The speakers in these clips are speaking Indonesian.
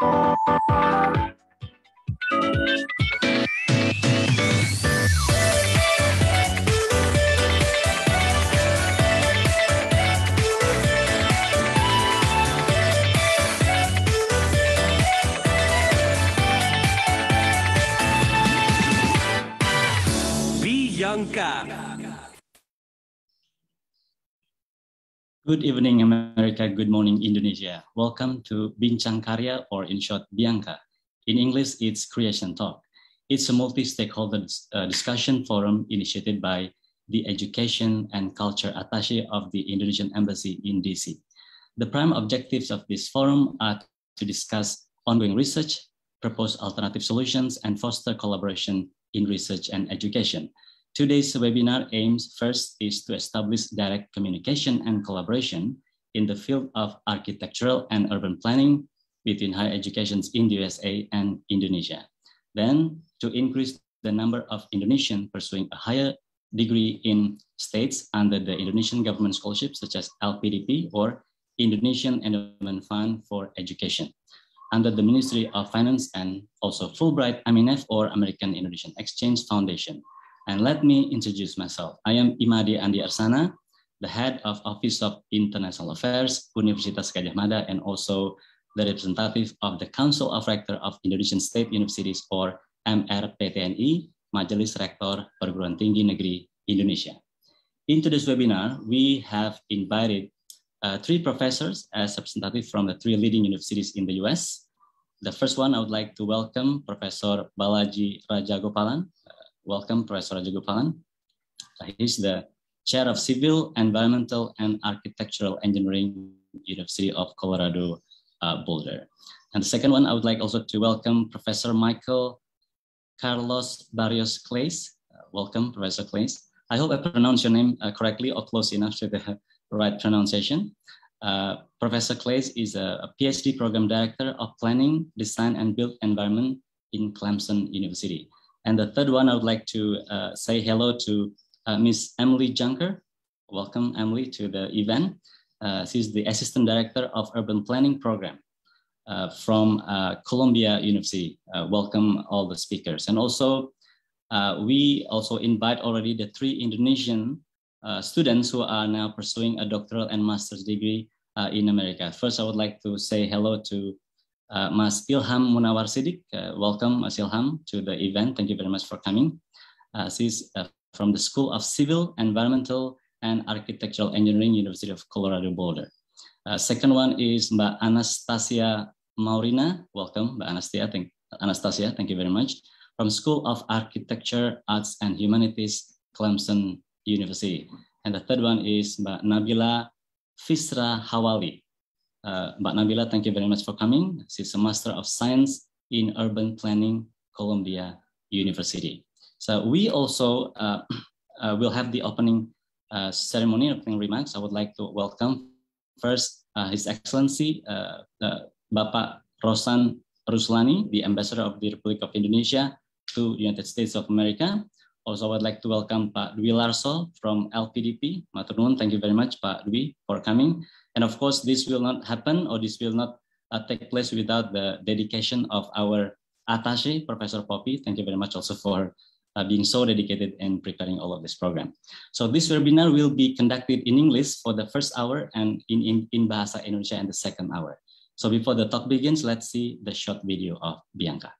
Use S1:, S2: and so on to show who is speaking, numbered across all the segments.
S1: Música
S2: Good evening, America. Good morning, Indonesia. Welcome to Bincang Karya, or in short, Bianca. In English, it's Creation Talk. It's a multi-stakeholder uh, discussion forum initiated by the Education and Culture Attaché of the Indonesian Embassy in DC. The prime objectives of this forum are to discuss ongoing research, propose alternative solutions, and foster collaboration in research and education. Today's webinar aims first is to establish direct communication and collaboration in the field of architectural and urban planning between higher educations in the USA and Indonesia. Then to increase the number of Indonesians pursuing a higher degree in states under the Indonesian government scholarships such as LPDP or Indonesian Endowment Fund for Education under the Ministry of Finance and also Fulbright, IMF or American Indonesian Exchange Foundation. And let me introduce myself. I am Imadi Andi Arsana, the head of Office of International Affairs, Universitas Gajah Mada, and also the representative of the Council of Rector of Indonesian State Universities, or MRPTNI, Majelis Rektor Perguruan Tinggi Negeri Indonesia. In today's webinar, we have invited uh, three professors as representatives from the three leading universities in the US. The first one, I would like to welcome Professor Balaji Rajagopalan, Welcome, Professor Rajagopalan. He's the Chair of Civil, Environmental, and Architectural Engineering, University of Colorado uh, Boulder. And the second one, I would like also to welcome Professor Michael Carlos Barrios Clays. Uh, welcome, Professor Clays. I hope I pronounced your name uh, correctly or close enough to the right pronunciation. Uh, Professor Clays is a, a, PhD program director of planning, design, and built environment in Clemson University. And the third one, I would like to uh, say hello to uh, Miss Emily Junker. Welcome, Emily, to the event. Uh, she's the Assistant Director of Urban Planning Program uh, from uh, Columbia University. Uh, welcome all the speakers. And also, we also invite already the three Indonesian students who are now pursuing a doctoral and master's degree in America. First, I would like to say hello to uh, Mas Ilham Munawar Siddiq. Uh, welcome, Mas Ilham, to the event. Thank you very much for coming. Uh, she's uh, from the School of Civil, Environmental, and Architectural Engineering, University of Colorado Boulder. Uh, second one is Mbak Anastasia Maurina. Welcome, Mbak Anastasia. Thank, Anastasia, thank you very much. From School of Architecture, Arts, and Humanities, Clemson University. And the third one is Mbak Nabila Fisra Hawali. Uh, Mbak Nabila, thank you very much for coming. She's a Master of Science in Urban Planning, Columbia University. So we also uh, uh, will have the opening uh, ceremony, opening remarks. I would like to welcome first uh, His Excellency, uh, Bapak Rosan Ruslani, the Ambassador of the Republic of Indonesia to United States of America. Also, I'd like to welcome Pak Dwi Larsol from LPDP. Maturnun, thank you very much, Pak Dwi, for coming. And of course, this will not happen or this will not uh, take place without the dedication of our attaché, Professor Poppy. Thank you very much also for uh, being so dedicated in preparing all of this program. So this webinar will be conducted in English for the first hour and in, in, in Bahasa Indonesia in the second hour. So before the talk begins, let's see the short video of Bianca.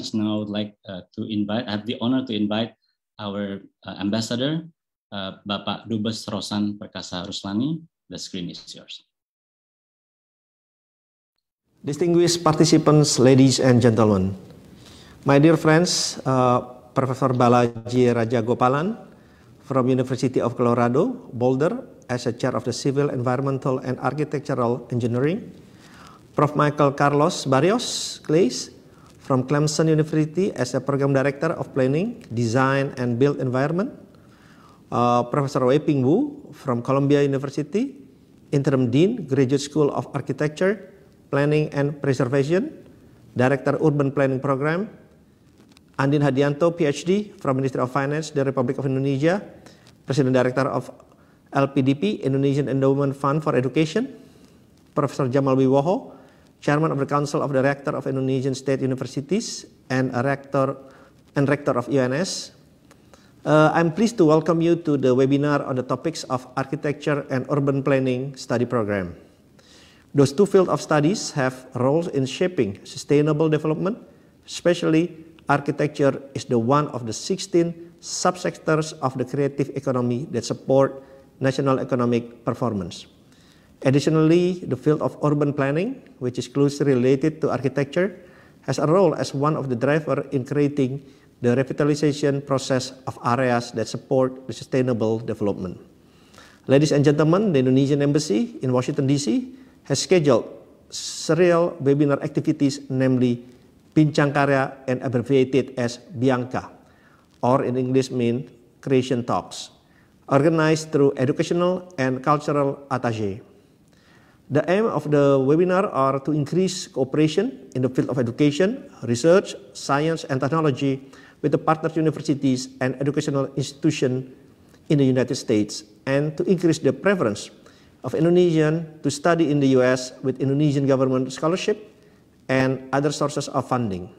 S2: much. Now I would like uh, to invite, I have the honor to invite our uh, ambassador, uh, Bapak Dubes Rosan Perkasa Ruslani. The screen is yours.
S3: Distinguished participants, ladies and gentlemen, my dear friends, uh, Professor Balaji Raja Gopalan from University of Colorado, Boulder, as a chair of the Civil, Environmental, and Architectural Engineering, Prof. Michael Carlos Barrios Clays from Clemson University as a Program Director of Planning, Design and Built Environment. Uh, Professor Wei Ping Wu from Columbia University, Interim Dean, Graduate School of Architecture, Planning and Preservation, Director Urban Planning Program. Andin Hadianto, PhD from Ministry of Finance, the Republic of Indonesia, President Director of LPDP, Indonesian Endowment Fund for Education. Professor Jamal Wiwoho chairman of the Council of the Rector of Indonesian State Universities and rector and rector of UNS. Uh, I'm pleased to welcome you to the webinar on the topics of architecture and urban planning study program. Those two fields of studies have roles in shaping sustainable development, especially architecture is the one of the 16 subsectors of the creative economy that support national economic performance. Additionally, the field of urban planning, which is closely related to architecture, has a role as one of the driver in creating the revitalization process of areas that support the sustainable development. Ladies and gentlemen, the Indonesian Embassy in Washington DC has scheduled several webinar activities, namely Pincang Karya and abbreviated as Bianca, or in English mean creation talks, organized through educational and cultural attaché. The aim of the webinar are to increase cooperation in the field of education, research, science, and technology with the partner universities and educational institutions in the United States and to increase the preference of Indonesian to study in the US with Indonesian government scholarship and other sources of funding.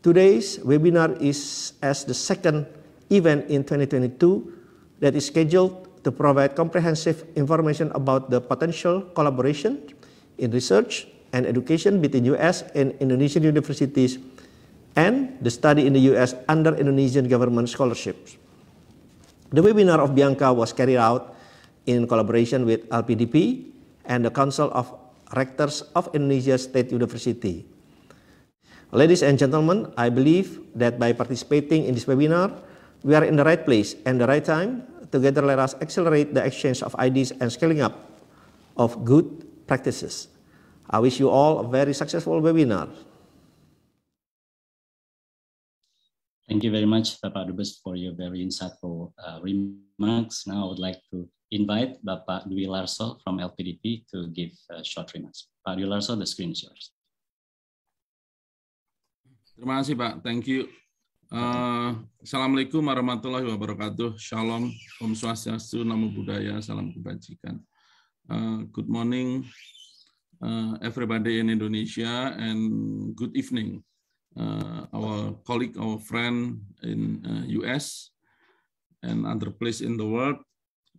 S3: Today's webinar is as the second event in 2022 that is scheduled to provide comprehensive information about the potential collaboration in research and education between US and Indonesian universities and the study in the US under Indonesian government scholarships. The webinar of Bianca was carried out in collaboration with LPDP and the Council of Rectors of Indonesia State University. Ladies and gentlemen, I believe that by participating in this webinar, we are in the right place and the right time together let us accelerate the exchange of ideas and scaling up of good practices. I wish you all a very successful webinar.
S2: Thank you very much, Bapak Dubes, for your very insightful uh, remarks. Now I would like to invite Bapak Dwi Larso from LPDP to give uh, short remarks. Pak Dwi Larso, the screen is yours.
S4: Terima kasih, Pak. Thank you. Eh, Assalamualaikum warahmatullahi wabarakatuh. Shalom, Om Swastiastu, Namo Buddhaya, Salam Kebajikan. Uh, good morning uh, everybody in Indonesia and good evening uh, our colleague, our friend in uh, US and other place in the world.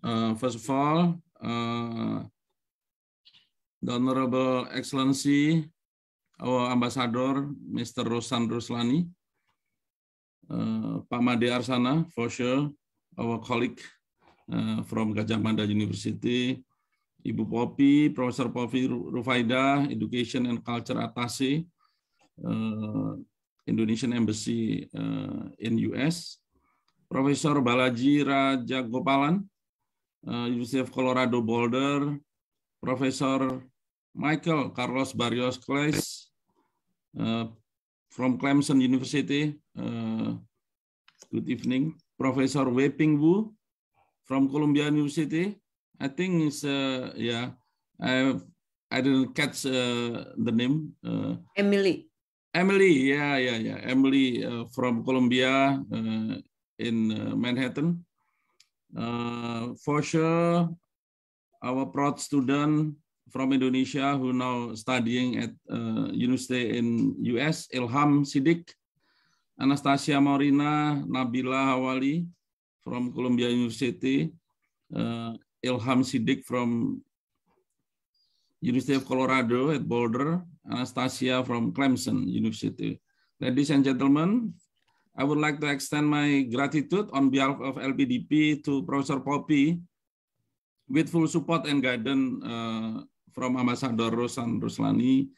S4: Uh, first of all, uh, the Honorable Excellency, our Ambassador, Mr. Rosan Ruslani, Eh, Pak Made Arsana, for sure, our colleague uh, from Gajah Mada University, Ibu Popi, Profesor Popi Rufaida, Education and Culture Atasi, uh, Indonesian Embassy uh, in US, Profesor Balaji Raja Gopalan, uh, University of Colorado Boulder, Profesor Michael Carlos Barrios Clays, uh, from Clemson University. Uh, good evening. Professor Weiping Wu from Columbia University. I think it's, uh, yeah, I, I didn't catch uh, the name. Uh, Emily. Emily, yeah, yeah, yeah. Emily uh, from Columbia uh, in uh, Manhattan. Uh, for sure, our proud student from Indonesia who now studying at uh, university in US, Ilham Sidik, Anastasia Maurina, Nabila Hawali from Columbia University, uh, Ilham Sidik from University of Colorado at Boulder, Anastasia from Clemson University. Ladies and gentlemen, I would like to extend my gratitude on behalf of LPDP to Professor Poppy with full support and guidance uh, from Ambassador Rosan Ruslani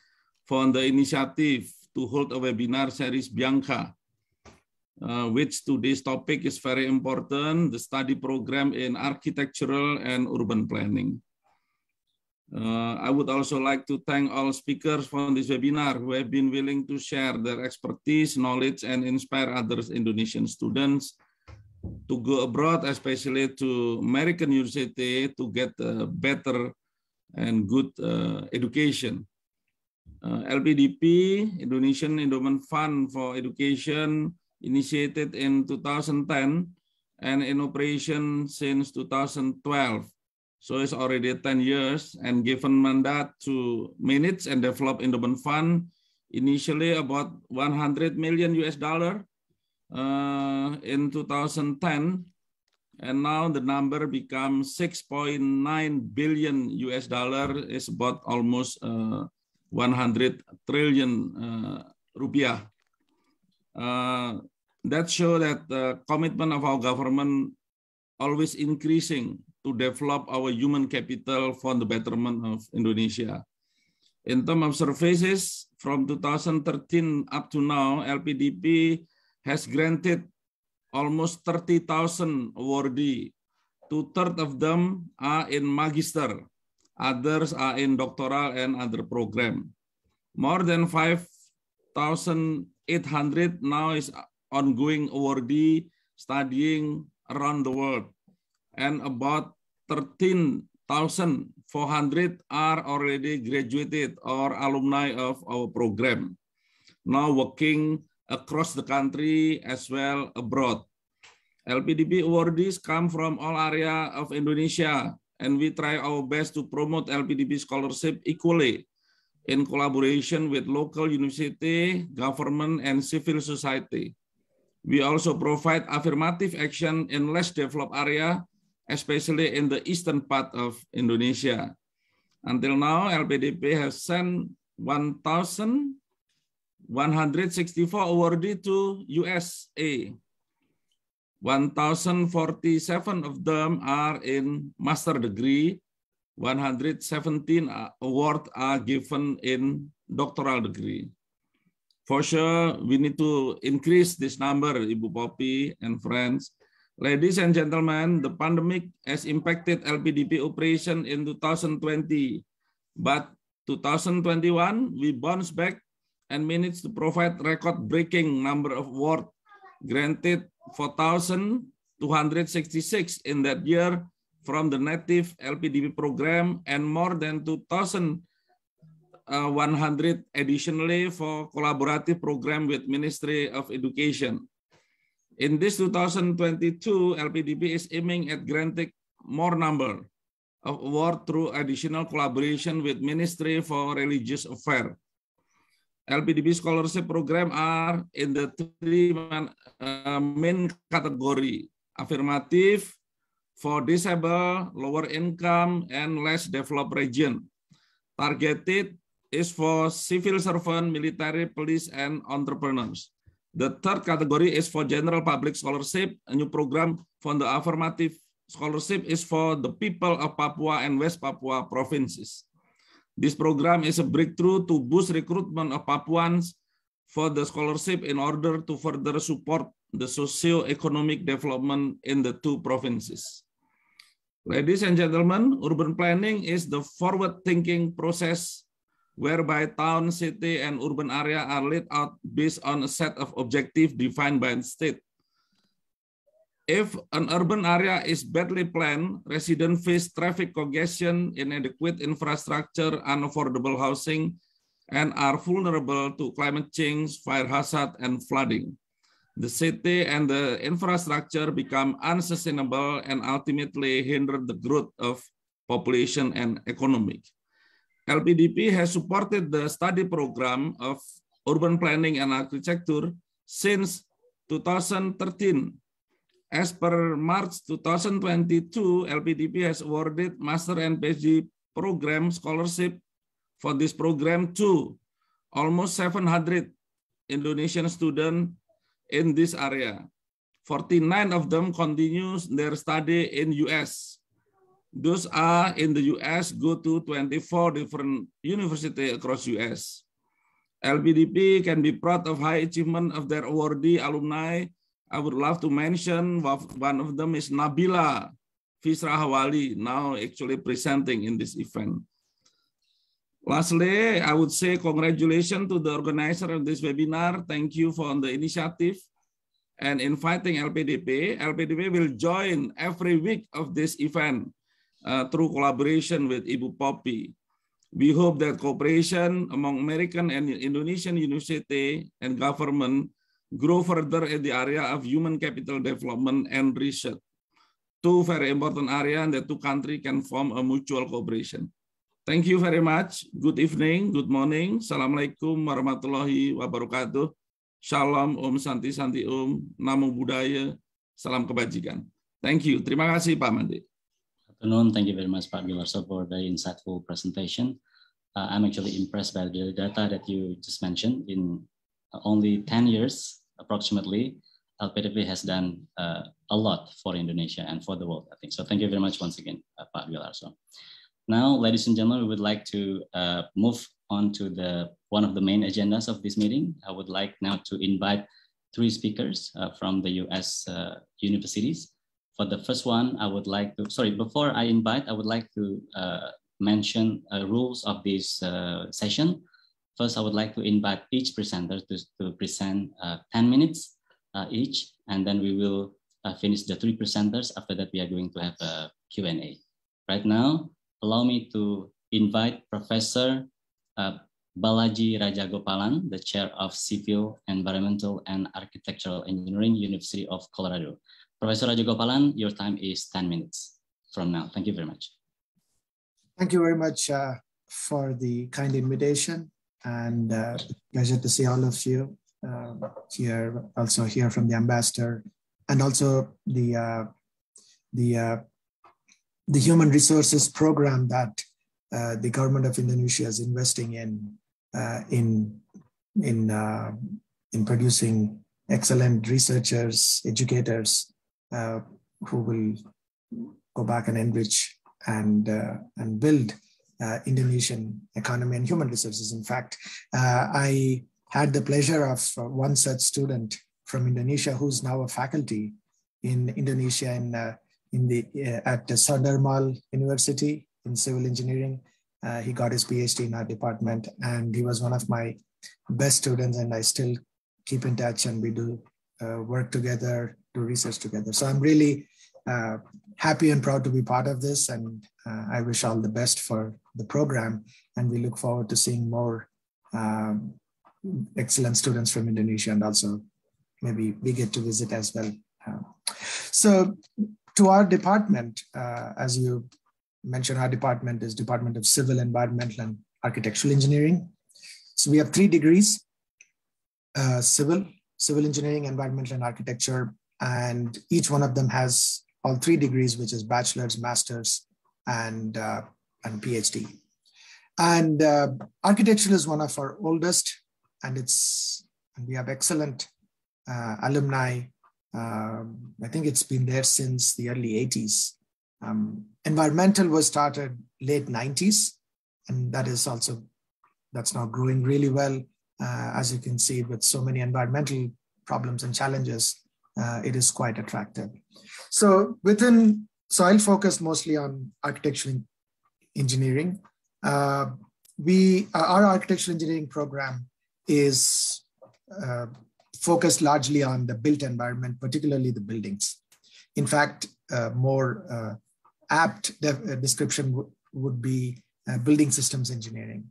S4: for the initiative to hold a webinar series Bianca, uh, which today's topic is very important, the study program in architectural and urban planning. Uh, I would also like to thank all speakers from this webinar who have been willing to share their expertise, knowledge, and inspire others Indonesian students to go abroad, especially to American University, to get a better and good uh, education. Uh, LPDP, Indonesian Endowment Fund for Education, initiated in 2010 and in operation since 2012. So it's already 10 years and given mandate to manage and develop endowment fund, initially about 100 million US dollar uh, in 2010 and now the number becomes 6.9 billion US dollar is about almost uh, 100 trillion uh, rupiah. Uh, that show that the commitment of our government always increasing to develop our human capital for the betterment of Indonesia. In terms of services, from 2013 up to now, LPDP has granted almost 30,000 awardee. Two thirds of them are in magister, others are in doctoral and other program. More than 5,800 now is ongoing awardee studying around the world, and about 13,400 are already graduated or alumni of our program, now working across the country as well abroad. LPDP awardees come from all area of Indonesia, and we try our best to promote LPDP scholarship equally in collaboration with local university, government, and civil society. We also provide affirmative action in less developed area, especially in the eastern part of Indonesia. Until now, LPDP has sent 1,000 164 awardee to USA. 1,047 of them are in master degree. 117 award are given in doctoral degree. For sure, we need to increase this number, Ibu Poppy and friends. Ladies and gentlemen, the pandemic has impacted LPDP operation in 2020, but 2021, we bounce back and managed to provide record-breaking number of awards granted 4,266 in that year from the native LPDP program and more than 2,100 uh, additionally for collaborative program with Ministry of Education. In this 2022, LPDP is aiming at granting more number of award through additional collaboration with Ministry for Religious Affairs. LPDB scholarship program are in the three uh, main category: affirmative for disabled, lower income, and less developed region. Targeted is for civil servant, military, police, and entrepreneurs. The third category is for general public scholarship. A new program from the affirmative scholarship is for the people of Papua and West Papua provinces. This program is a breakthrough to boost recruitment of Papuans for the scholarship in order to further support the socio-economic development in the two provinces. Ladies and gentlemen, urban planning is the forward-thinking process whereby town, city, and urban area are laid out based on a set of objectives defined by the state. If an urban area is badly planned, residents face traffic congestion, inadequate infrastructure, unaffordable housing, and are vulnerable to climate change, fire hazard, and flooding. The city and the infrastructure become unsustainable and ultimately hinder the growth of population and economic. LPDP has supported the study program of urban planning and architecture since 2013 As per March 2022, LPDP has awarded Master and PhD program scholarship for this program to almost 700 Indonesian student in this area. 49 of them continues their study in US. Those are in the US go to 24 different university across US. LPDP can be proud of high achievement of their awardee alumni I would love to mention one of them is Nabila Fisra now actually presenting in this event. Lastly, I would say congratulations to the organizer of this webinar. Thank you for the initiative and inviting LPDP. LPDP will join every week of this event uh, through collaboration with Ibu Poppy. We hope that cooperation among American and Indonesian university and government grow further in the area of human capital development and research. Two very important area and the two country can form a mutual cooperation. Thank you very much. Good evening, good morning. Assalamualaikum warahmatullahi wabarakatuh. Shalom, Om Santi Santi Om, Namo Buddhaya, Salam Kebajikan.
S2: Thank you. Terima kasih Pak Mandi. Afternoon. Thank you very much Pak Gilarso for the insightful presentation. Uh, I'm actually impressed by the data that you just mentioned in only 10 years approximately, LPDP has done uh, a lot for Indonesia and for the world, I think. So thank you very much once again, uh, Pak Wilarso. Now, ladies and gentlemen, we would like to uh, move on to the one of the main agendas of this meeting. I would like now to invite three speakers uh, from the US uh, universities. For the first one, I would like to, sorry, before I invite, I would like to uh, mention rules of this session. First, I would like to invite each presenter to, to present uh, 10 minutes uh, each, and then we will uh, finish the three presenters. After that, we are going to have a Q&A. Right now, allow me to invite Professor Balaji Rajagopalan, the Chair of Civil, Environmental, and Architectural Engineering, University of Colorado. Professor Rajagopalan, your time is 10 minutes from now. Thank you very much.
S5: Thank you very much uh, for the kind invitation and uh, pleasure to see all of you um, here, also here from the ambassador, and also the uh, the uh, the human resources program that uh, the government of Indonesia is investing in uh, in in uh, in producing excellent researchers, educators who will go back and enrich and and build uh, Indonesian economy and human resources. In fact, uh, I had the pleasure of one such student from Indonesia who's now a faculty in Indonesia in, uh, in the, uh, at the Sadarmal University in civil engineering. Uh, he got his PhD in our department and he was one of my best students and I still keep in touch and we do uh, work together, do research together. So I'm really uh, happy and proud to be part of this. And uh, I wish all the best for the program. And we look forward to seeing more um, excellent students from Indonesia and also maybe we get to visit as well. Um, so to our department, uh, as you mentioned, our department is Department of Civil, Environmental and Architectural Engineering. So we have three degrees, uh, civil, civil engineering, environmental and architecture, and each one of them has all three degrees, which is bachelor's, master's, and, uh, and PhD. And uh, architecture is one of our oldest, and it's and we have excellent uh, alumni. Um, I think it's been there since the early 80s. Um, environmental was started late 90s, and that is also that's now growing really well, uh, as you can see with so many environmental problems and challenges uh, it is quite attractive. So within, so I'll focus mostly on architectural engineering. Uh, we, uh, our architectural engineering program is uh, focused largely on the built environment, particularly the buildings. In fact, uh, more uh, apt description would be building systems engineering.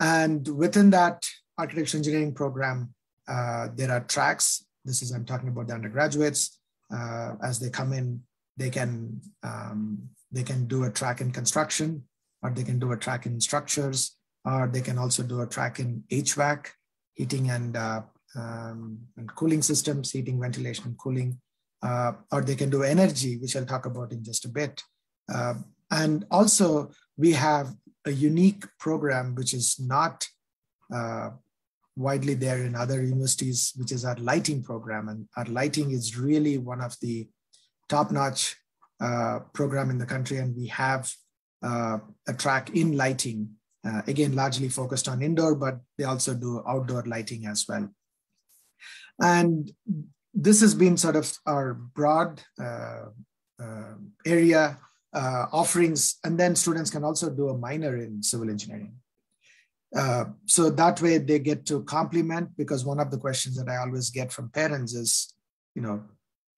S5: And within that architectural engineering program, there are tracks this is, I'm talking about the undergraduates. Uh, as they come in, they can, um, they can do a track in construction, or they can do a track in structures, or they can also do a track in HVAC, heating and, uh, um, and cooling systems, heating, ventilation, and cooling. Uh, or they can do energy, which I'll talk about in just a bit. Uh, and also, we have a unique program which is not uh, widely there in other universities, which is our lighting program. And our lighting is really one of the top-notch uh, program in the country. And we have uh, a track in lighting, uh, again, largely focused on indoor, but they also do outdoor lighting as well. And this has been sort of our broad uh, uh, area uh, offerings. And then students can also do a minor in civil engineering. Uh, so that way they get to complement because one of the questions that I always get from parents is, you know,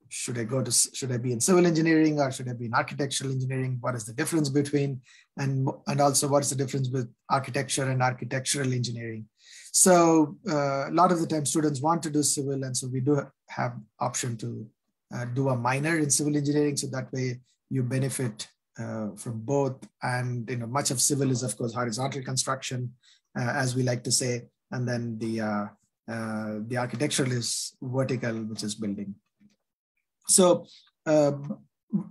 S5: should I go to should I be in civil engineering or should I be in architectural engineering? What is the difference between and and also what is the difference with architecture and architectural engineering? So uh, a lot of the time students want to do civil, and so we do have option to uh, do a minor in civil engineering, so that way you benefit uh, from both. And you know much of civil is of course horizontal construction, uh, as we like to say, and then the uh, uh, the architectural is vertical, which is building. So um,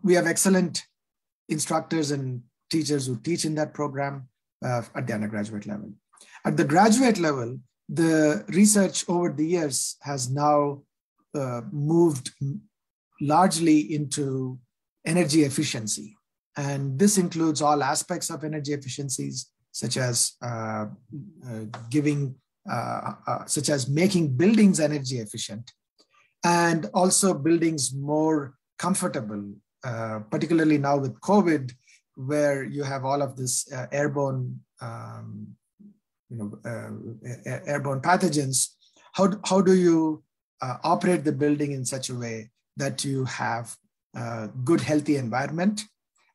S5: we have excellent instructors and teachers who teach in that program at the undergraduate level. At the graduate level, the research over the years has now uh, moved largely into energy efficiency. And this includes all aspects of energy efficiencies, such as uh, uh, giving, uh, uh, such as making buildings energy efficient and also buildings more comfortable, uh, particularly now with COVID, where you have all of this airborne, um, you know, airborne pathogens. How, how do you operate the building in such a way that you have a good, healthy environment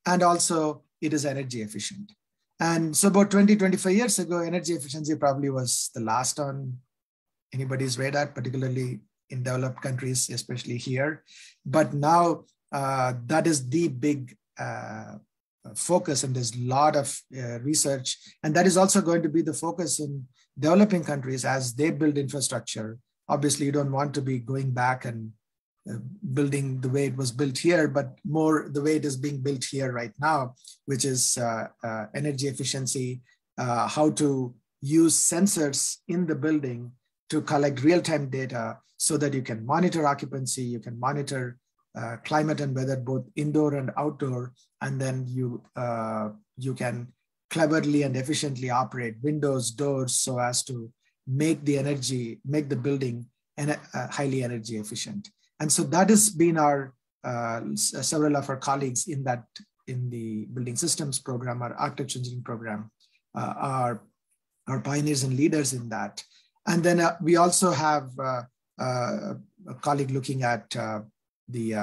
S5: and also it is energy efficient. And so about 20, 25 years ago, energy efficiency probably was the last on anybody's radar, particularly in developed countries, especially here. But now uh, that is the big uh, focus and there's a lot of uh, research. And that is also going to be the focus in developing countries as they build infrastructure. Obviously, you don't want to be going back and uh, building the way it was built here, but more the way it is being built here right now, which is uh, uh, energy efficiency, how to use sensors in the building to collect real-time data so that you can monitor occupancy, you can monitor uh, climate and weather, both indoor and outdoor, and then you uh, you can cleverly and efficiently operate windows, doors, so as to make the energy, make the building uh, highly energy efficient. And so that has been our, uh, uh, several of our colleagues in that, in the building systems program, our architecture engineering program, uh, are, our pioneers and leaders in that. And then uh, we also have uh, uh, a colleague looking at the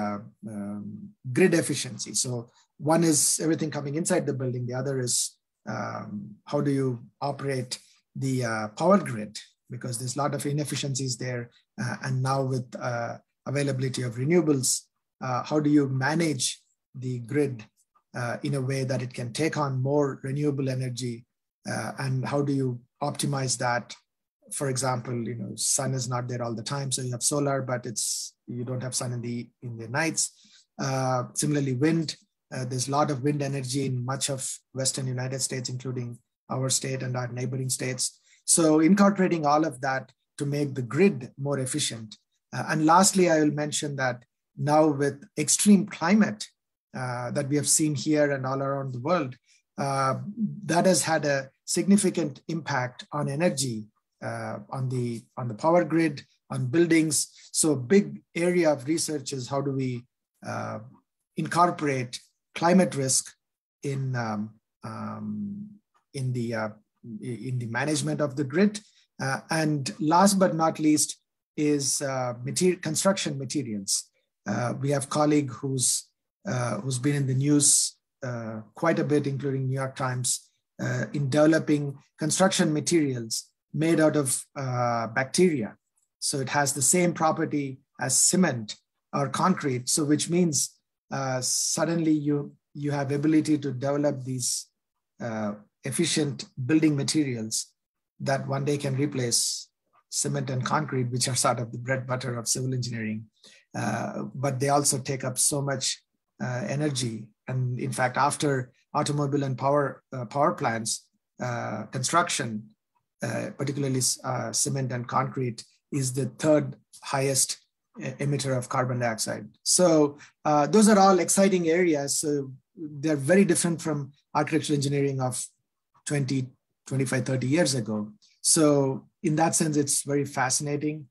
S5: um, grid efficiency. So one is everything coming inside the building. The other is um, how do you operate the uh, power grid because there's a lot of inefficiencies there uh, and now with uh, availability of renewables? Uh, how do you manage the grid uh, in a way that it can take on more renewable energy? Uh, and how do you optimize that? For example, you know, sun is not there all the time, so you have solar, but it's you don't have sun in the in the nights. Uh, similarly, wind. Uh, there's a lot of wind energy in much of Western United States, including our state and our neighboring states. So incorporating all of that to make the grid more efficient uh, and lastly, I will mention that now with extreme climate uh, that we have seen here and all around the world, uh, that has had a significant impact on energy, uh, on the on the power grid, on buildings. So, big area of research is how do we uh, incorporate climate risk in um, um, in the uh, in the management of the grid. and last but not least, is uh, material, construction materials. Uh, we have colleague who's uh, who's been in the news uh, quite a bit, including New York Times, uh, in developing construction materials made out of bacteria. So it has the same property as cement or concrete. So which means suddenly you you have ability to develop these efficient building materials that one day can replace cement and concrete, which are sort of the bread butter of civil engineering, uh, but they also take up so much uh, energy. And in fact, after automobile and power uh, power plants uh, construction, uh, particularly uh, cement and concrete, is the third highest emitter of carbon dioxide. So those are all exciting areas. So they're very different from architectural engineering of 20, 25, 30 years ago. So in that sense, it's very fascinating.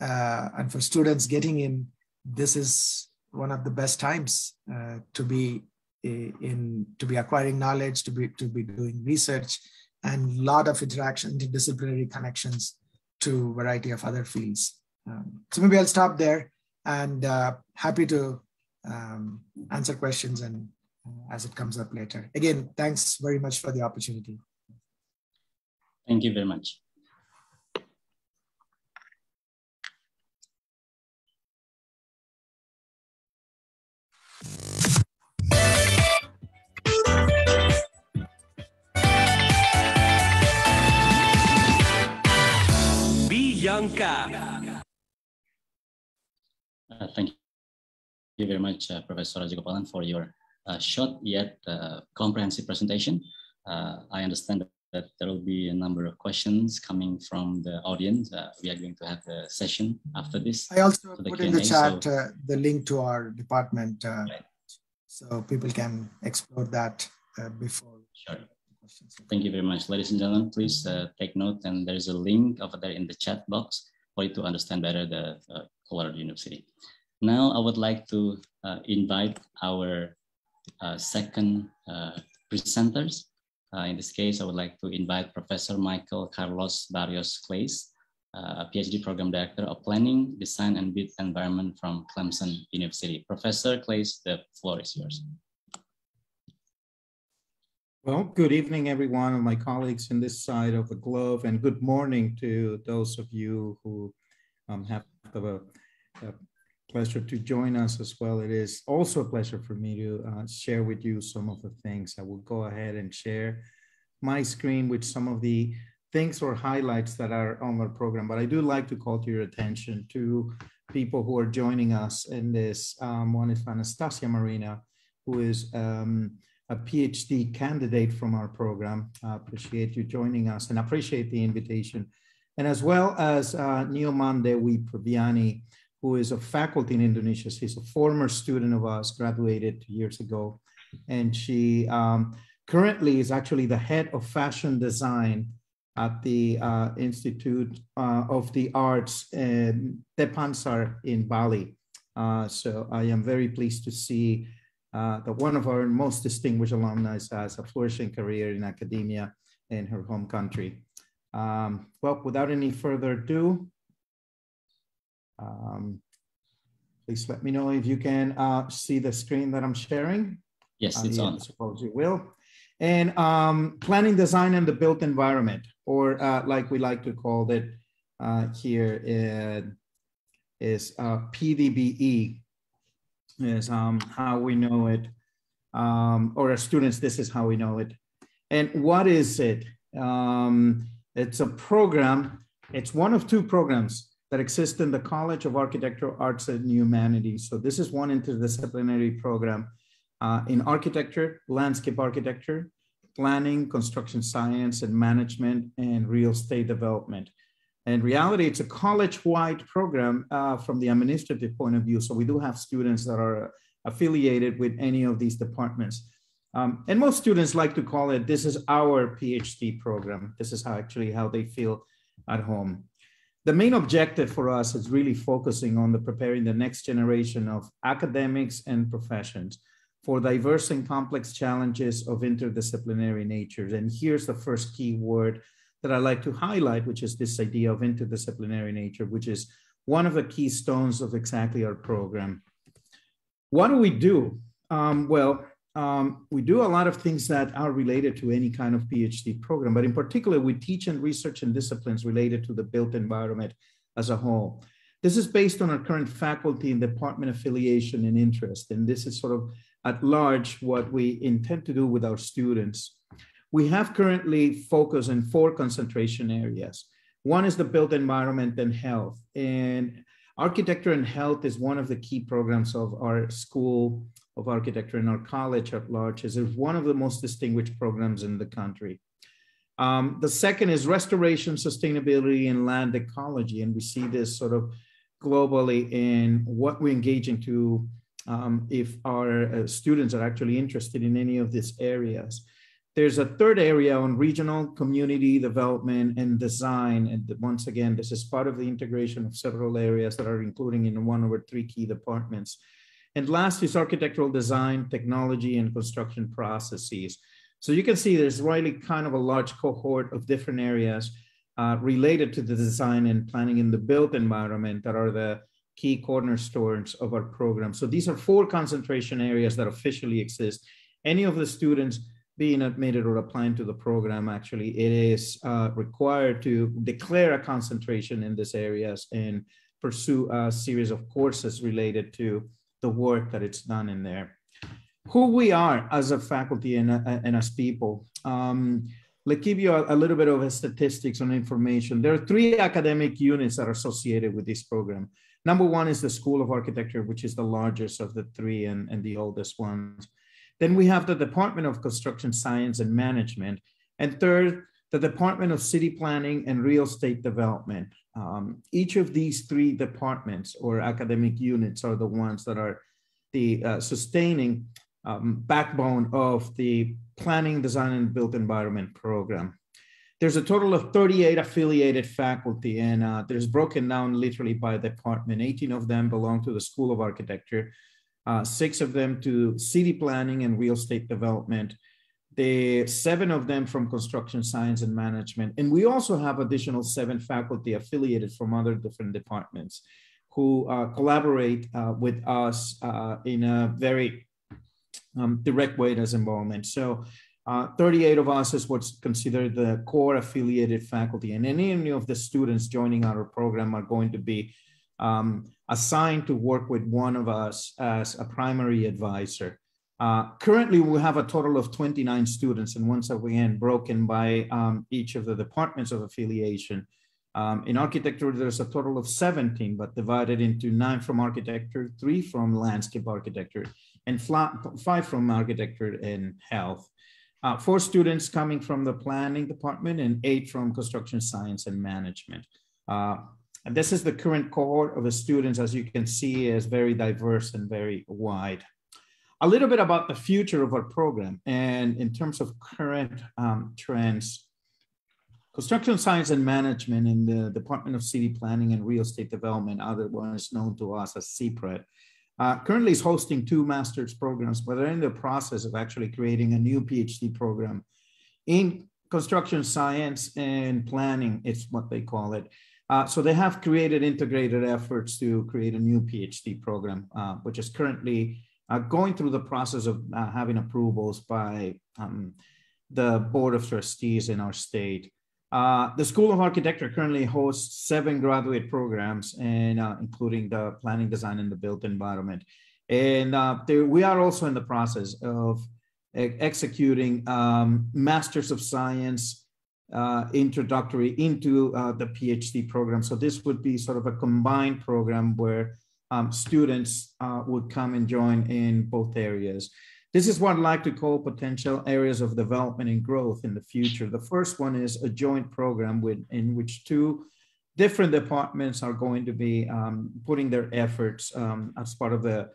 S5: Uh, and for students getting in, this is one of the best times uh, to be in to be acquiring knowledge, to be to be doing research, and a lot of interaction, interdisciplinary connections to variety of other fields. Um, so maybe I'll stop there and uh, happy to um, answer questions and uh, as it comes up later. Again, thanks very much for the opportunity.
S1: Thank you very much. Bianca.
S2: Uh, thank you very much, uh, Professor Rajagopalan, for your uh, short yet uh, comprehensive presentation. Uh, I understand that there will be a number of questions coming from the audience. Uh, we are going to have a session after this. I also put in the chat so,
S5: uh, the link to our department, uh, right. so people can explore that uh, before.
S2: Sure. Thank you very much, ladies and gentlemen. Please uh, take note, and there is a link over there in the chat box for you to understand better the uh, Colorado University. Now, I would like to invite our second presenters uh, in this case, I would like to invite Professor Michael Carlos Barrios Clays, uh, PhD Program Director of Planning, Design, and Built Environment from Clemson University. Professor Clays, the floor is yours.
S6: Well, good evening, everyone, and my colleagues in this side of the globe, and good morning to those of you who um, have the, the pleasure to join us as well. It is also a pleasure for me to uh, share with you some of the things. I will go ahead and share my screen with some of the things or highlights that are on our program. But I do like to call to your attention to people who are joining us in this. Um, one is Anastasia Marina, who is um, a PhD candidate from our program. I appreciate you joining us and appreciate the invitation. And as well as uh, Neil Mande Wiproviani, who is a faculty in Indonesia. She's a former student of us, graduated years ago. And she um, currently is actually the head of fashion design at the uh, Institute uh, of the Arts in Tepansar in Bali. Uh, so I am very pleased to see uh, that one of our most distinguished alumni has a flourishing career in academia in her home country. Um, well, without any further ado, um, please let me know if you can uh, see the screen that I'm sharing. Yes, it's on. I suppose you will. And um, planning design and the built environment, or uh, like we like to call it uh, here, it is uh, PDBE, is um, how we know it, um, or as students, this is how we know it. And what is it? Um, it's a program, it's one of two programs that exist in the College of Architecture, Arts, and Humanities. So this is one interdisciplinary program uh, in architecture, landscape architecture, planning, construction science, and management, and real estate development. In reality, it's a college-wide program uh, from the administrative point of view. So we do have students that are affiliated with any of these departments. Um, and most students like to call it, this is our PhD program. This is how actually how they feel at home the main objective for us is really focusing on the preparing the next generation of academics and professions for diverse and complex challenges of interdisciplinary natures. And here's the first key word that I like to highlight, which is this idea of interdisciplinary nature, which is one of the keystones of exactly our program. What do we do? Um, well, um, we do a lot of things that are related to any kind of PhD program, but in particular, we teach and research in disciplines related to the built environment as a whole. This is based on our current faculty and department affiliation and interest, and this is sort of at large what we intend to do with our students. We have currently focus in four concentration areas. One is the built environment and health, and architecture and health is one of the key programs of our school of Architecture in our college at large is one of the most distinguished programs in the country. Um, the second is restoration, sustainability, and land ecology. And we see this sort of globally in what we engage into um, if our uh, students are actually interested in any of these areas. There's a third area on regional community development and design. And once again, this is part of the integration of several areas that are including in one of our three key departments. And last is architectural design, technology, and construction processes. So you can see there's really kind of a large cohort of different areas uh, related to the design and planning in the built environment that are the key cornerstones of our program. So these are four concentration areas that officially exist. Any of the students being admitted or applying to the program, actually, it is uh, required to declare a concentration in these areas and pursue a series of courses related to the work that it's done in there. Who we are as a faculty and, and as people. Um, let give you a, a, little bit of statistics and information. There are three academic units that are associated with this program. Number one is the School of Architecture, which is the largest of the three and, and the oldest ones. Then we have the Department of Construction Science and Management. And third the Department of City Planning and Real Estate Development. Um, each of these three departments or academic units are the ones that are the uh, sustaining um, backbone of the Planning, Design, and Built Environment program. There's a total of 38 affiliated faculty, and uh, there's broken down literally by department. 18 of them belong to the School of Architecture, uh, six of them to city planning and real estate development, the seven of them from construction science and management. And we also have additional seven faculty affiliated from other different departments who uh, collaborate uh, with us uh, in a very um, direct way as involvement. So uh, 38 of us is what's considered the core affiliated faculty. And any of the students joining our program are going to be um, assigned to work with one of us as a primary advisor. Uh, currently, we have a total of 29 students, and once again, broken by um, each of the departments of affiliation. Um, in architecture, there's a total of 17, but divided into nine from architecture, three from landscape architecture, and flat, five from architecture and health. Uh, four students coming from the planning department and eight from construction science and management. Uh, and this is the current cohort of the students, as you can see, is very diverse and very wide a little bit about the future of our program and in terms of current um, trends. Construction Science and Management in the Department of City Planning and Real Estate Development, otherwise known to us as CPRED, uh, currently is hosting two master's programs, but they're in the process of actually creating a new PhD program in construction science and planning, it's what they call it. Uh, so they have created integrated efforts to create a new PhD program, uh, which is currently uh, going through the process of uh, having approvals by um, the Board of Trustees in our state. Uh, the School of Architecture currently hosts seven graduate programs, uh, including the planning, design, and the built environment. And uh, there, we are also in the process of e executing um, Masters of Science uh, introductory into the PhD program. So this would be sort of a combined program where um, students uh, would come and join in both areas. This is what I'd like to call potential areas of development and growth in the future. The first one is a joint program with, in which two different departments are going to be um, putting their efforts um, as part of the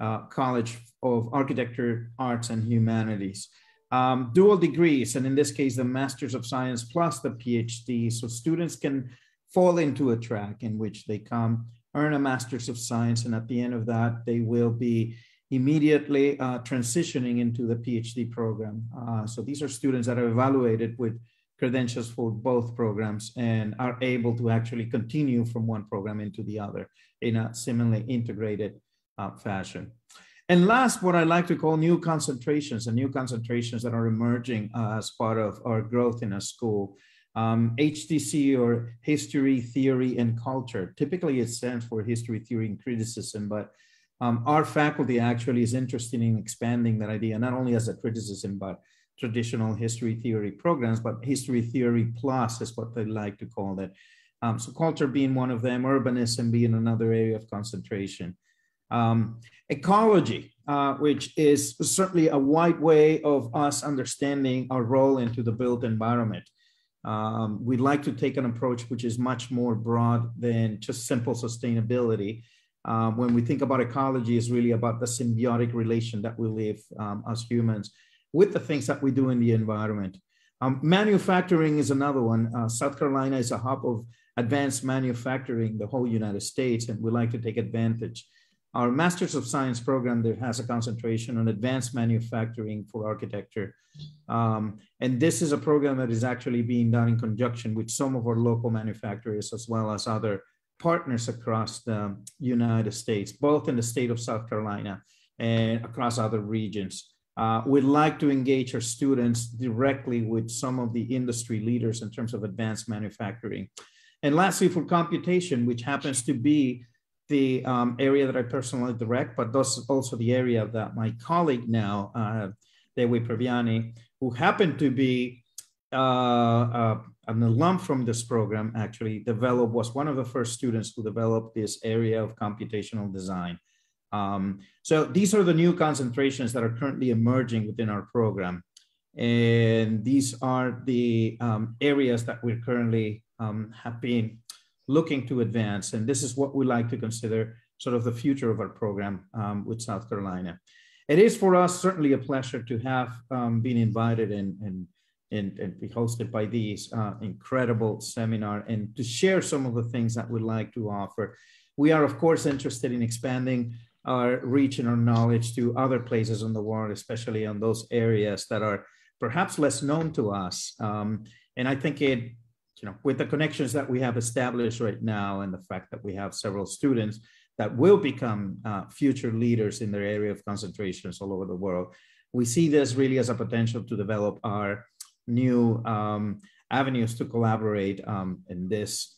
S6: uh, College of Architecture, Arts, and Humanities. Um, dual degrees, and in this case, the Masters of Science plus the PhD, so students can fall into a track in which they come earn a master's of science, and at the end of that, they will be immediately uh, transitioning into the PhD program. Uh, so these are students that are evaluated with credentials for both programs and are able to actually continue from one program into the other in a similarly integrated uh, fashion. And last, what I like to call new concentrations and new concentrations that are emerging uh, as part of our growth in a school. Um, HTC or History Theory and Culture. Typically, it stands for History Theory and Criticism, but um, our faculty actually is interested in expanding that idea, not only as a criticism, but traditional history theory programs, but history theory plus is what they like to call it. Um, so culture being one of them, urbanism being another area of concentration. Um, ecology, uh, which is certainly a wide way of us understanding our role into the built environment. Um, we'd like to take an approach which is much more broad than just simple sustainability. Um, when we think about ecology, it's really about the symbiotic relation that we live um, as humans with the things that we do in the environment. Um, manufacturing is another one. Uh, South Carolina is a hub of advanced manufacturing, the whole United States, and we like to take advantage our Masters of Science program there has a concentration on advanced manufacturing for architecture. Um, and this is a program that is actually being done in conjunction with some of our local manufacturers as well as other partners across the United States, both in the state of South Carolina and across other regions. Uh, we'd like to engage our students directly with some of the industry leaders in terms of advanced manufacturing. And lastly, for computation, which happens to be the um, area that I personally direct, but that's also the area that my colleague now, uh, Dewi Praviani, who happened to be uh, uh, an alum from this program, actually developed, was one of the first students who developed this area of computational design. Um, so these are the new concentrations that are currently emerging within our program. And these are the um, areas that we're currently um, have been looking to advance. And this is what we like to consider sort of the future of our program um, with South Carolina. It is for us certainly a pleasure to have um, been invited and, and, and, and, be hosted by these uh, incredible seminar and to share some of the things that we like to offer. We are, of course, interested in expanding our reach and our knowledge to other places in the world, especially on those areas that are perhaps less known to us. Um, and I think it you know, with the connections that we have established right now and the fact that we have several students that will become uh, future leaders in their area of concentrations all over the world, we see this really as a potential to develop our new um, avenues to collaborate um, in this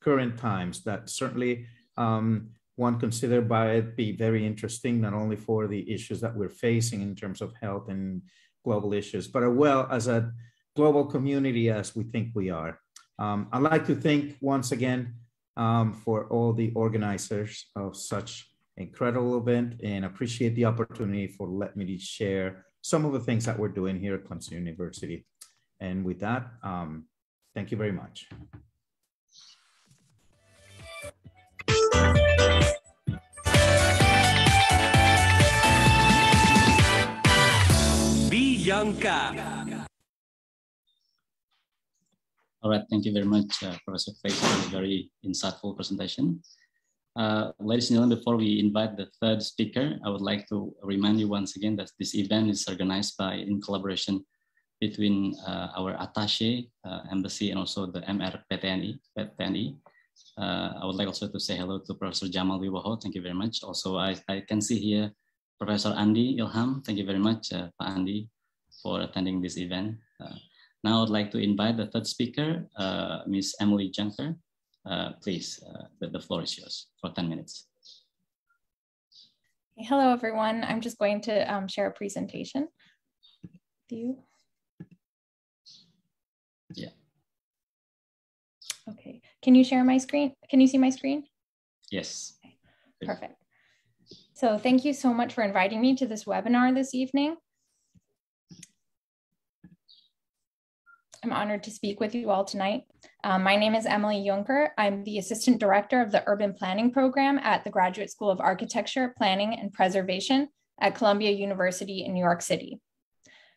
S6: current times that certainly um, one considered by it be very interesting, not only for the issues that we're facing in terms of health and global issues, but as well as a global community as we think we are. Um, I'd like to thank once again um, for all the organizers of such incredible event and appreciate the opportunity for let me share some of the things that we're doing here at Clemson University. And with that, um, thank you very much.
S1: Bianca.
S2: All right, thank you very much, uh, Professor Faith, for the very insightful presentation. Uh, ladies and gentlemen, before we invite the third speaker, I would like to remind you once again that this event is organized by in collaboration between uh, our attaché uh, embassy and also the MR PTNI. PTNI. Uh, I would like also to say hello to Professor Jamal Wiwaho. Thank you very much. Also, I, I can see here Professor Andy Ilham. Thank you very much, uh, Pak Andy, for attending this event. Now I'd like to invite the third speaker, uh, Ms. Emily Junker. Uh, please, uh, the, the floor is yours for 10 minutes.
S7: Hello, everyone. I'm just going to um, share a presentation with you. Yeah. Okay. Can you share my screen? Can you see my screen?
S1: Yes. Okay.
S7: Perfect. So thank you so much for inviting me to this webinar this evening. I'm honored to speak with you all tonight. Um, my name is Emily Juncker. I'm the Assistant Director of the Urban Planning Program at the Graduate School of Architecture, Planning, and Preservation at Columbia University in New York City.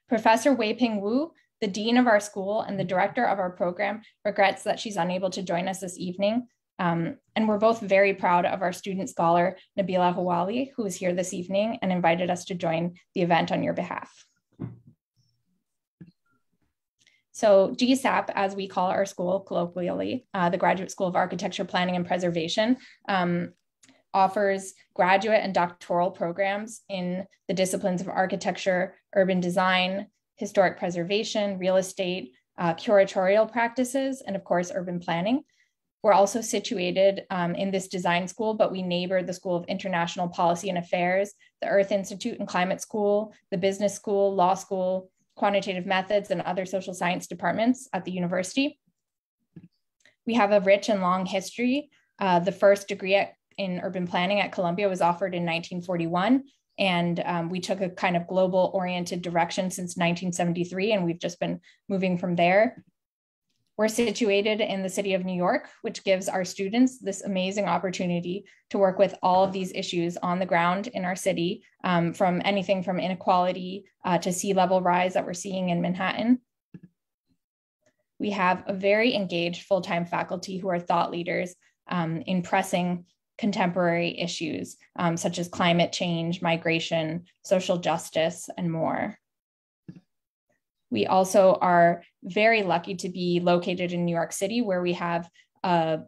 S7: Professor Weiping Wu, the Dean of our school and the Director of our program, regrets that she's unable to join us this evening. Um, and we're both very proud of our student scholar, Nabila Hawali, who is here this evening and invited us to join the event on your behalf. So GSAP, as we call our school colloquially, uh, the Graduate School of Architecture, Planning and Preservation, um, offers graduate and doctoral programs in the disciplines of architecture, urban design, historic preservation, real estate, uh, curatorial practices, and of course, urban planning. We're also situated um, in this design school, but we neighbor the School of International Policy and Affairs, the Earth Institute and Climate School, the Business School, Law School, quantitative methods, and other social science departments at the university. We have a rich and long history. Uh, the first degree at, in urban planning at Columbia was offered in 1941, and um, we took a kind of global oriented direction since 1973, and we've just been moving from there. We're situated in the city of New York, which gives our students this amazing opportunity to work with all of these issues on the ground in our city, um, from anything from inequality uh, to sea level rise that we're seeing in Manhattan. We have a very engaged full-time faculty who are thought leaders um, in pressing contemporary issues um, such as climate change, migration, social justice, and more. We also are very lucky to be located in New York City, where we have a,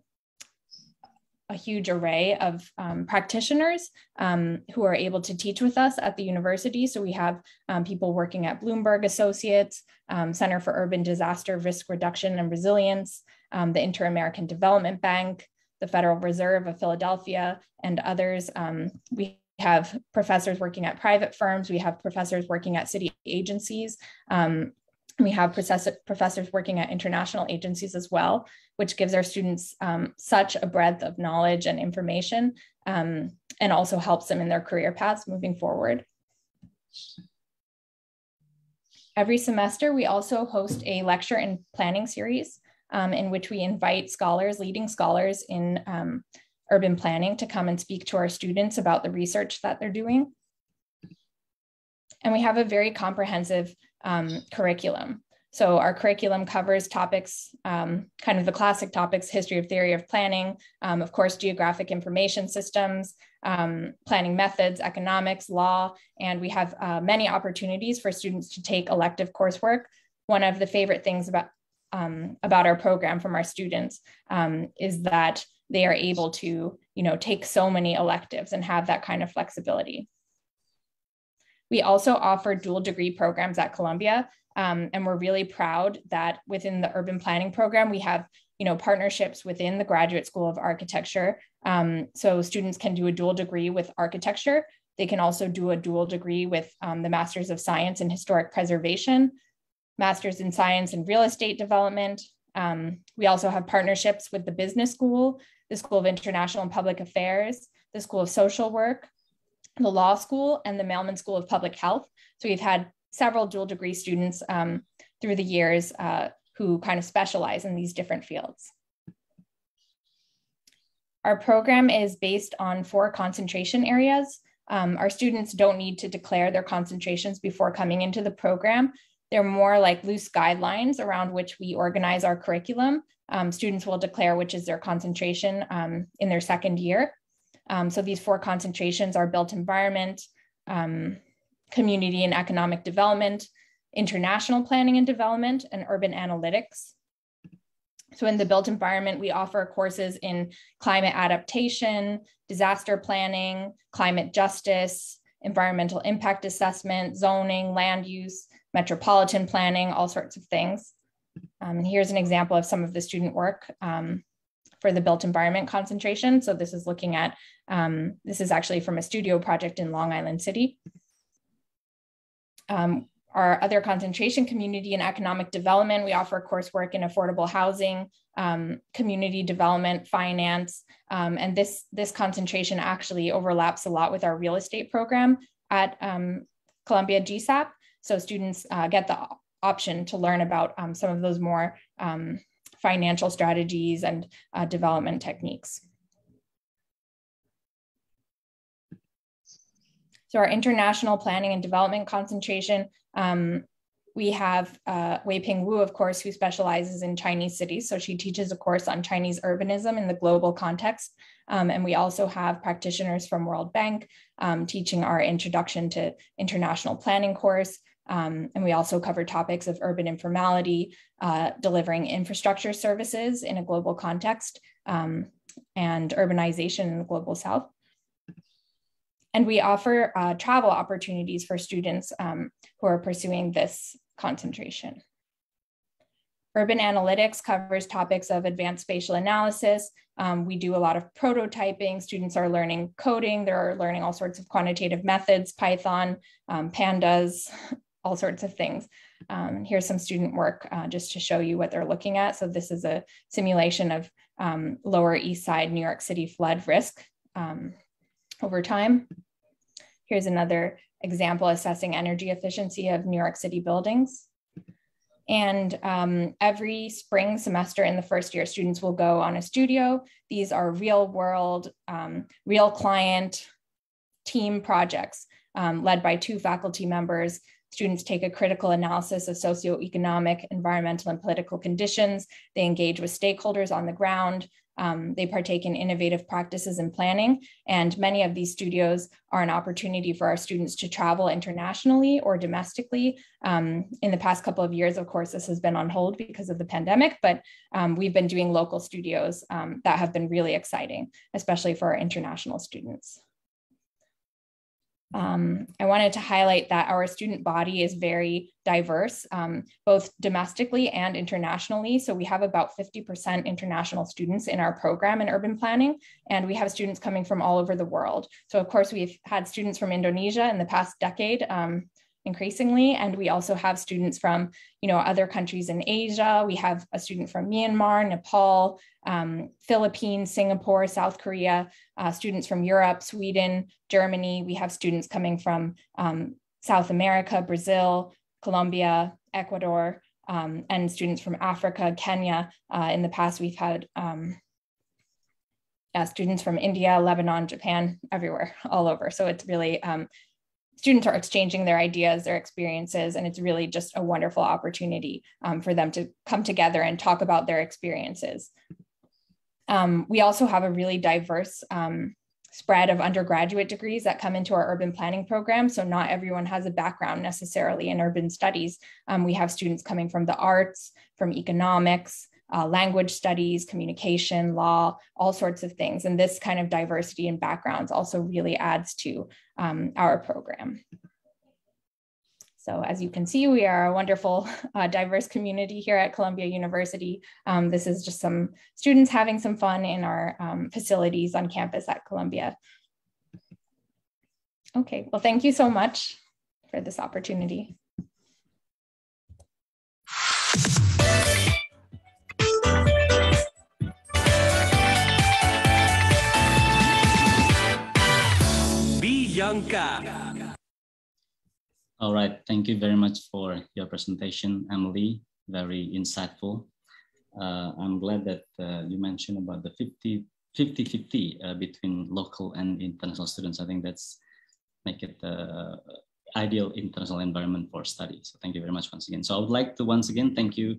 S7: a huge array of um, practitioners um, who are able to teach with us at the university. So we have um, people working at Bloomberg Associates, um, Center for Urban Disaster Risk Reduction and Resilience, um, the Inter American Development Bank, the Federal Reserve of Philadelphia, and others. we have professors working at private firms, we have professors working at city agencies, um, we have professors working at international agencies as well, which gives our students um, such a breadth of knowledge and information um, and also helps them in their career paths moving forward. Every semester, we also host a lecture and planning series um, in which we invite scholars, leading scholars in um, urban planning to come and speak to our students about the research that they're doing. And we have a very comprehensive um, curriculum. So our curriculum covers topics, um, kind of the classic topics, history of theory of planning, um, of course, geographic information systems, um, planning methods, economics, law, and we have uh, many opportunities for students to take elective coursework. One of the favorite things about, um, about our program from our students um, is that they are able to you know, take so many electives and have that kind of flexibility. We also offer dual degree programs at Columbia, um, and we're really proud that within the urban planning program, we have you know partnerships within the Graduate School of Architecture. Um, so students can do a dual degree with architecture. They can also do a dual degree with um, the Masters of Science in Historic Preservation, Masters in Science and Real Estate Development. Um, we also have partnerships with the Business School, the School of International and Public Affairs, the School of Social Work, the law school and the Mailman School of Public Health. So we've had several dual degree students um, through the years uh, who kind of specialize in these different fields. Our program is based on four concentration areas. Um, our students don't need to declare their concentrations before coming into the program. They're more like loose guidelines around which we organize our curriculum. Um, students will declare which is their concentration um, in their second year. Um, so these four concentrations are built environment, um, community and economic development, international planning and development, and urban analytics. So in the built environment, we offer courses in climate adaptation, disaster planning, climate justice, environmental impact assessment, zoning, land use, metropolitan planning, all sorts of things. Um, and here's an example of some of the student work. Um, for the built environment concentration. So this is looking at, um, this is actually from a studio project in Long Island City. Um, our other concentration community and economic development, we offer coursework in affordable housing, um, community development, finance, um, and this, this concentration actually overlaps a lot with our real estate program at um, Columbia GSAP. So students uh, get the option to learn about um, some of those more financial strategies and uh, development techniques. So our international planning and development concentration, um, we have uh, Wei Ping Wu, of course, who specializes in Chinese cities. So she teaches a course on Chinese urbanism in the global context. Um, and we also have practitioners from World Bank um, teaching our introduction to international planning course. Um, and we also cover topics of urban informality, uh, delivering infrastructure services in a global context, um, and urbanization in the global south. And we offer uh, travel opportunities for students um, who are pursuing this concentration. Urban analytics covers topics of advanced spatial analysis. Um, we do a lot of prototyping. Students are learning coding. They're learning all sorts of quantitative methods, Python, um, pandas, all sorts of things. Um, here's some student work uh, just to show you what they're looking at. So this is a simulation of um, Lower East Side New York City flood risk um, over time. Here's another example assessing energy efficiency of New York City buildings. And um, every spring semester in the first year, students will go on a studio. These are real world, um, real client team projects um, led by two faculty members Students take a critical analysis of socioeconomic, environmental, and political conditions. They engage with stakeholders on the ground. Um, they partake in innovative practices and planning. And many of these studios are an opportunity for our students to travel internationally or domestically. Um, in the past couple of years, of course, this has been on hold because of the pandemic, but um, we've been doing local studios um, that have been really exciting, especially for our international students um, I wanted to highlight that our student body is very diverse, um, both domestically and internationally. So we have about 50% international students in our program in urban planning, and we have students coming from all over the world. So of course, we've had students from Indonesia in the past decade, um, increasingly. And we also have students from, you know, other countries in Asia. We have a student from Myanmar, Nepal, um, Philippines, Singapore, South Korea, uh, students from Europe, Sweden, Germany. We have students coming from um, South America, Brazil, Colombia, Ecuador, um, and students from Africa, Kenya. Uh, in the past, we've had um, uh, students from India, Lebanon, Japan, everywhere, all over. So it's really um, students are exchanging their ideas, their experiences, and it's really just a wonderful opportunity um, for them to come together and talk about their experiences. Um, we also have a really diverse um, spread of undergraduate degrees that come into our urban planning program. So not everyone has a background necessarily in urban studies. Um, we have students coming from the arts, from economics, uh, language studies, communication, law, all sorts of things. And this kind of diversity and backgrounds also really adds to um, our program. So as you can see, we are a wonderful uh, diverse community here at Columbia University. Um, this is just some students having some fun in our um, facilities on campus at Columbia. Okay, well, thank you so much for this opportunity.
S2: All right, thank you very much for your presentation, Emily. Very insightful. Uh, I'm glad that uh, you mentioned about the 50 50 uh, between local and international students. I think that's make it the uh, ideal international environment for study. So thank you very much once again. So I would like to once again thank you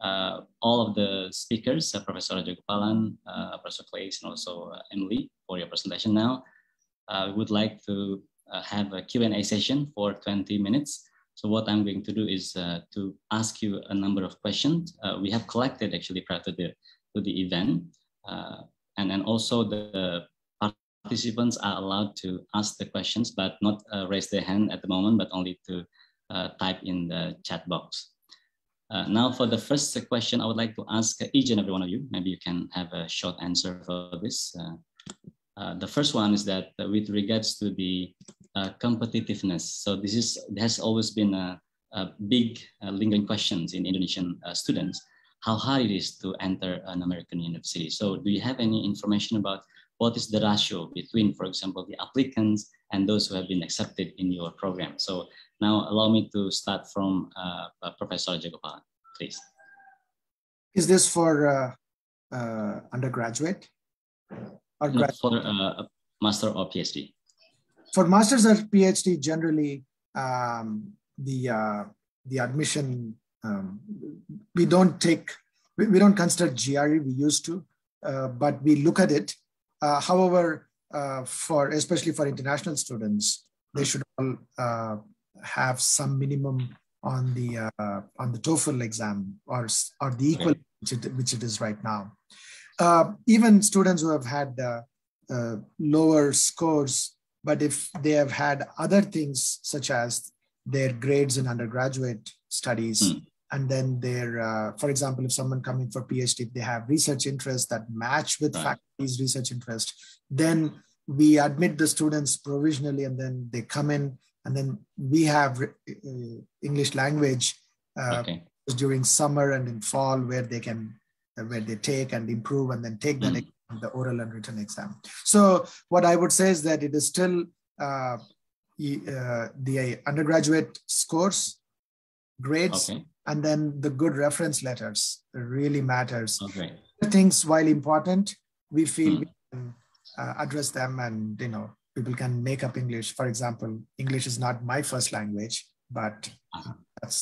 S2: uh, all of the speakers, uh, Professor Rajagopalan, Professor Clay, and also Emily for your presentation now uh, would like to uh, have a Q&A session for 20 minutes. So what I'm going to do is uh, to ask you a number of questions uh, we have collected actually prior to the, to the event. Uh, and then also the participants are allowed to ask the questions, but not uh, raise their hand at the moment, but only to type in the chat box. now for the first question, I would like to ask each and every one of you, maybe you can have a short answer for this. Uh, the first one is that uh, with regards to the uh, competitiveness, so this is has always been a, a big lingering questions in Indonesian students, how hard it is to enter an American university. So do you have any information about what is the ratio between, for example, the applicants and those who have been accepted in your program? So now allow me to start from uh, Professor Jagopalan, please.
S5: Is this for uh, uh, undergraduate?
S2: Or graduate? For uh, master or PhD.
S5: For masters or PhD, generally um, the uh, the admission um, we don't take we, we, don't consider GRE we used to, uh, but we look at it. Uh, however, uh, for especially for international students, they should all uh, have some minimum on the on the TOEFL exam or or the equal which, it, which it is right now. Uh, even students who have had uh, uh, lower scores, but if they have had other things such as their grades in undergraduate studies, mm. and then their, uh, for example, if someone coming for PhD, if they have research interests that match with right. faculty's research interest, then we admit the students provisionally, and then they come in, and then we have English language okay. during summer and in fall where they can where they take and improve and then take mm-hmm. the oral and written exam. So what I would say is that it is still uh, uh, the undergraduate scores, grades, okay. and then the good reference letters really matters. Okay. Things while important, we feel mm-hmm. we can uh, address them and you know people can make up English. For example, English is not my first language, but uh-huh.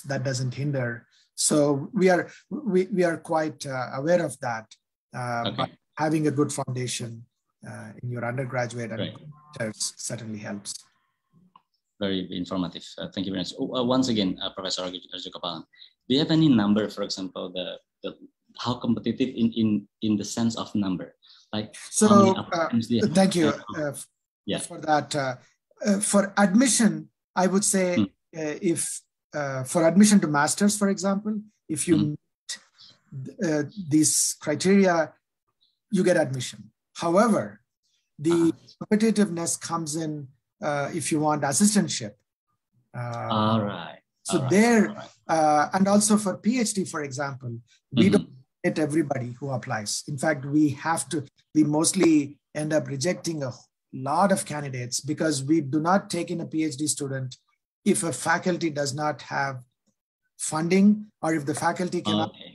S5: that doesn't hinder so we are we, we are quite uh, aware of that. Uh, okay. But having a good foundation uh, in your undergraduate right. certainly helps.
S2: Very informative. Uh, thank you very much. Oh, uh, once again, uh, Professor Arjukapalan, do you have any number, for example, the, the how competitive in, in, in the sense of number? Like so, you thank you
S5: yeah. for that. for admission, I would say hmm. if uh, for admission to masters, for example, if you mm. meet uh, these criteria, you get admission. However, the ah. competitiveness comes in uh, if you want assistantship.
S1: Uh, all right. So all right, there,
S5: right. Uh, and also for PhD, for example, we mm-hmm. don't get everybody who applies. In fact, we have to. We mostly end up rejecting a lot of candidates because we do not take in a PhD student if a faculty does not have funding or if the faculty cannot okay.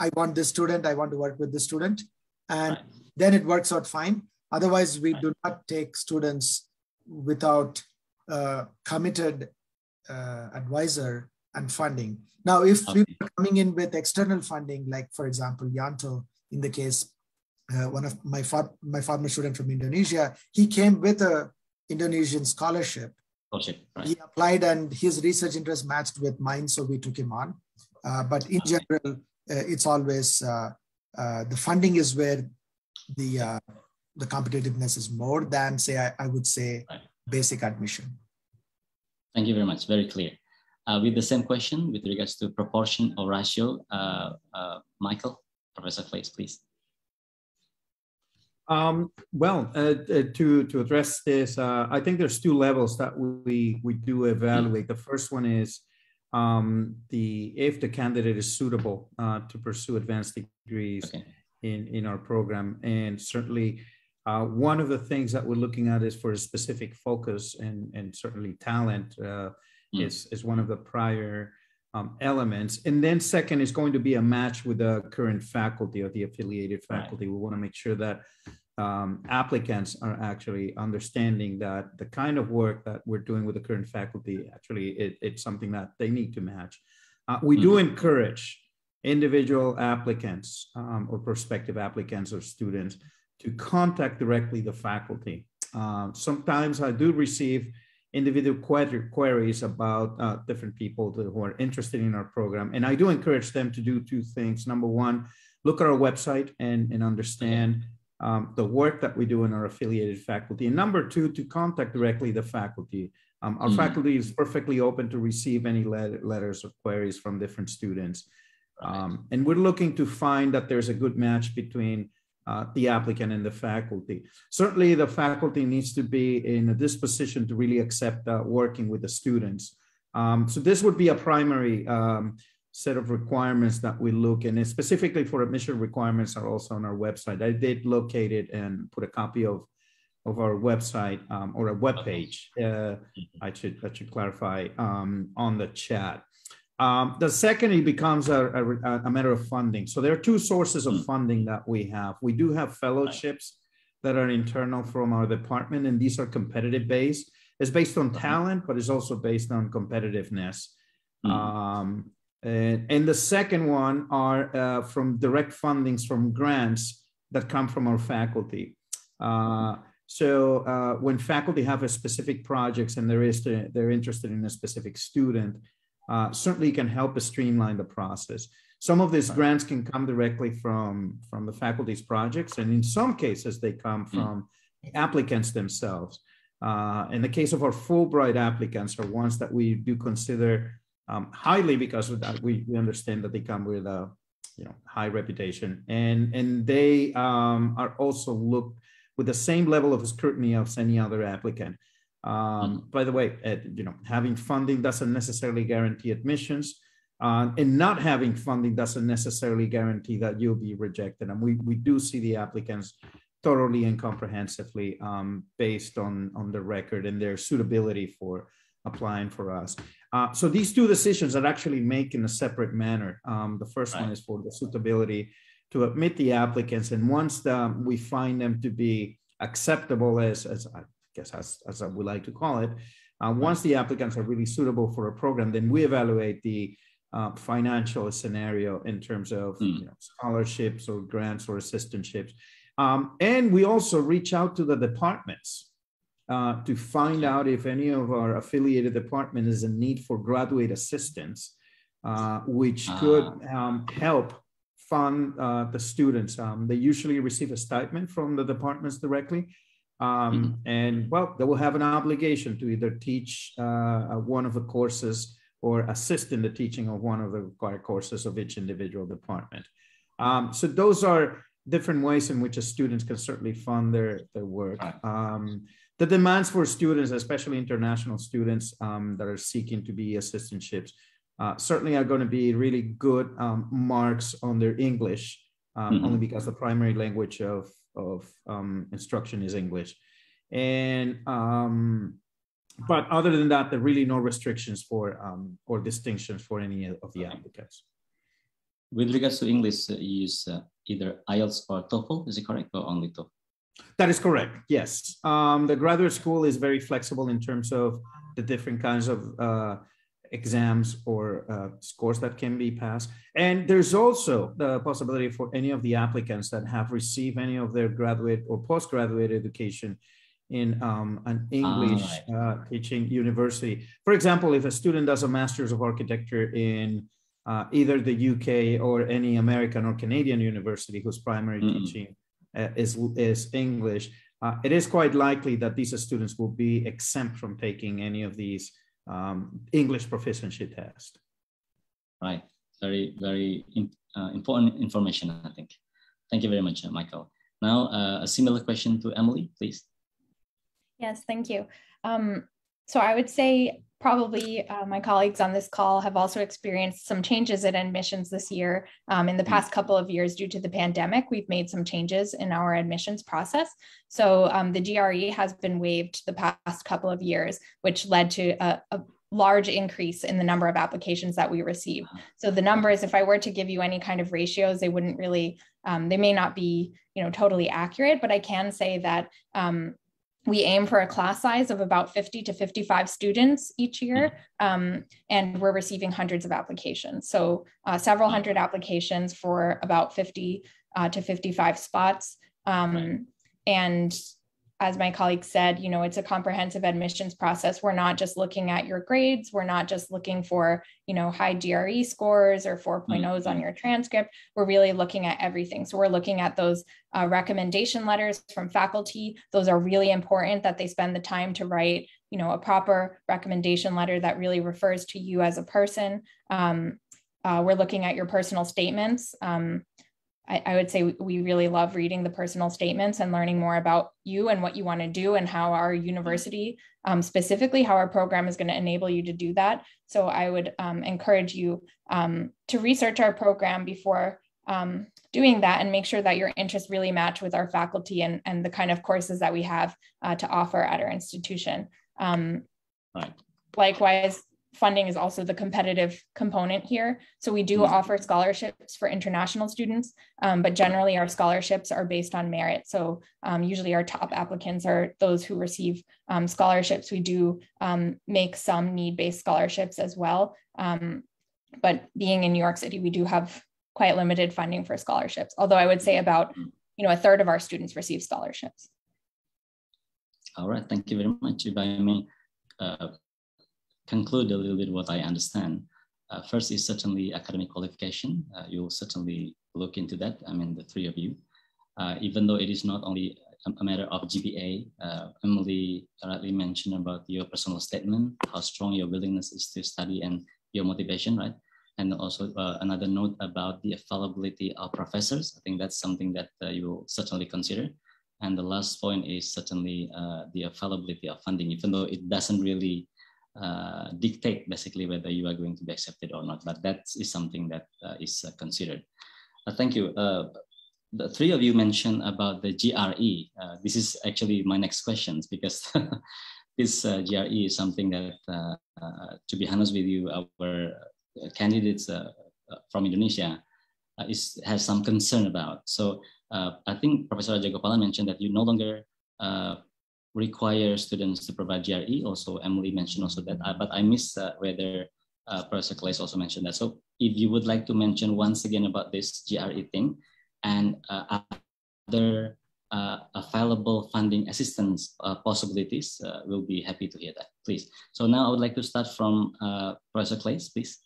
S5: i want this student i want to work with this student and then it works out fine otherwise we do not take students without committed uh, advisor and funding now if okay. we are coming in with external funding like for example yanto in the case uh, one of my, my former student from indonesia he came with a indonesian scholarship Right. He applied and his research interest matched with mine, so we took him on. Uh, but in general, uh, it's always uh, uh, the funding is where the uh, the competitiveness is more than say I, I would say right. basic admission.
S2: Thank you very much. Very clear. Uh, with the same question with regards to proportion or ratio, Michael, Professor Flace, please.
S6: Um, well, uh, uh, to to address this, uh, I think there's two levels that we we do evaluate. The first one is um, the if the candidate is suitable uh, to pursue advanced degrees okay. in in our program, and certainly. Uh, one of the things that we're looking at is for a specific focus and, and certainly talent mm. is, is one of the prior um, elements. And then second is going to be a match with the current faculty or the affiliated faculty. Right. We want to make sure that um, applicants are actually understanding that the kind of work that we're doing with the current faculty, actually it, it's something that they need to match. Uh, we mm-hmm. do encourage individual applicants um, or prospective applicants or students to contact directly the faculty. Uh, sometimes I do receive individual queries about uh, different people who are interested in our program. And I do encourage them to do two things. Number one, look at our website and, and understand um, the work that we do in our affiliated faculty. And number two, to contact directly the faculty. Um, our mm. faculty is perfectly open to receive any let letters or queries from different students. Right. Um, and we're looking to find that there's a good match between uh, the applicant and the faculty. Certainly the faculty needs to be in a disposition to really accept uh, working with the students. Um, so this would be a primary um, set of requirements that we look and specifically for admission requirements are also on our website. I did locate it and put a copy of of our website um, or a web page. Uh, I should I should clarify um, on the chat. Um, the second, it becomes a, a, a, matter of funding. So there are two sources of hmm. funding that we have. We do have fellowships that are internal from our department, and these are competitive based. It's based on hmm. talent, but it's also based on competitiveness. Hmm. Um, and, and, the second one are uh, from direct fundings from grants that come from our faculty. Uh, so uh, when faculty have a specific projects and there they're interested in a specific student, uh, certainly can help us streamline the process. Some of these grants can come directly from, from the faculty's projects, and in some cases, they come hmm. from applicants themselves. Uh, in the case of our Fulbright applicants, are ones that we do consider um, highly because we, we understand that they come with a you know high reputation, and and they um, are also looked with the same level of scrutiny as any other applicant. Um, mm-hmm. by the way, uh, you know, having funding doesn't necessarily guarantee admissions, uh, and not having funding doesn't necessarily guarantee that you'll be rejected. And we we do see the applicants thoroughly and comprehensively um, based on on the record and their suitability for applying for us. Uh, so these two decisions are actually made in a separate manner. Um, the first right. one is for the suitability to admit the applicants, and once the, um, we find them to be acceptable as, as guess as, as we like to call it. Uh, once the applicants are really suitable for a program, then we evaluate the uh, financial scenario in terms of mm. you know, scholarships or grants or assistantships. Um, and we also reach out to the departments uh, to find out if any of our affiliated department is in need for graduate assistance, uh, which ah. could um, help fund uh, the students. Um, they usually receive a stipend from the departments directly, um, mm-hmm. And well, they will have an obligation to either teach uh, uh, one of the courses or assist in the teaching of one of the required courses of each individual department. Um, so those are different ways in which students can certainly fund their, their work. Um, the demands for students, especially international students um, that are seeking to be assistantships, uh, certainly are going to be really good um, marks on their English, um, mm-hmm. only because the primary language of of um, instruction is English. And um, but other than that, there are really no restrictions for um, or distinctions for any of the applicants.
S2: With regards to English, uh, you use uh, either IELTS or TOEFL. Is it correct, or only TOEFL?
S6: That is correct. Yes, um, the graduate school is very flexible in terms of the different kinds of uh, exams or uh, scores that can be passed. And there's also the possibility for any of the applicants that have received any of their graduate or postgraduate education in um, an English ah. uh, teaching university. For example, if a student does a master's of architecture in uh, either the UK or any American or Canadian university whose primary mm. teaching uh, is, is English, uh, it is quite likely that these students will be exempt from taking any of these um, English proficiency test. Right.
S2: Very, very in, uh, important information, I think. Thank you very much, uh, Michael. Now, uh, a similar question to Emily, please.
S7: Yes, thank you. Um, so I would say probably uh, my colleagues on this call have also experienced some changes in admissions this year. Um, in the mm-hmm. past couple of years, due to the pandemic, we've made some changes in our admissions process. So um, the GRE has been waived the past couple of years, which led to a, a large increase in the number of applications that we receive. So the numbers, if I were to give you any kind of ratios, they wouldn't really, um, they may not be, you know, totally accurate, but I can say that um, we aim for a class size of about 50 to 55 students each year, mm-hmm. um, and we're receiving hundreds of applications. So uh, several hundred applications for about 50 uh, to 55 spots. Um, and as my colleague said, you know, it's a comprehensive admissions process. We're not just looking at your grades. We're not just looking for, you know, high GRE scores or 4.0s mm-hmm. on your transcript. We're really looking at everything. So we're looking at those uh, recommendation letters from faculty. Those are really important that they spend the time to write, you know, a proper recommendation letter that really refers to you as a person. Um, uh, we're looking at your personal statements. Um, I, I would say we really love reading the personal statements and learning more about you and what you want to do and how our university, um, specifically how our program is going to enable you to do that. So I would um, encourage you um, to research our program before um, doing that and make sure that your interests really match with our faculty and, and the kind of courses that we have uh, to offer at our institution. Um, right. Likewise, funding is also the competitive component here. So we do mm-hmm. offer scholarships for international students, um, but generally our scholarships are based on merit. So um, usually our top applicants are those who receive um, scholarships. We do um, make some need-based scholarships as well. Um, but being in New York City, we do have quite limited funding for scholarships, although I would say about mm-hmm. you know, a third of our students receive scholarships.
S2: All right, thank you very much. If I may uh, conclude a little bit what I understand. Uh, first is certainly academic qualification. Uh, you will certainly look into that. I mean, the three of you, uh, even though it is not only a matter of GPA, uh, Emily rightly mentioned about your personal statement, how strong your willingness is to study and your motivation, right? And also uh, another note about the availability of professors. I think that's something that uh, you will certainly consider. And the last point is certainly the availability of funding, even though it doesn't really uh, dictate basically whether you are going to be accepted or not. But that is something that uh, is uh, considered. Uh, thank you. Uh, the three of you mentioned about the GRE. this is actually my next questions because this GRE is something that, to be honest with you, our candidates from Indonesia is, has some concern about. So I think Professor Jagopala mentioned that you no longer require students to provide GRE. Also, Emily mentioned also that, uh, but I missed uh, whether uh, Professor Clays also mentioned that. So if you would like to mention once again about this GRE thing and uh, other uh, available funding assistance uh, possibilities, we'll be happy to hear that, please. So now I would like to start from Professor Clays, please.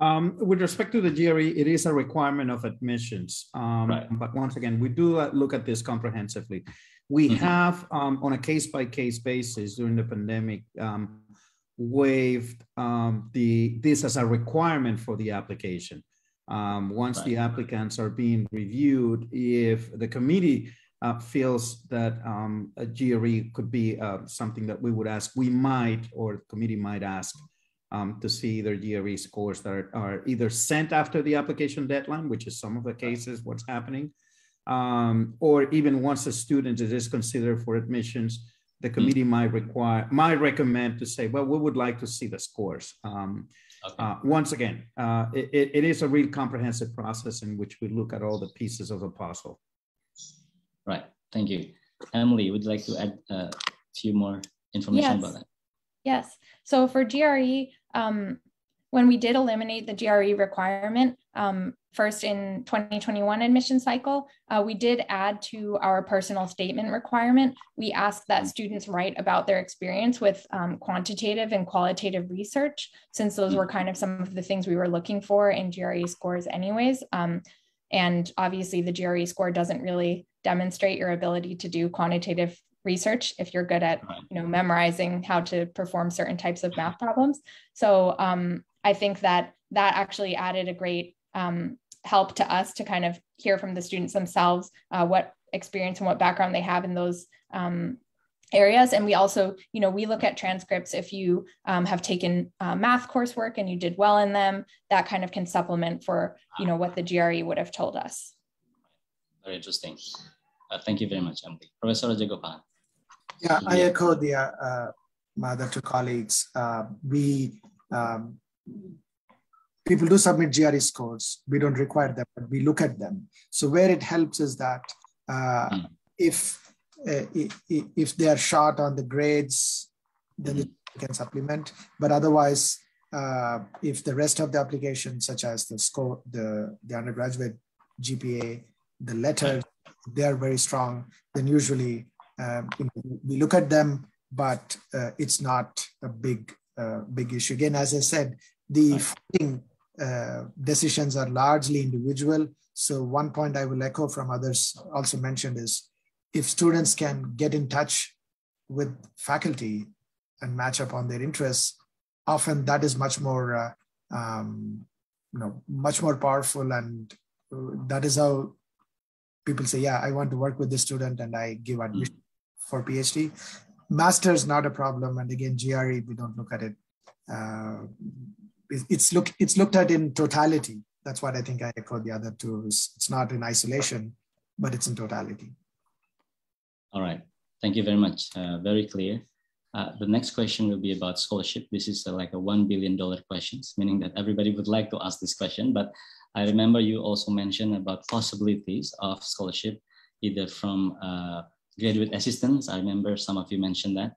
S6: Um, with respect to the GRE, it is a requirement of admissions. Um, right. But once again, we do look at this comprehensively. We mm-hmm. have, um, on a case by case basis during the pandemic, um, waived um, the this as a requirement for the application. Um, once right. the applicants are being reviewed, if the committee uh, feels that um, a GRE could be uh, something that we would ask, we might or the committee might ask um, to see their GRE scores that are, are, either sent after the application deadline, which is some of the cases what's happening, um, or even once a student is considered for admissions, the hmm. committee might require, might recommend to say, well, we would like to see the scores. Um, okay. uh, once again, uh, it, it is a real comprehensive process in which we look at all the pieces of the puzzle.
S2: Right, thank you. Emily, would you like to add a uh, few more information yes. about that?
S7: Yes, so for GRE, um, when we did eliminate the GRE requirement, um, first in 2021 admission cycle, uh, we did add to our personal statement requirement. We asked that students write about their experience with um, quantitative and qualitative research, since those were kind of some of the things we were looking for in GRE scores anyways. Um, and obviously the GRE score doesn't really demonstrate your ability to do quantitative research if you're good at you know memorizing how to perform certain types of math problems. So um, I think that that actually added a great um, help to us to kind of hear from the students themselves uh, what experience and what background they have in those um, areas and we also you know we look at transcripts if you um, have taken uh, math coursework and you did well in them that kind of can supplement for you know what the gre would have told us
S2: very interesting uh, thank you very much emily professor jagopan
S5: yeah i echo the uh, uh my other two colleagues uh, we um, people do submit GRE scores. We don't require them, but we look at them. So where it helps is that uh, hmm. if uh, if they are short on the grades, then mm. they can supplement. But otherwise, uh, if the rest of the application, such as the score, the the undergraduate GPA, the letters, they are very strong, then usually um, we look at them. But uh, it's not a big uh, big issue. Again, as I said, the funding uh, decisions are largely individual. So one point I will echo from others also mentioned is if students can get in touch with faculty and match up on their interests, often that is much more, uh, um, you know, much more powerful. And uh, that is how people say, yeah, I want to work with this student and I give mm. admission mm-hmm. for PhD. Master's not a problem. And again, GRE, we don't look at it uh, it's look it's looked at in totality. That's what I think I echo the other two. It's not in isolation, but it's in
S2: totality. All right. Thank you very much. Uh, very clear. Uh, the next question will be about scholarship. This is uh, like a $1 billion questions, meaning that everybody would like to ask this question, but I remember you also mentioned about possibilities of scholarship, either from uh, graduate assistants. I remember some of you mentioned that,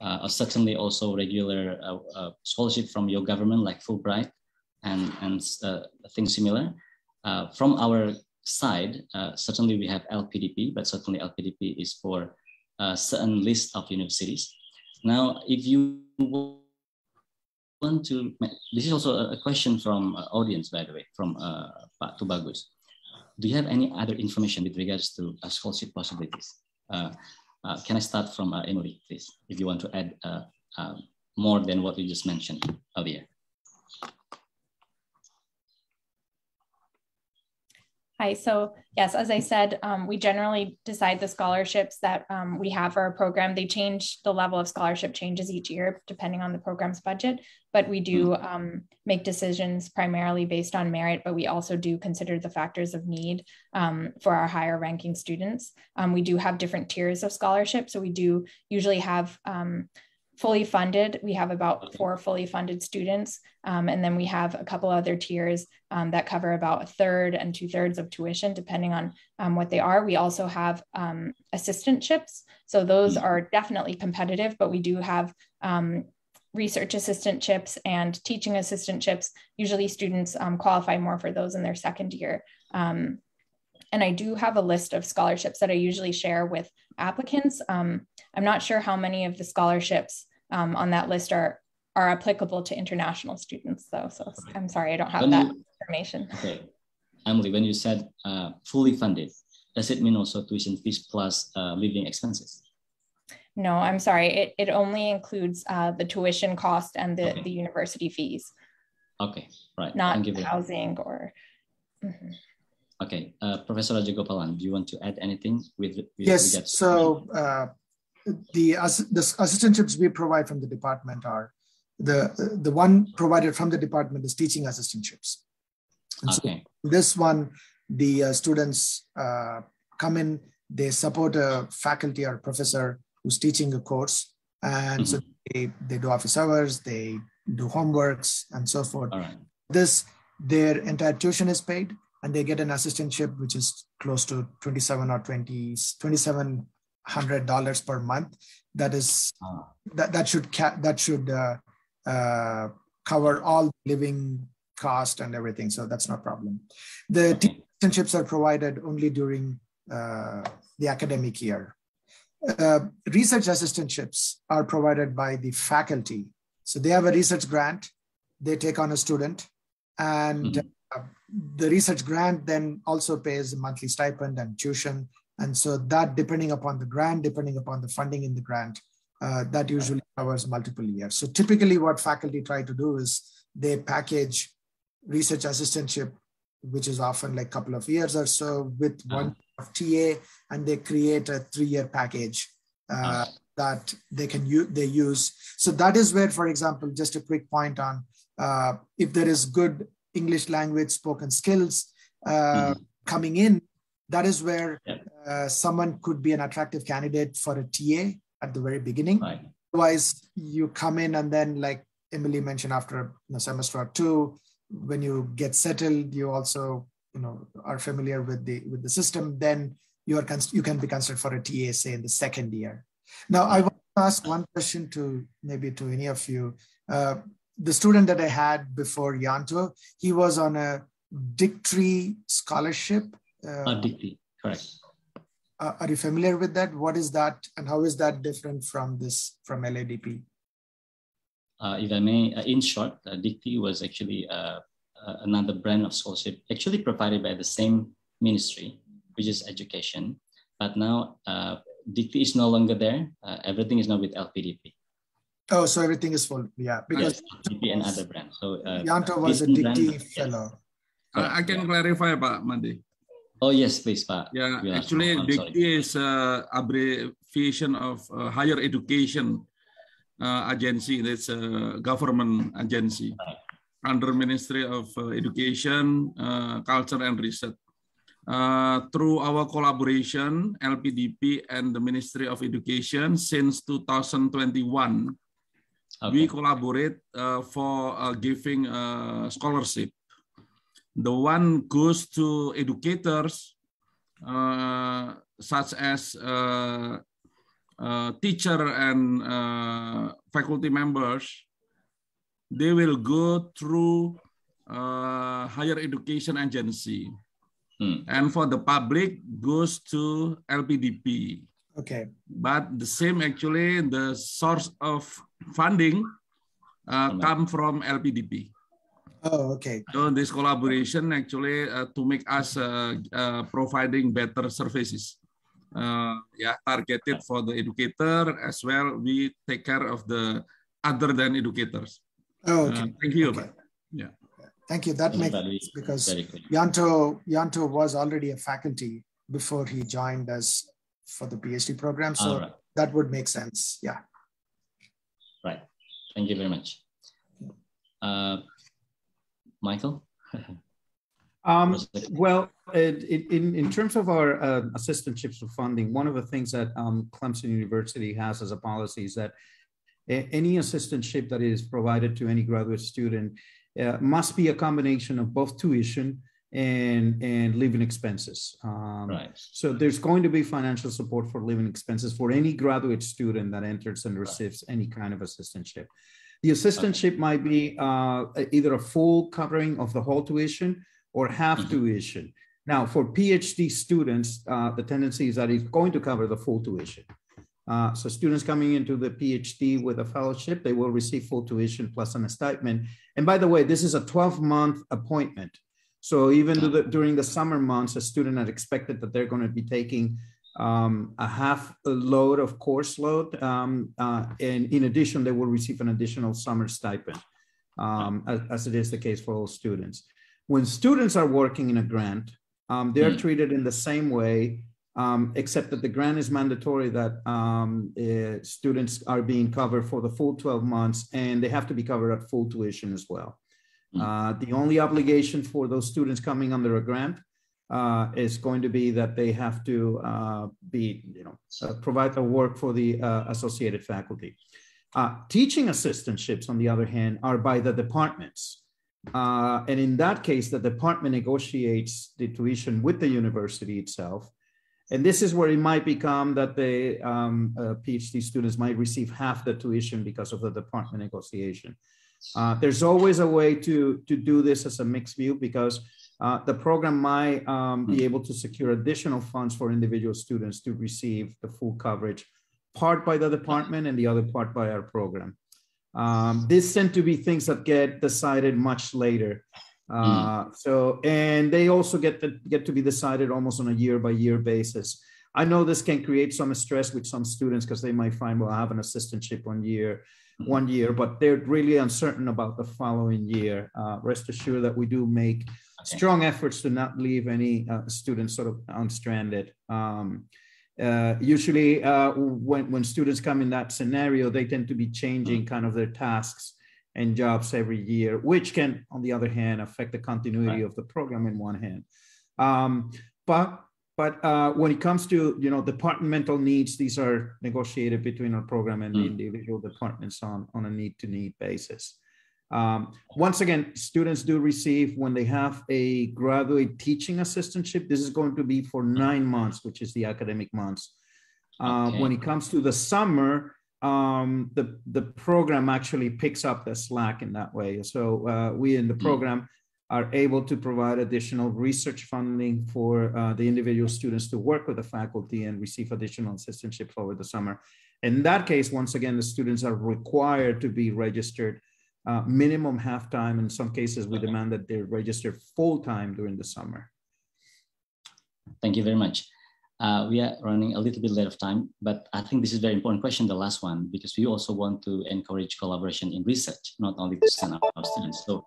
S2: uh, certainly also regular uh, uh, scholarship from your government like Fulbright and, and uh, things similar. Uh, from our side, certainly we have LPDP, but certainly LPDP is for a certain list of universities. Now, if you want to, this is also a question from audience, by the way, from uh, Pak Tubagus. Do you have any other information with regards to scholarship possibilities? Uh, uh, can I start from uh, Emily, please, if you want to add uh, uh, more than what you just mentioned earlier?
S7: Hi. So, yes, as I said, um, we generally decide the scholarships that um, we have for our program. They change, the level of scholarship changes each year depending on the program's budget, but we do mm-hmm. um, make decisions primarily based on merit, but we also do consider the factors of need um, for our higher ranking students. Um, we do have different tiers of scholarship. So, we do usually have um, fully funded. We have about four fully funded students, um, and then we have a couple other tiers um, that cover about a third and two thirds of tuition, depending on um, what they are. We also have um, assistantships, so those mm-hmm. are definitely competitive, but we do have um, research assistantships and teaching assistantships. Usually, students um, qualify more for those in their second year and I do have a list of scholarships that I usually share with applicants. Um, I'm not sure how many of the scholarships um, on that list are are applicable to international students though. So I'm sorry, I don't have when that you, information.
S2: Okay. Emily, when you said uh, fully funded, does it mean also tuition fees plus uh, living expenses?
S7: No, I'm sorry. It, it only includes uh, the tuition cost and the, okay. the university fees.
S2: Okay, right. Not housing
S7: it. or. Mm
S2: -hmm. Okay, uh, Professor Rajagopalan, do you want to add anything with, with yes?
S5: So uh, the, the assistantships we provide from the department are the the one provided from the department is teaching assistantships. And okay. So this one, the uh, students uh, come in, they support a faculty or professor who's teaching a course, and mm-hmm. so they, they do office hours, they do homeworks, and so forth. Right. This their entire tuition is paid, and they get an assistantship which is close to 27 or 20 27 hundred dollars per month. That is ah. that that should ca- that should uh, uh, cover all living cost and everything. So that's no problem. The internships are provided only during uh, the academic year. Uh, research assistantships are provided by the faculty. So they have a research grant. They take on a student, and mm-hmm. Uh, the research grant then also pays a monthly stipend and tuition and so that depending upon the grant, depending upon the funding in the grant, uh, that usually covers multiple years. So typically what faculty try to do is they package research assistantship, which is often like couple of years or so with mm-hmm. one TA and they create a three-year package uh, that they can use, they use. So that is where, for example, just a quick point on uh, if there is good English language spoken skills uh, mm-hmm. coming in, that is where uh, someone could be an attractive candidate for a TA at the very beginning. Right. Otherwise, you come in and then, like Emily mentioned, after a semester or two, when you get settled, you also you know are familiar with the with the system. Then you are you can be considered for a TA, say in the second year. Now, I want to ask one question to maybe to any of you. Uh, the student that I had before Yanto, he was on a dictree scholarship uh, a ah,
S1: degree, correct.
S5: are you familiar with that? What is that and how is that different from this, from LADP?
S2: Uh, if I may, uh, in short, uh, was actually another brand of scholarship actually provided by the same ministry, which is education. But now uh, is no longer there. Uh, everything is now with LPDP.
S5: Oh, so everything is full. Yeah, because
S2: yes, LPDP and other brands. So uh, Yanto was a Dikti brand,
S5: fellow.
S4: Yes. I, I can yeah. clarify, Pak Mandi. Oh yes, please, Pak. Yeah, ya, yeah actually, oh, DIKTI is a uh, abbreviation of uh, higher education uh, agency. That's a government agency under Ministry of uh, Education, uh, Culture and Research. Uh, through our collaboration, LPDP and the Ministry of Education since 2021, okay. we collaborate uh, for uh, giving uh, scholarship The one goes to educators, uh, such as uh, uh, teacher and uh, faculty members. They will go through uh, higher education agency. Hmm. And for the public goes to LPDP. Okay. But the same actually, the source of funding uh, come from LPDP. Oh, okay. So this collaboration actually uh, to make us uh, uh, providing better services. Uh, yeah, targeted for the educator as well. We take care of the other than educators. Oh, okay. Uh, thank you. Okay. Yeah.
S5: Thank you. That makes
S4: sense
S1: because
S5: Yanto Yanto was already a faculty before he joined us for the PhD program, so right. that would make sense. Yeah.
S2: Right. Thank you very much. Uh, Michael?
S6: um, well, it, it, in, in terms of our uh, assistantships for funding, one of the things that um, Clemson University has as a policy is that any assistantship that is provided to any graduate student uh, must be a combination of both tuition and and living expenses. Um, right. So there's going to be financial support for living expenses for any graduate student that enters and receives right. any kind of assistantship. The assistantship might be uh, either a full covering of the whole tuition or half mm -hmm. tuition. Now, for PhD students, uh, the tendency is that it's going to cover the full tuition. Uh, so students coming into the PhD with a fellowship, they will receive full tuition plus an stipend. And by the way, this is a 12-month appointment. So even the, during the summer months, a student had expected that they're going to be taking um, a half a load of course load. Um, uh, and in addition, they will receive an additional summer stipend, um, as, as, it is the case for all students. When students are working in a grant, um, they're mm. treated in the same way, um, except that the grant is mandatory that uh, students are being covered for the full 12 months and they have to be covered at full tuition as well. Mm. Uh, the only obligation for those students coming under a grant uh, is going to be that they have to uh, be, you know, uh, provide the work for the uh, associated faculty. Uh, teaching assistantships, on the other hand, are by the departments. Uh, and in that case, the department negotiates the tuition with the university itself. And this is where it might become that the um, PhD students might receive half the tuition because of the department negotiation. there's always a way to, to do this as a mixed view because uh, the program might um, be hmm. able to secure additional funds for individual students to receive the full coverage, part by the department and the other part by our program. Um, these tend to be things that get decided much later. Uh, hmm. So, and they also get to, get to be decided almost on a year by year basis. I know this can create some stress with some students because they might find, well, I have an assistantship one year, hmm. one year, but they're really uncertain about the following year. Uh, rest assured that we do make strong efforts to not leave any uh, students sort of unstranded. Um, uh, usually, uh, when, when students come in that scenario, they tend to be changing mm-hmm. kind of their tasks and jobs every year, which can, on the other hand, affect the continuity right. of the program in one hand. Um, but but uh, when it comes to you know departmental needs, these are negotiated between our program and mm. the individual departments on, on a need to need basis. Um, once again, students do receive when they have a graduate teaching assistantship. This is going to be for mm-hmm. nine months, which is the academic months. Uh, okay. When it comes to the summer, um, the the program actually picks up the slack in that way. So uh, we in the mm. program are able to provide additional research funding for uh, the individual students to work with the faculty and receive additional assistantship over the summer. In that case, once again, the students are required to be registered uh, minimum half time. In some cases, we demand that they register full time during the summer.
S2: Thank you very much. Uh, we are running a little bit late of time, but I think this is very important question, the last one, because we also want to encourage collaboration in research, not only to send out our students. So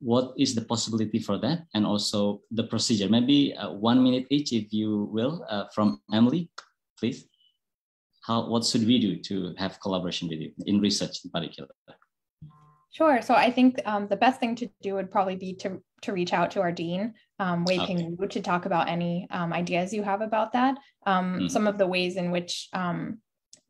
S2: what is the possibility for that? And also the procedure, maybe uh, one minute each, if you will, uh, from Emily, please. How, what should we do to have collaboration with you in research in particular?
S7: Sure. So I think um, the best thing to do would probably be to to reach out to our dean, um, Wei Ping Wu, to talk about any um, ideas you have about that. Mm. Some of the ways in which um,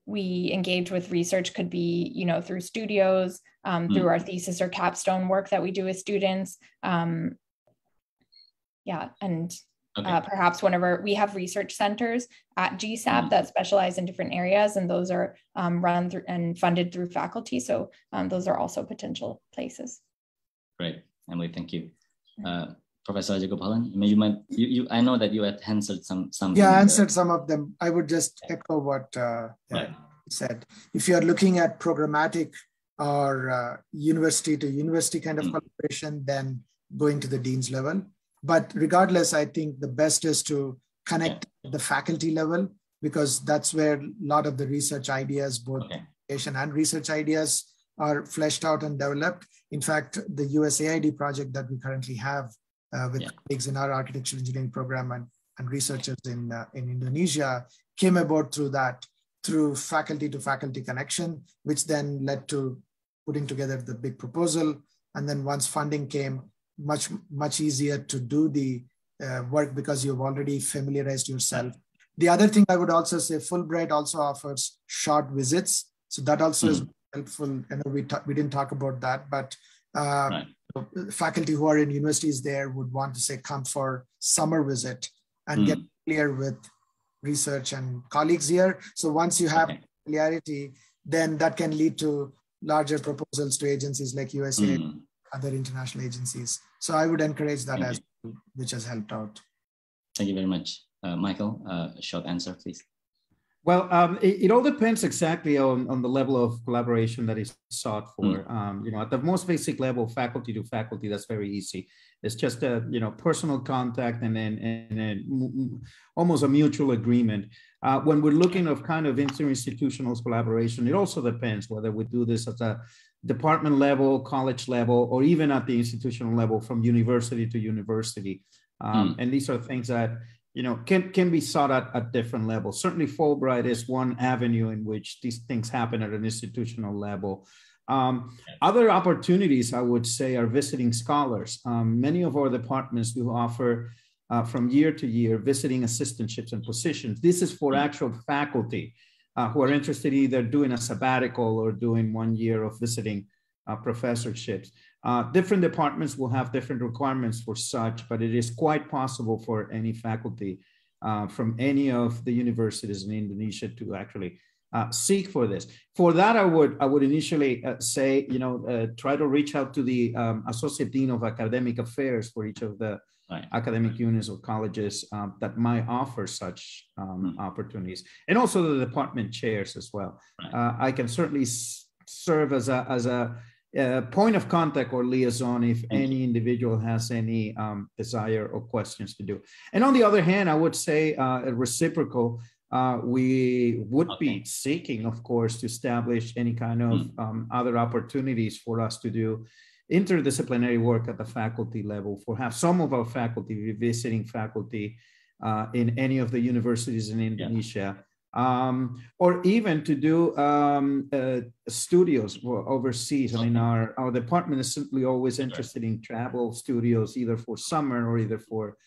S7: we engage with research could be, you know, through studios, mm. through our mm-hmm. thesis or capstone work that we do with students. yeah, and Okay. Uh, perhaps one of our we have research centers at GSAP mm-hmm. that specialize in different areas, and those are um, run through and funded through faculty. So um, those are also potential places.
S2: Great, Emily, thank you. Mm. Uh, Professor Jagopalan, you might you, you I know that you had answered some some. Yeah, I answered
S7: some of
S5: them. I would just yeah. echo what uh, right. said. If you are looking at programmatic or uh, university to university kind of mm-hmm. collaboration, then going to the dean's level but regardless, I think the best is to connect yeah. the faculty level because that's where a lot of the research ideas, both okay. education and research ideas, are fleshed out and developed. In fact, the USAID project that we currently have uh, with yeah. colleagues in our architectural engineering program and, and researchers in, uh, in Indonesia came about through that, through faculty to faculty connection, which then led to putting together the big proposal. And then once funding came, much much easier to do the uh, work because you've already familiarized yourself. The other thing I would also say, Fulbright also offers short visits, so that also mm is hmm. helpful. I know we ta- we didn't talk about that, but uh, right. faculty who are in universities there would want to say come for summer visit and mm get clear hmm. with research and colleagues here. So once you have okay. familiarity, then that can lead to larger proposals to agencies like USA. mm other international agencies. So I would encourage
S6: that Thank as
S2: you. which has helped out. Thank you very much, uh, Michael. Uh, short answer,
S6: please. Well, um, it, it, all depends exactly on, on the level of collaboration that is sought for. Mm. Um, you know, at the most basic level, faculty to faculty, that's very easy. It's just a you know personal contact and then and, and almost a mutual agreement. Uh, when we're looking of kind of inter-institutional collaboration, it also depends whether we do this as a department level, college level, or even at the institutional level from university to university. Um, mm. And these are things that you know can, can be sought at at different levels. Certainly, Fulbright is one avenue in which these things happen at an institutional level. Um, other opportunities, I would say, are visiting scholars. Um, many of our departments do offer uh, from year to year visiting assistantships and positions. This is for hmm. actual faculty uh, who are interested in either doing a sabbatical or doing one year of visiting uh, professorships. Uh, different departments will have different requirements for such, but it is quite possible for any faculty uh, from any of the universities in Indonesia to actually uh, seek for this. For that, I would I would initially uh, say, you know, try to reach out to the um, Associate Dean of Academic Affairs for each of the right. academic units or colleges um, that might offer such um, mm-hmm. opportunities, and also the department chairs as well. Right. Uh, I can certainly serve as a as a uh, point of contact or liaison if any individual has any um, desire or questions to do. And on the other hand, I would say uh, a reciprocal. Uh, we would okay. be seeking, of course, to establish any kind of mm. um, other opportunities for us to do interdisciplinary work at the faculty level, for have some of our faculty visiting faculty uh, in any of the universities in Indonesia. Yeah. Um, or even to do um, uh, studios overseas. I mean, our, our department is simply always interested in travel studios, either for summer or either for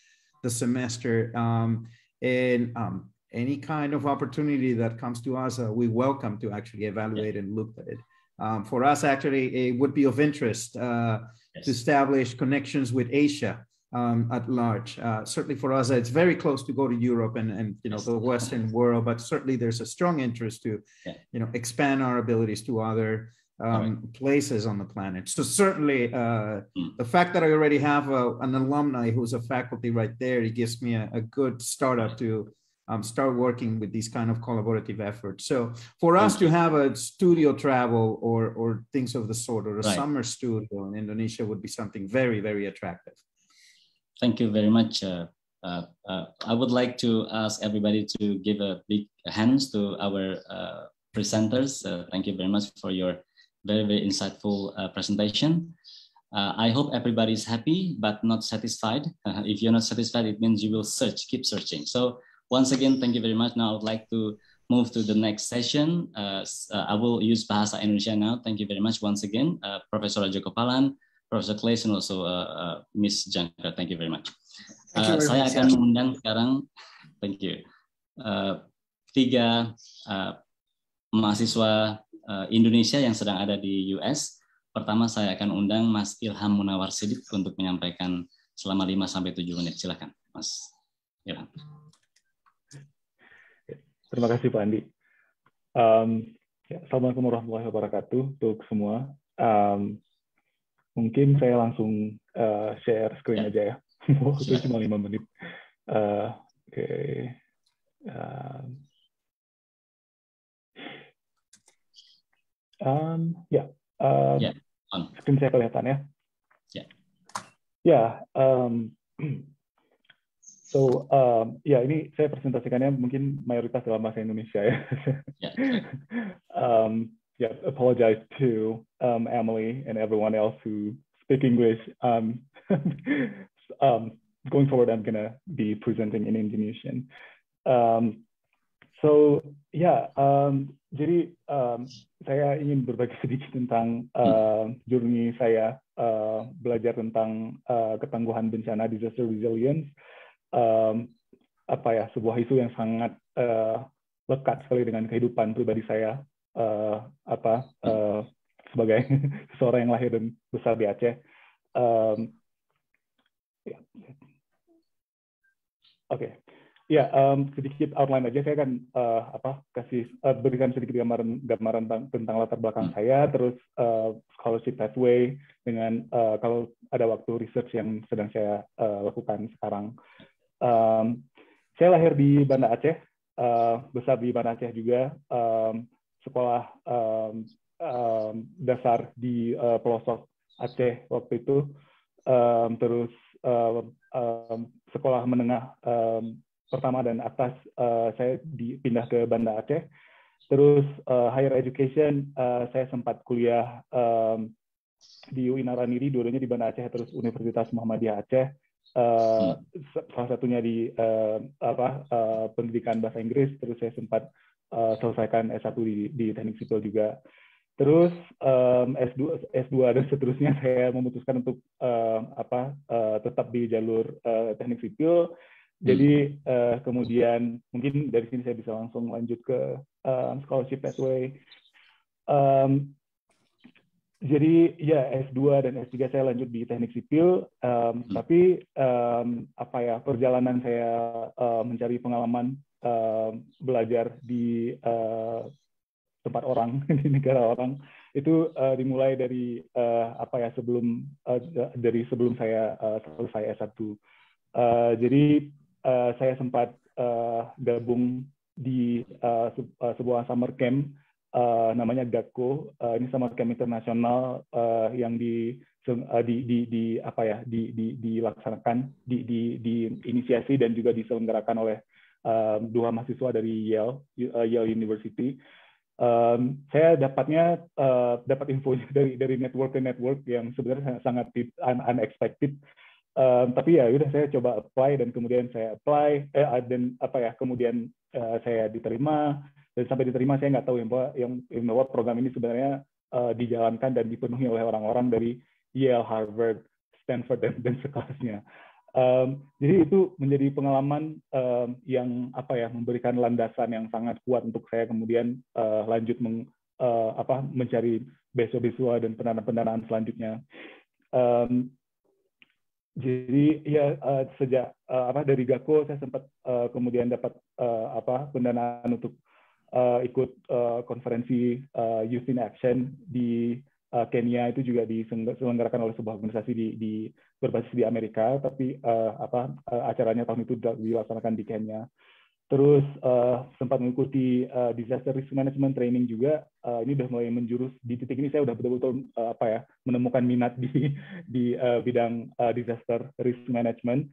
S6: the semester. Um, and um, any kind of opportunity that comes to us, uh, we welcome to actually evaluate and look at it. Um, for us, actually, it would be of interest uh, yes. to establish connections with Asia um, at large. Uh, certainly for us, it's very close to go to Europe and, and you know the Western world, but certainly there's a strong interest to yeah. you know expand our abilities to other um, right. places on the planet. So certainly uh, mm. the fact that I already have a, uh, an alumni who's a faculty right there, it gives me a, a good startup to um, start working with these kind of collaborative efforts. So for us to have a studio travel or or things of the sort, or a right. summer studio in Indonesia would be something very very attractive.
S2: Thank you very much. Uh, uh, uh, I would like to ask everybody to give a big hands to our uh, presenters. Uh, thank you very much for your very very insightful uh, presentation. Uh, I hope everybody is happy, but not satisfied. Uh, if you're not satisfied, it means you will search, keep searching. So Once again, thank you very much. Now I would like to move to the next session. Uh, uh I will use Bahasa Indonesia now. Thank you very much once again, uh, Professor Joko Palan, Professor Clayson, also uh, uh, Miss Janka. Thank you very much. Uh, you very saya much. akan mengundang sekarang, thank you, uh, tiga uh, mahasiswa Indonesia yang sedang ada di US. Pertama saya akan undang Mas Ilham Munawar Sidik untuk menyampaikan selama 5 sampai 7 menit. Silakan,
S8: Mas Ilham. Terima kasih Pak Andi. Um, ya, Assalamualaikum warahmatullahi wabarakatuh untuk semua. Um, mungkin saya langsung uh, share screen ya. aja ya. Waktu cuma lima menit. Uh, Oke. Okay. Um, um, ya. Yeah. Um, yeah. Screen saya kelihatan ya. Ya. Yeah. Ya. Yeah, um, So, um, ya ini saya presentasikannya mungkin mayoritas dalam bahasa Indonesia ya. yeah. Ya, um, yeah, apologize to um, Emily and everyone else who speak English. Um, um, going forward, I'm gonna be presenting in Indonesian. Um, so ya, yeah, um, jadi um, saya ingin berbagi sedikit tentang uh, hmm. journey saya uh, belajar tentang uh, ketangguhan bencana disaster resilience um, apa ya sebuah isu yang sangat uh, lekat sekali dengan kehidupan pribadi saya uh, apa uh, sebagai seseorang yang lahir dan besar di Aceh. Um, ya. Oke, okay. ya um, sedikit outline aja saya kan uh, apa kasih uh, berikan sedikit gambaran gambaran tentang, tentang latar belakang hmm. saya, terus uh, scholarship pathway dengan uh, kalau ada waktu research yang sedang saya uh, lakukan sekarang. Um, saya lahir di Banda Aceh, uh, besar di Banda Aceh juga, um, sekolah um, um, dasar di uh, pelosok Aceh waktu itu, um, terus um, um, sekolah menengah um, pertama dan atas uh, saya dipindah ke Banda Aceh, terus uh, higher education uh, saya sempat kuliah um, di UIN Araniri, dulunya di Banda Aceh, terus Universitas Muhammadiyah Aceh Eh, hmm. salah satunya di uh, apa uh, pendidikan bahasa Inggris terus saya sempat uh, selesaikan S1 di, di teknik sipil juga terus um, S2 S2 dan seterusnya saya memutuskan untuk uh, apa uh, tetap di jalur uh, teknik sipil hmm. jadi uh, kemudian mungkin dari sini saya bisa langsung lanjut ke um, scholarship pathway um, jadi ya S2 dan S3 saya lanjut di teknik sipil, um, hmm. tapi um, apa ya perjalanan saya uh, mencari pengalaman uh, belajar di uh, tempat orang di negara orang itu uh, dimulai dari uh, apa ya sebelum uh, dari sebelum saya uh, selesai S1. Uh, jadi uh, saya sempat uh, gabung di uh, sebuah summer camp uh, namanya GAKKO. Uh, ini sama camp internasional uh, yang di, uh, di, di, di apa ya di, di, dilaksanakan, di, di, diinisiasi dan juga diselenggarakan oleh um, dua mahasiswa dari Yale, uh, Yale University. Um, saya dapatnya uh, dapat info dari dari network ke network yang sebenarnya sangat, sangat un unexpected. Um, tapi ya udah saya coba apply dan kemudian saya apply eh, dan apa ya kemudian uh, saya diterima dan sampai diterima saya nggak tahu yang bahwa yang, yang bahwa program ini sebenarnya uh, dijalankan dan dipenuhi oleh orang-orang dari Yale, Harvard, Stanford dan, dan sekelasnya. Um, jadi itu menjadi pengalaman um, yang apa ya memberikan landasan yang sangat kuat untuk saya kemudian uh, lanjut meng, uh, apa mencari beasiswa dan pendanaan-pendanaan selanjutnya. Um, jadi ya uh, sejak uh, apa dari Gako saya sempat uh, kemudian dapat uh, apa pendanaan untuk uh, ikut uh, konferensi uh, Youth in Action di uh, Kenya itu juga diselenggarakan oleh sebuah organisasi di, di berbasis di Amerika, tapi uh, apa uh, acaranya tahun itu dilaksanakan di Kenya. Terus uh, sempat mengikuti uh, disaster risk management training juga. Uh, ini sudah mulai menjurus di titik ini saya sudah betul-betul uh, apa ya menemukan minat di di uh, bidang uh, disaster risk management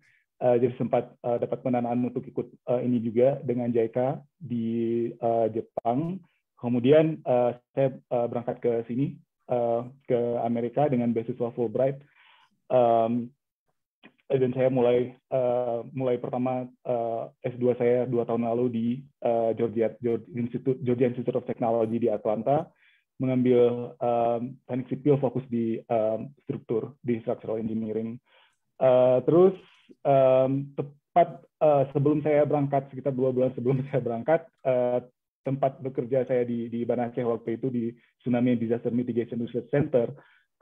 S8: uh, jadi sempat uh, dapat pendanaan untuk ikut uh, ini juga dengan JICA di uh, Jepang. Kemudian uh, saya uh, berangkat ke sini uh, ke Amerika dengan beasiswa Fulbright. Um, dan saya mulai uh, mulai pertama uh, S2 saya dua tahun lalu di uh, Georgia Georgia Institute, Georgia Institute of Technology di Atlanta mengambil um, teknik sipil fokus di um, struktur di structural engineering. Uh, terus um, tepat uh, sebelum saya berangkat sekitar dua bulan sebelum saya berangkat uh, tempat bekerja saya di di Banaceh waktu itu di Tsunami Disaster Mitigation Research Center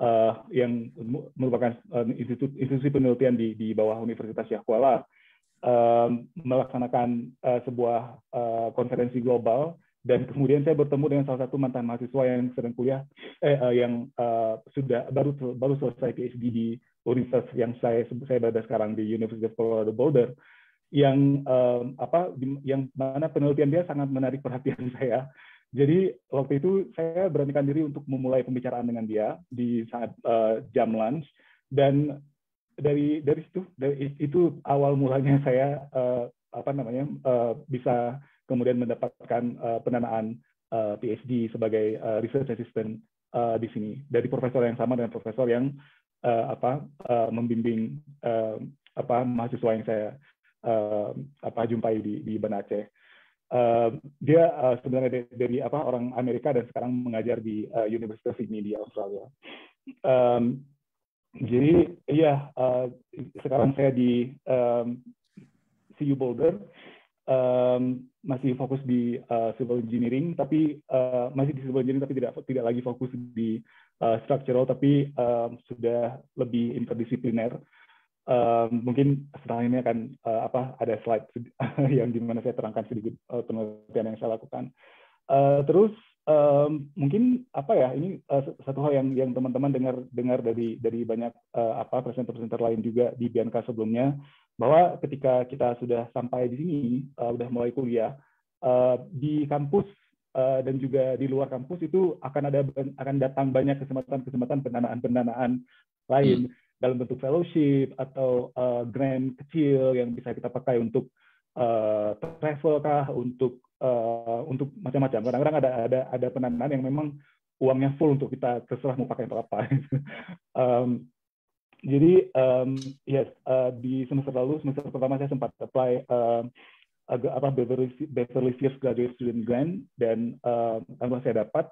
S8: uh, yang merupakan uh, institut, institusi penelitian di di bawah Universitas Syekh Kuala uh, melaksanakan uh, sebuah uh, konferensi global dan kemudian saya bertemu dengan salah satu mantan mahasiswa yang sedang kuliah eh, yang uh, sudah baru baru selesai PhD di Universitas yang saya saya berada sekarang di University of Colorado Boulder yang um, apa yang mana penelitian dia sangat menarik perhatian saya. Jadi waktu itu saya beranikan diri untuk memulai pembicaraan dengan dia di saat uh, jam lunch dan dari dari situ dari itu awal mulanya saya uh, apa namanya uh, bisa kemudian mendapatkan uh, pendanaan uh, PhD sebagai uh, research assistant uh, di sini dari profesor yang sama dengan profesor yang uh, apa uh, membimbing uh, apa mahasiswa yang saya uh, apa jumpai di di Banda Aceh. Uh, dia uh, sebenarnya dari, dari apa orang Amerika dan sekarang mengajar di uh, of Sydney di Australia. Um, jadi iya uh, sekarang saya di um, CU Boulder um, masih fokus di uh, civil engineering tapi uh, masih di civil engineering tapi tidak tidak lagi fokus di uh, eh, struktural tapi um, sudah lebih interdisipliner. Um, mungkin setelah ini akan uh, apa ada slide yang dimana saya terangkan sedikit uh, penelitian yang saya lakukan. Uh, terus um, mungkin apa ya ini uh, satu hal yang yang teman-teman dengar dengar dari dari banyak uh, apa presenter-presenter lain juga di Bianca sebelumnya bahwa ketika kita sudah sampai di sini uh, sudah mulai kuliah uh, di kampus Eh, dan juga di luar kampus itu akan ada akan datang banyak kesempatan-kesempatan pendanaan-pendanaan lain hmm. dalam bentuk fellowship atau uh, eh, grant kecil yang bisa kita pakai untuk uh, travel kah untuk uh, untuk macam-macam. Kadang-kadang ada ada ada pendanaan yang memang uangnya full untuk kita terserah mau pakai untuk apa. um, jadi um, yes uh, di semester lalu semester pertama saya sempat apply uh, apa Beverly, Beverly Sears Graduate Student Grant dan uh, eh, alhamdulillah saya dapat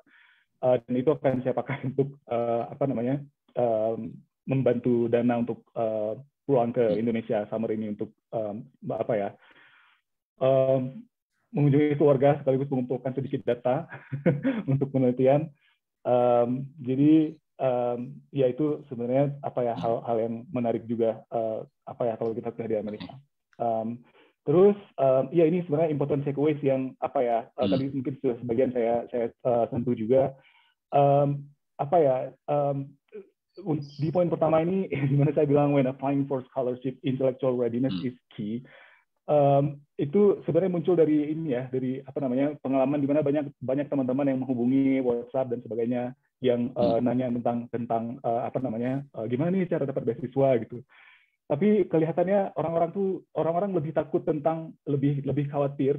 S8: uh, dan itu akan saya pakai untuk uh, apa namanya uh, membantu dana untuk uh, pulang ke Indonesia summer ini untuk um, apa ya um, mengunjungi keluarga sekaligus mengumpulkan sedikit data untuk penelitian um, jadi um, ya itu sebenarnya apa ya hal-hal yang menarik juga uh, apa ya kalau kita kuliah di Amerika. Um, Terus um, ya ini sebenarnya important takeaways yang apa ya eh, hmm. tadi mungkin sudah sebagian saya saya uh, sentuh juga um, apa ya um, di poin pertama ini di saya bilang when applying for scholarship intellectual readiness hmm. is key um, itu sebenarnya muncul dari ini ya dari apa namanya pengalaman di mana banyak banyak teman-teman yang menghubungi WhatsApp dan sebagainya yang uh, nanya tentang tentang uh, apa namanya uh, gimana nih cara dapat beasiswa gitu tapi kelihatannya orang-orang tuh orang-orang lebih takut tentang lebih lebih khawatir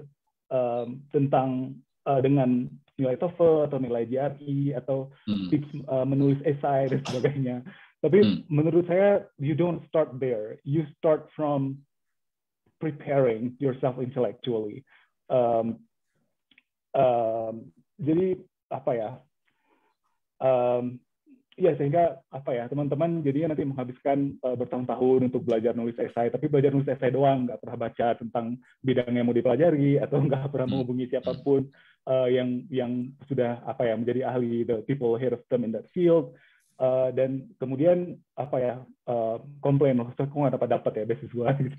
S8: um, tentang uh, dengan nilai TOEFL atau nilai GRE atau hmm. tips uh, menulis esai dan sebagainya. Tapi hmm. menurut saya you don't start there. You start from preparing yourself intellectually. Um, um, jadi apa ya? Um, ya sehingga apa ya teman-teman jadinya nanti menghabiskan uh, bertahun-tahun untuk belajar nulis esai tapi belajar nulis esai doang nggak pernah baca tentang bidang yang mau dipelajari atau nggak pernah hmm. menghubungi siapapun uh, yang yang sudah apa ya menjadi ahli the people here of them in that field uh, dan kemudian apa ya uh, komplain loh aku nggak dapat dapat ya basis gitu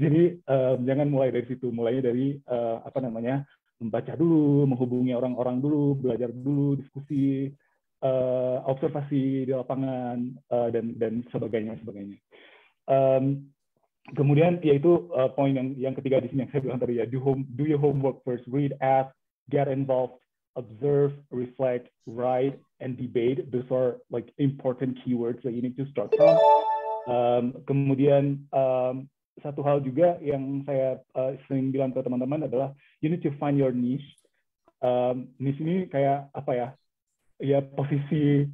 S8: jadi uh, jangan mulai dari situ mulainya dari uh, apa namanya membaca dulu menghubungi orang-orang dulu belajar dulu diskusi uh, observasi di lapangan uh, dan dan sebagainya sebagainya. Um, kemudian yaitu uh, poin yang yang ketiga di sini yang saya bilang tadi ya do home do your homework first read ask get involved observe reflect write and debate those are like important keywords that you need to start from um, kemudian um, satu hal juga yang saya uh, sering bilang ke teman-teman adalah you need to find your niche um, niche ini kayak apa ya ya posisi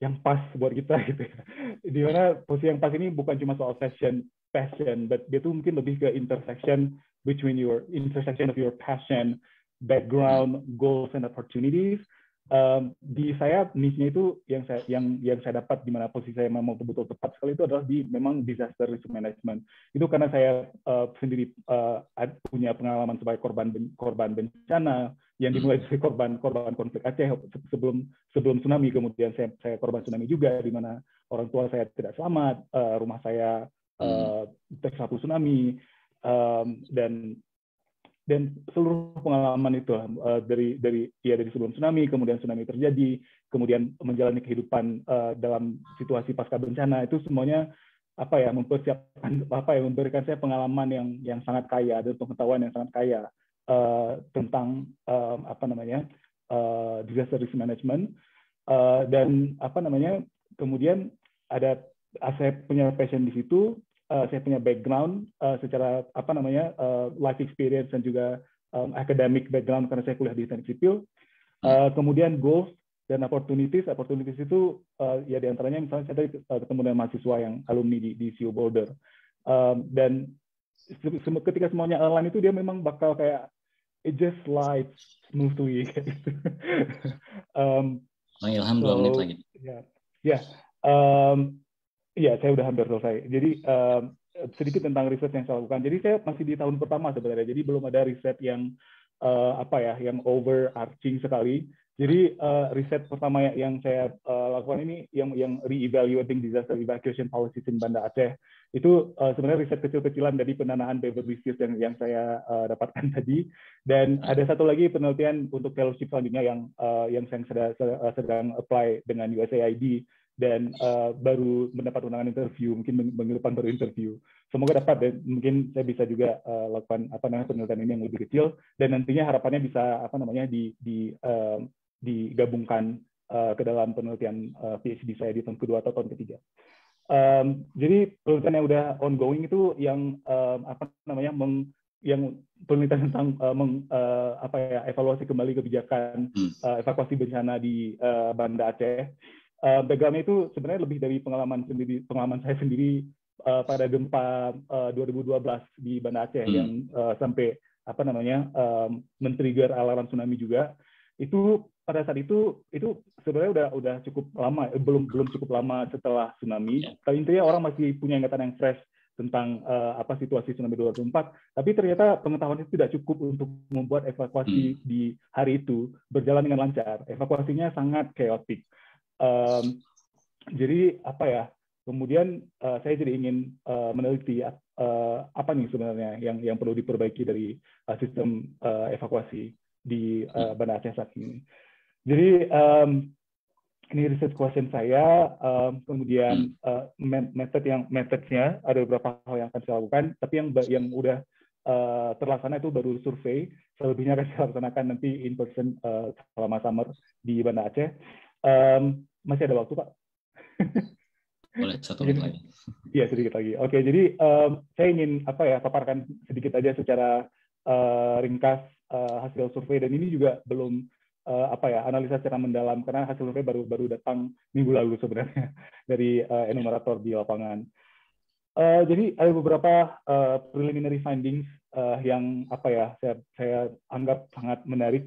S8: yang pas buat kita gitu ya. Di mana posisi yang pas ini bukan cuma soal fashion, passion, but dia tuh mungkin lebih ke intersection between your intersection of your passion, background, goals and opportunities. Um, di saya niche-nya itu yang saya yang yang saya dapat di mana posisi saya memang betul-betul tepat sekali itu adalah di memang disaster risk management. Itu karena saya uh, sendiri uh, punya pengalaman sebagai korban korban bencana, yang hmm. dimulai dari korban korban konflik Aceh sebelum sebelum tsunami kemudian saya saya korban tsunami juga di mana orang tua saya tidak selamat eh, rumah saya uh, hmm. eh, tersapu tsunami eh, dan dan seluruh pengalaman itu dari dari ya dari sebelum tsunami kemudian tsunami terjadi kemudian menjalani kehidupan dalam situasi pasca bencana itu semuanya apa ya mempersiapkan apa ya memberikan saya pengalaman yang yang sangat kaya dan pengetahuan yang sangat kaya uh, tentang uh, apa namanya uh, disaster risk management uh, dan apa namanya kemudian ada ah, saya punya passion di situ uh, saya punya background uh, secara apa namanya uh, life experience dan juga um, academic background karena saya kuliah di teknik sipil uh, kemudian goals dan opportunities opportunities itu uh, ya diantaranya misalnya saya tadi ketemu dengan mahasiswa yang alumni di, di CU Boulder um, dan ketika semuanya online itu dia memang bakal kayak it just slides smoothly to um, so, menit lagi. yeah, um, ya saya udah hampir selesai. Jadi um, sedikit tentang riset yang saya lakukan. Jadi saya masih di tahun pertama sebenarnya. Jadi belum ada riset yang uh, apa ya, yang overarching sekali. Jadi uh, riset pertama yang saya uh, lakukan ini yang yang reevaluating disaster evacuation policies in Banda Aceh itu uh, sebenarnya riset kecil-kecilan dari penanahan Beverly Hills yang yang saya uh, dapatkan tadi dan ada satu lagi penelitian untuk fellowship selanjutnya yang uh, yang saya sedang, sedang apply dengan USAID dan uh, baru mendapat undangan interview mungkin minggu baru interview semoga dapat dan mungkin saya bisa juga uh, lakukan apa namanya penelitian ini yang lebih kecil dan nantinya harapannya bisa apa namanya di di uh, digabungkan uh, ke dalam penelitian uh, PhD saya di tahun kedua atau tahun ketiga. Um, jadi penelitian yang udah ongoing itu yang um, apa namanya meng, yang penelitian tentang uh, meng, uh, apa ya evaluasi kembali kebijakan uh, evakuasi bencana di uh, Banda Aceh. Uh, backgroundnya itu sebenarnya lebih dari pengalaman sendiri pengalaman saya sendiri uh, pada gempa uh, 2012 di Banda Aceh hmm. yang uh, sampai apa namanya um, men-trigger alarm tsunami juga itu pada saat itu itu sebenarnya udah udah cukup lama eh, belum belum cukup lama setelah tsunami iya. tapi intinya orang masih punya ingatan yang fresh tentang uh, apa situasi tsunami 2004 tapi ternyata pengetahuan itu tidak cukup untuk membuat evakuasi hmm. di hari itu berjalan dengan lancar evakuasinya sangat chaotic um, jadi apa ya kemudian uh, saya jadi ingin uh, meneliti uh, apa nih sebenarnya yang yang perlu diperbaiki dari uh, sistem uh, evakuasi di uh, hmm. Bandar Aceh saat ini jadi um, ini riset question saya, um, kemudian uh, method yang methodnya ada beberapa hal yang akan saya lakukan, tapi yang yang udah uh, terlaksana itu baru survei, selebihnya akan saya laksanakan nanti in person uh, selama summer di Banda Aceh. Um, masih ada waktu Pak?
S1: Boleh satu menit lagi.
S8: Iya sedikit lagi. Oke, jadi um, saya ingin apa ya paparkan sedikit aja secara uh, ringkas uh, hasil survei dan ini juga belum uh, apa ya analisa secara mendalam karena hasil survei baru baru datang minggu lalu sebenarnya dari uh, enumerator di lapangan. Uh, jadi ada beberapa uh, preliminary findings uh, yang apa ya saya, saya anggap sangat menarik.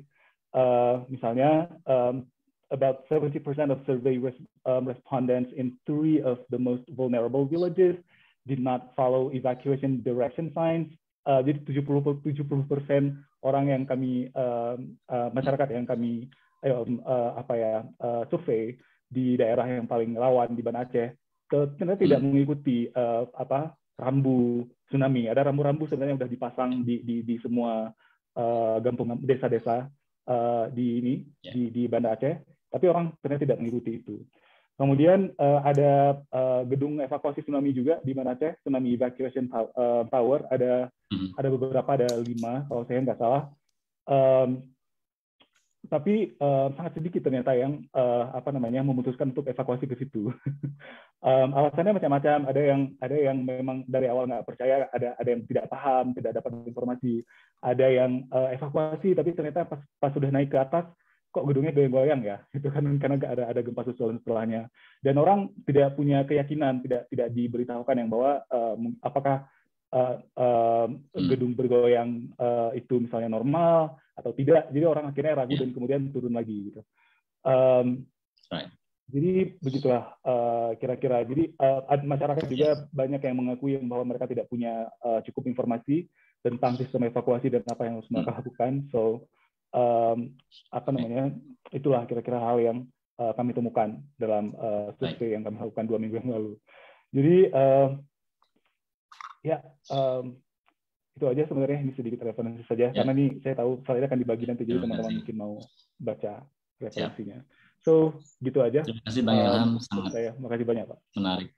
S8: Uh, misalnya um, about 70% of survey res um, respondents in three of the most vulnerable villages did not follow evacuation direction signs. Uh, jadi 70 70% orang yang kami uh, uh, masyarakat yang kami uh, uh, apa ya uh, survei di daerah yang paling rawan di Banda Aceh ternyata tidak hmm. mengikuti uh, apa rambu tsunami ada rambu-rambu sebenarnya sudah dipasang di di, di semua uh, gampung desa-desa uh, di ini yeah. di di Banda Aceh tapi orang ternyata tidak mengikuti itu Kemudian uh, ada uh, gedung evakuasi tsunami juga di mana teh tsunami evacuation tower eh, ada hmm. ada beberapa ada lima kalau saya nggak salah. Um, tapi uh, sangat sedikit ternyata yang uh, apa namanya memutuskan untuk evakuasi ke situ. um, alasannya macam-macam. Ada yang ada yang memang dari awal nggak percaya, ada ada yang tidak paham, tidak dapat informasi, ada yang uh, evakuasi tapi ternyata pas pas sudah naik ke atas kok gedungnya goyang-goyang ya itu kan karena ada ada gempa susulan setelahnya dan orang tidak punya keyakinan tidak tidak diberitahukan yang bahwa uh, apakah uh, uh, gedung bergoyang uh, itu misalnya normal atau tidak jadi orang akhirnya ragu yeah. dan kemudian turun lagi gitu um, jadi begitulah kira kira-kira jadi uh, masyarakat juga yeah. banyak yang mengakui bahwa mereka tidak punya uh, cukup informasi tentang sistem evakuasi dan apa yang harus mereka hmm. lakukan so um, apa namanya itulah kira-kira hal yang uh, kami temukan dalam uh, survei yang kami lakukan dua minggu yang lalu. Jadi uh, ya um, itu aja sebenarnya ini sedikit referensi saja ya. karena ini saya tahu slide akan dibagi nanti jadi teman-teman mungkin mau baca referensinya. ya. So gitu aja. Terima kasih Bang Ilham. sangat saya. Makasih banyak Pak.
S2: Menarik.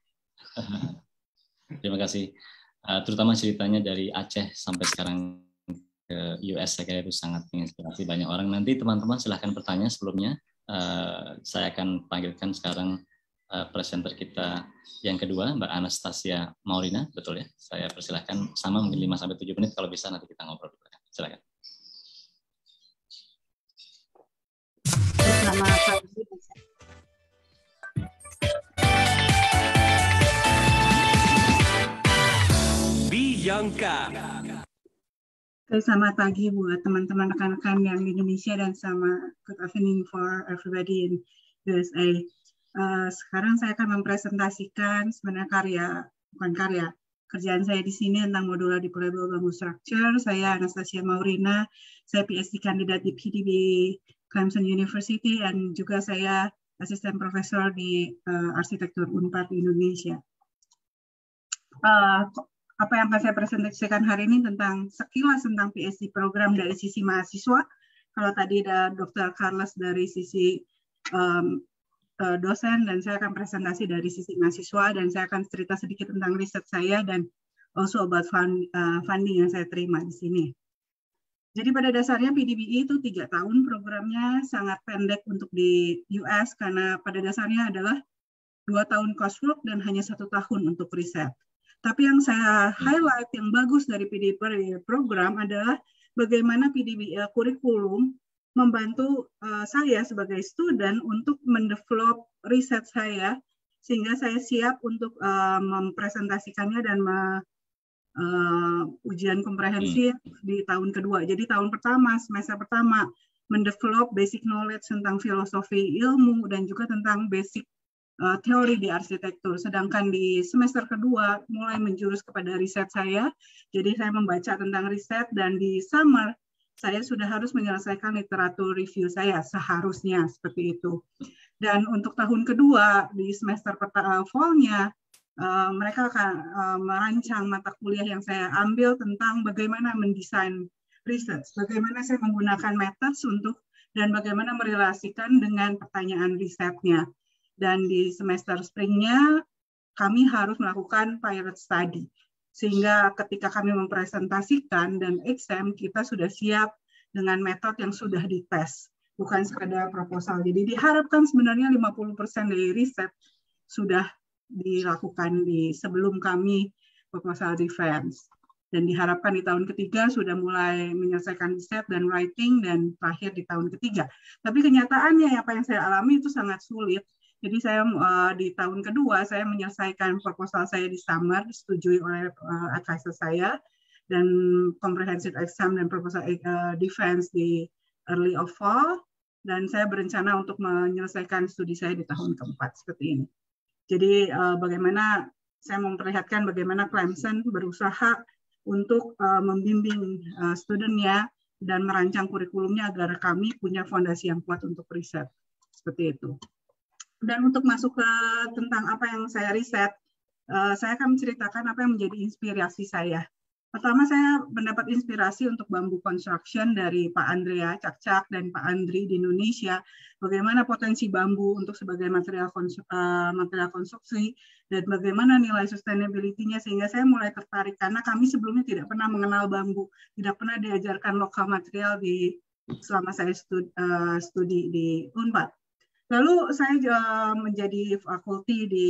S2: Terima kasih. Uh, terutama ceritanya dari Aceh sampai sekarang ke US saya kira itu sangat menginspirasi banyak orang. Nanti teman-teman silahkan bertanya sebelumnya. Eh, saya akan panggilkan sekarang eh, presenter kita yang kedua, Mbak Anastasia Maurina, betul ya? Saya persilahkan sama mungkin 5 sampai 7 menit kalau bisa nanti kita ngobrol. Silakan.
S1: Selamat pagi, Bianca.
S9: Selamat pagi buat teman-teman rekan-rekan yang di Indonesia dan sama good afternoon for everybody in USA. Uh, eh, sekarang saya akan mempresentasikan sebenarnya karya, bukan karya, kerjaan saya di sini tentang modular deployable bamboo structure. Saya Anastasia Maurina, saya PhD kandidat di PDB Clemson University dan juga saya asisten profesor di uh, arsitektur UNPAD Indonesia. Uh, apa yang akan saya presentasikan hari ini tentang sekilas tentang PhD program dari sisi mahasiswa. Kalau tadi ada Dr. Carlos dari sisi um, dosen dan saya akan presentasi dari sisi mahasiswa dan saya akan cerita sedikit tentang riset saya dan also about fund, uh, eh, funding yang saya terima di sini. Jadi pada dasarnya PDBI e itu tiga tahun programnya sangat pendek untuk di US karena pada dasarnya adalah dua tahun coursework dan hanya satu tahun untuk riset. Tapi yang saya hmm. highlight yang bagus dari PDP program adalah bagaimana PDB eh, kurikulum membantu eh, saya sebagai student untuk mendevelop riset saya sehingga saya siap untuk eh, mempresentasikannya dan me, uh, ujian komprehensif hmm. di tahun kedua. Jadi tahun pertama, semester pertama mendevelop basic knowledge tentang filosofi ilmu dan juga tentang basic Eh, teori di arsitektur. Sedangkan di semester kedua mulai menjurus kepada riset saya. Jadi saya membaca tentang riset dan di summer saya sudah harus menyelesaikan literatur review saya seharusnya seperti itu. Dan untuk tahun kedua di semester eh, fall eh, mereka akan merancang mata kuliah yang saya ambil tentang bagaimana mendesain riset, bagaimana saya menggunakan methods untuk dan bagaimana merelasikan dengan pertanyaan risetnya dan di semester springnya kami harus melakukan pilot study sehingga ketika kami mempresentasikan dan exam kita sudah siap dengan metode yang sudah dites bukan sekadar proposal jadi diharapkan sebenarnya 50% dari riset sudah dilakukan di sebelum kami proposal defense dan diharapkan di tahun ketiga sudah mulai menyelesaikan riset dan writing dan terakhir di tahun ketiga. Tapi kenyataannya apa yang saya alami itu sangat sulit jadi saya uh, di tahun kedua saya menyelesaikan proposal saya di summer disetujui oleh uh, advisor saya dan comprehensive exam dan proposal uh, defense di early of fall dan saya berencana untuk menyelesaikan studi saya di tahun keempat seperti ini. Jadi uh, bagaimana saya memperlihatkan bagaimana Clemson berusaha untuk uh, membimbing uh, studentnya dan merancang kurikulumnya agar kami punya fondasi yang kuat untuk riset seperti itu. Dan untuk masuk ke tentang apa yang saya riset, eh, saya akan menceritakan apa yang menjadi inspirasi saya. Pertama, saya mendapat inspirasi untuk bambu construction dari Pak Andrea Cak Cak, dan Pak Andri di Indonesia. Bagaimana potensi bambu untuk sebagai material eh, material konstruksi dan bagaimana nilai sustainability-nya sehingga saya mulai tertarik karena kami sebelumnya tidak pernah mengenal bambu, tidak pernah diajarkan lokal material di selama saya studi, uh, studi di Unpad. Lalu saya menjadi fakulti di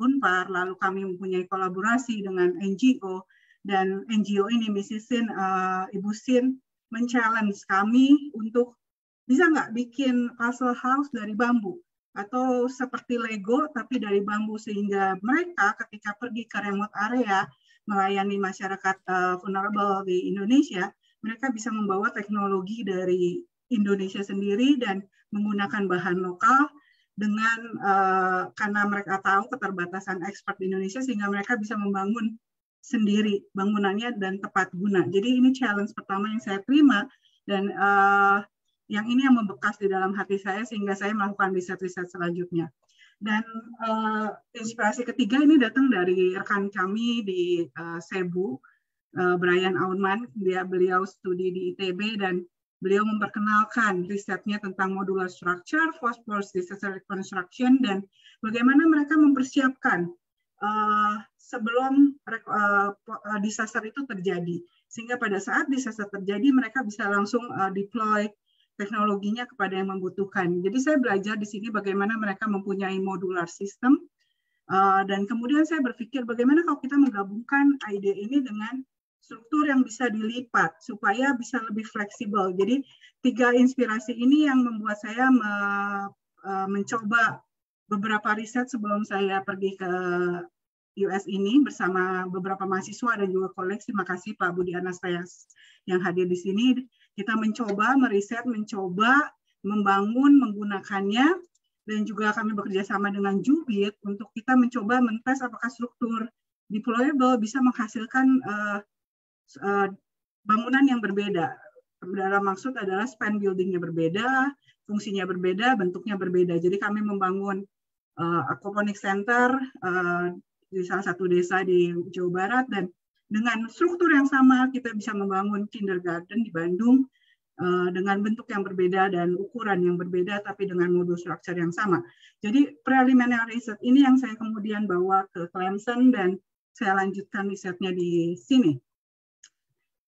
S9: Unpar, lalu kami mempunyai kolaborasi dengan NGO dan NGO ini Misi Sin, uh, eh, Ibu Sin men-challenge kami untuk bisa nggak bikin puzzle house dari bambu atau seperti Lego tapi dari bambu sehingga mereka ketika pergi ke remote area melayani masyarakat uh, vulnerable di Indonesia mereka bisa membawa teknologi dari Indonesia sendiri dan menggunakan bahan lokal dengan uh, karena mereka tahu keterbatasan ekspor di Indonesia sehingga mereka bisa membangun sendiri bangunannya dan tepat guna. Jadi ini challenge pertama yang saya terima dan uh, yang ini yang membekas di dalam hati saya sehingga saya melakukan riset-riset selanjutnya. Dan uh, inspirasi ketiga ini datang dari rekan kami di uh, Cebu, uh, Brian Aunman. Dia beliau studi di ITB dan Beliau memperkenalkan risetnya tentang modular structure, phosphorus disaster reconstruction, dan bagaimana mereka mempersiapkan uh, sebelum uh, disaster itu terjadi. Sehingga pada saat disaster terjadi, mereka bisa langsung uh, deploy teknologinya kepada yang membutuhkan. Jadi saya belajar di sini bagaimana mereka mempunyai modular system, Uh, dan kemudian saya berpikir bagaimana kalau kita menggabungkan ide ini dengan struktur yang bisa dilipat supaya bisa lebih fleksibel. Jadi tiga inspirasi ini yang membuat saya me, e, mencoba beberapa riset sebelum saya pergi ke US ini bersama beberapa mahasiswa dan juga koleksi. Terima kasih Pak Budi Anastayas yang hadir di sini. Kita mencoba meriset, mencoba membangun menggunakannya dan juga kami bekerja sama dengan Jubit untuk kita mencoba mentes apakah struktur deployable bisa menghasilkan uh, Eh, bangunan yang berbeda. Dalam maksud adalah span buildingnya berbeda, fungsinya berbeda, bentuknya berbeda. Jadi kami membangun uh, eh, aquaponic center uh, di salah satu desa di Jawa Barat dan dengan struktur yang sama kita bisa membangun kindergarten di Bandung dengan bentuk yang berbeda dan ukuran yang berbeda tapi dengan modul structure yang sama. Jadi preliminary research ini yang saya kemudian bawa ke Clemson dan saya lanjutkan risetnya di sini.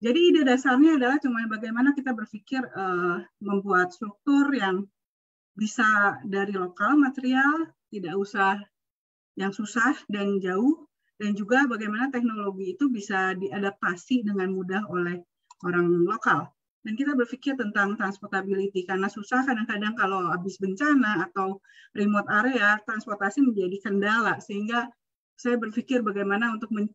S9: Jadi ide dasarnya adalah cuma bagaimana kita berpikir uh, membuat struktur yang bisa dari lokal material, tidak usah yang susah dan jauh, dan juga bagaimana teknologi itu bisa diadaptasi dengan mudah oleh orang lokal. Dan kita berpikir tentang transportability karena susah kadang-kadang kalau habis bencana atau remote area transportasi menjadi kendala sehingga saya berpikir bagaimana untuk e,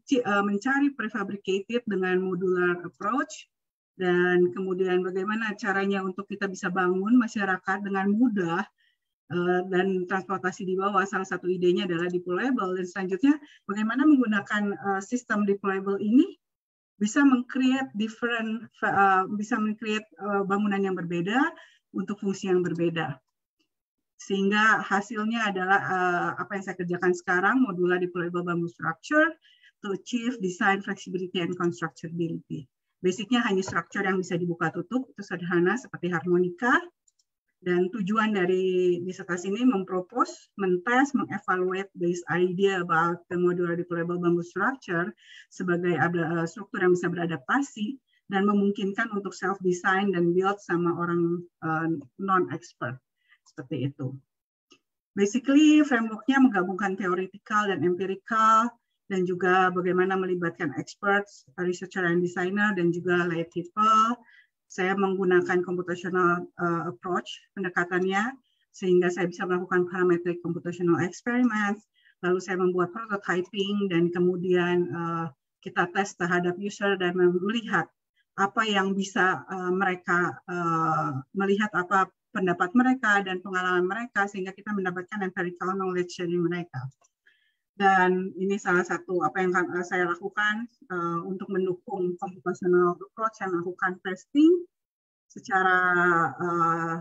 S9: mencari prefabricated dengan modular approach dan kemudian bagaimana caranya untuk kita bisa bangun masyarakat dengan mudah e, dan transportasi di bawah salah satu idenya adalah deployable dan selanjutnya bagaimana menggunakan e, sistem deployable ini bisa mengcreate different bisa mengcreate bangunan yang berbeda untuk fungsi yang berbeda sehingga hasilnya adalah uh, apa yang saya kerjakan sekarang modular deployable bamboo structure to achieve design flexibility and constructability. Basicnya hanya structure yang bisa dibuka tutup itu sederhana seperti harmonika dan tujuan dari disertasi ini mempropos, mentes, mengevaluate base idea about the modular deployable bamboo structure sebagai eh, struktur yang bisa beradaptasi dan memungkinkan untuk self design dan build sama orang uh, eh, non expert seperti itu. Basically, frameworknya menggabungkan teoretikal dan empirikal, dan juga bagaimana melibatkan experts, researcher and designer, dan juga lay people. Saya menggunakan computational uh, approach pendekatannya, sehingga saya bisa melakukan parametric computational experiments, lalu saya membuat prototyping, dan kemudian uh, kita tes terhadap user dan melihat apa yang bisa uh, mereka uh, melihat apa pendapat mereka dan pengalaman mereka sehingga kita mendapatkan empirical knowledge dari mereka. Dan ini salah satu apa yang eh, saya lakukan uh, untuk mendukung computational approach yang melakukan testing secara uh,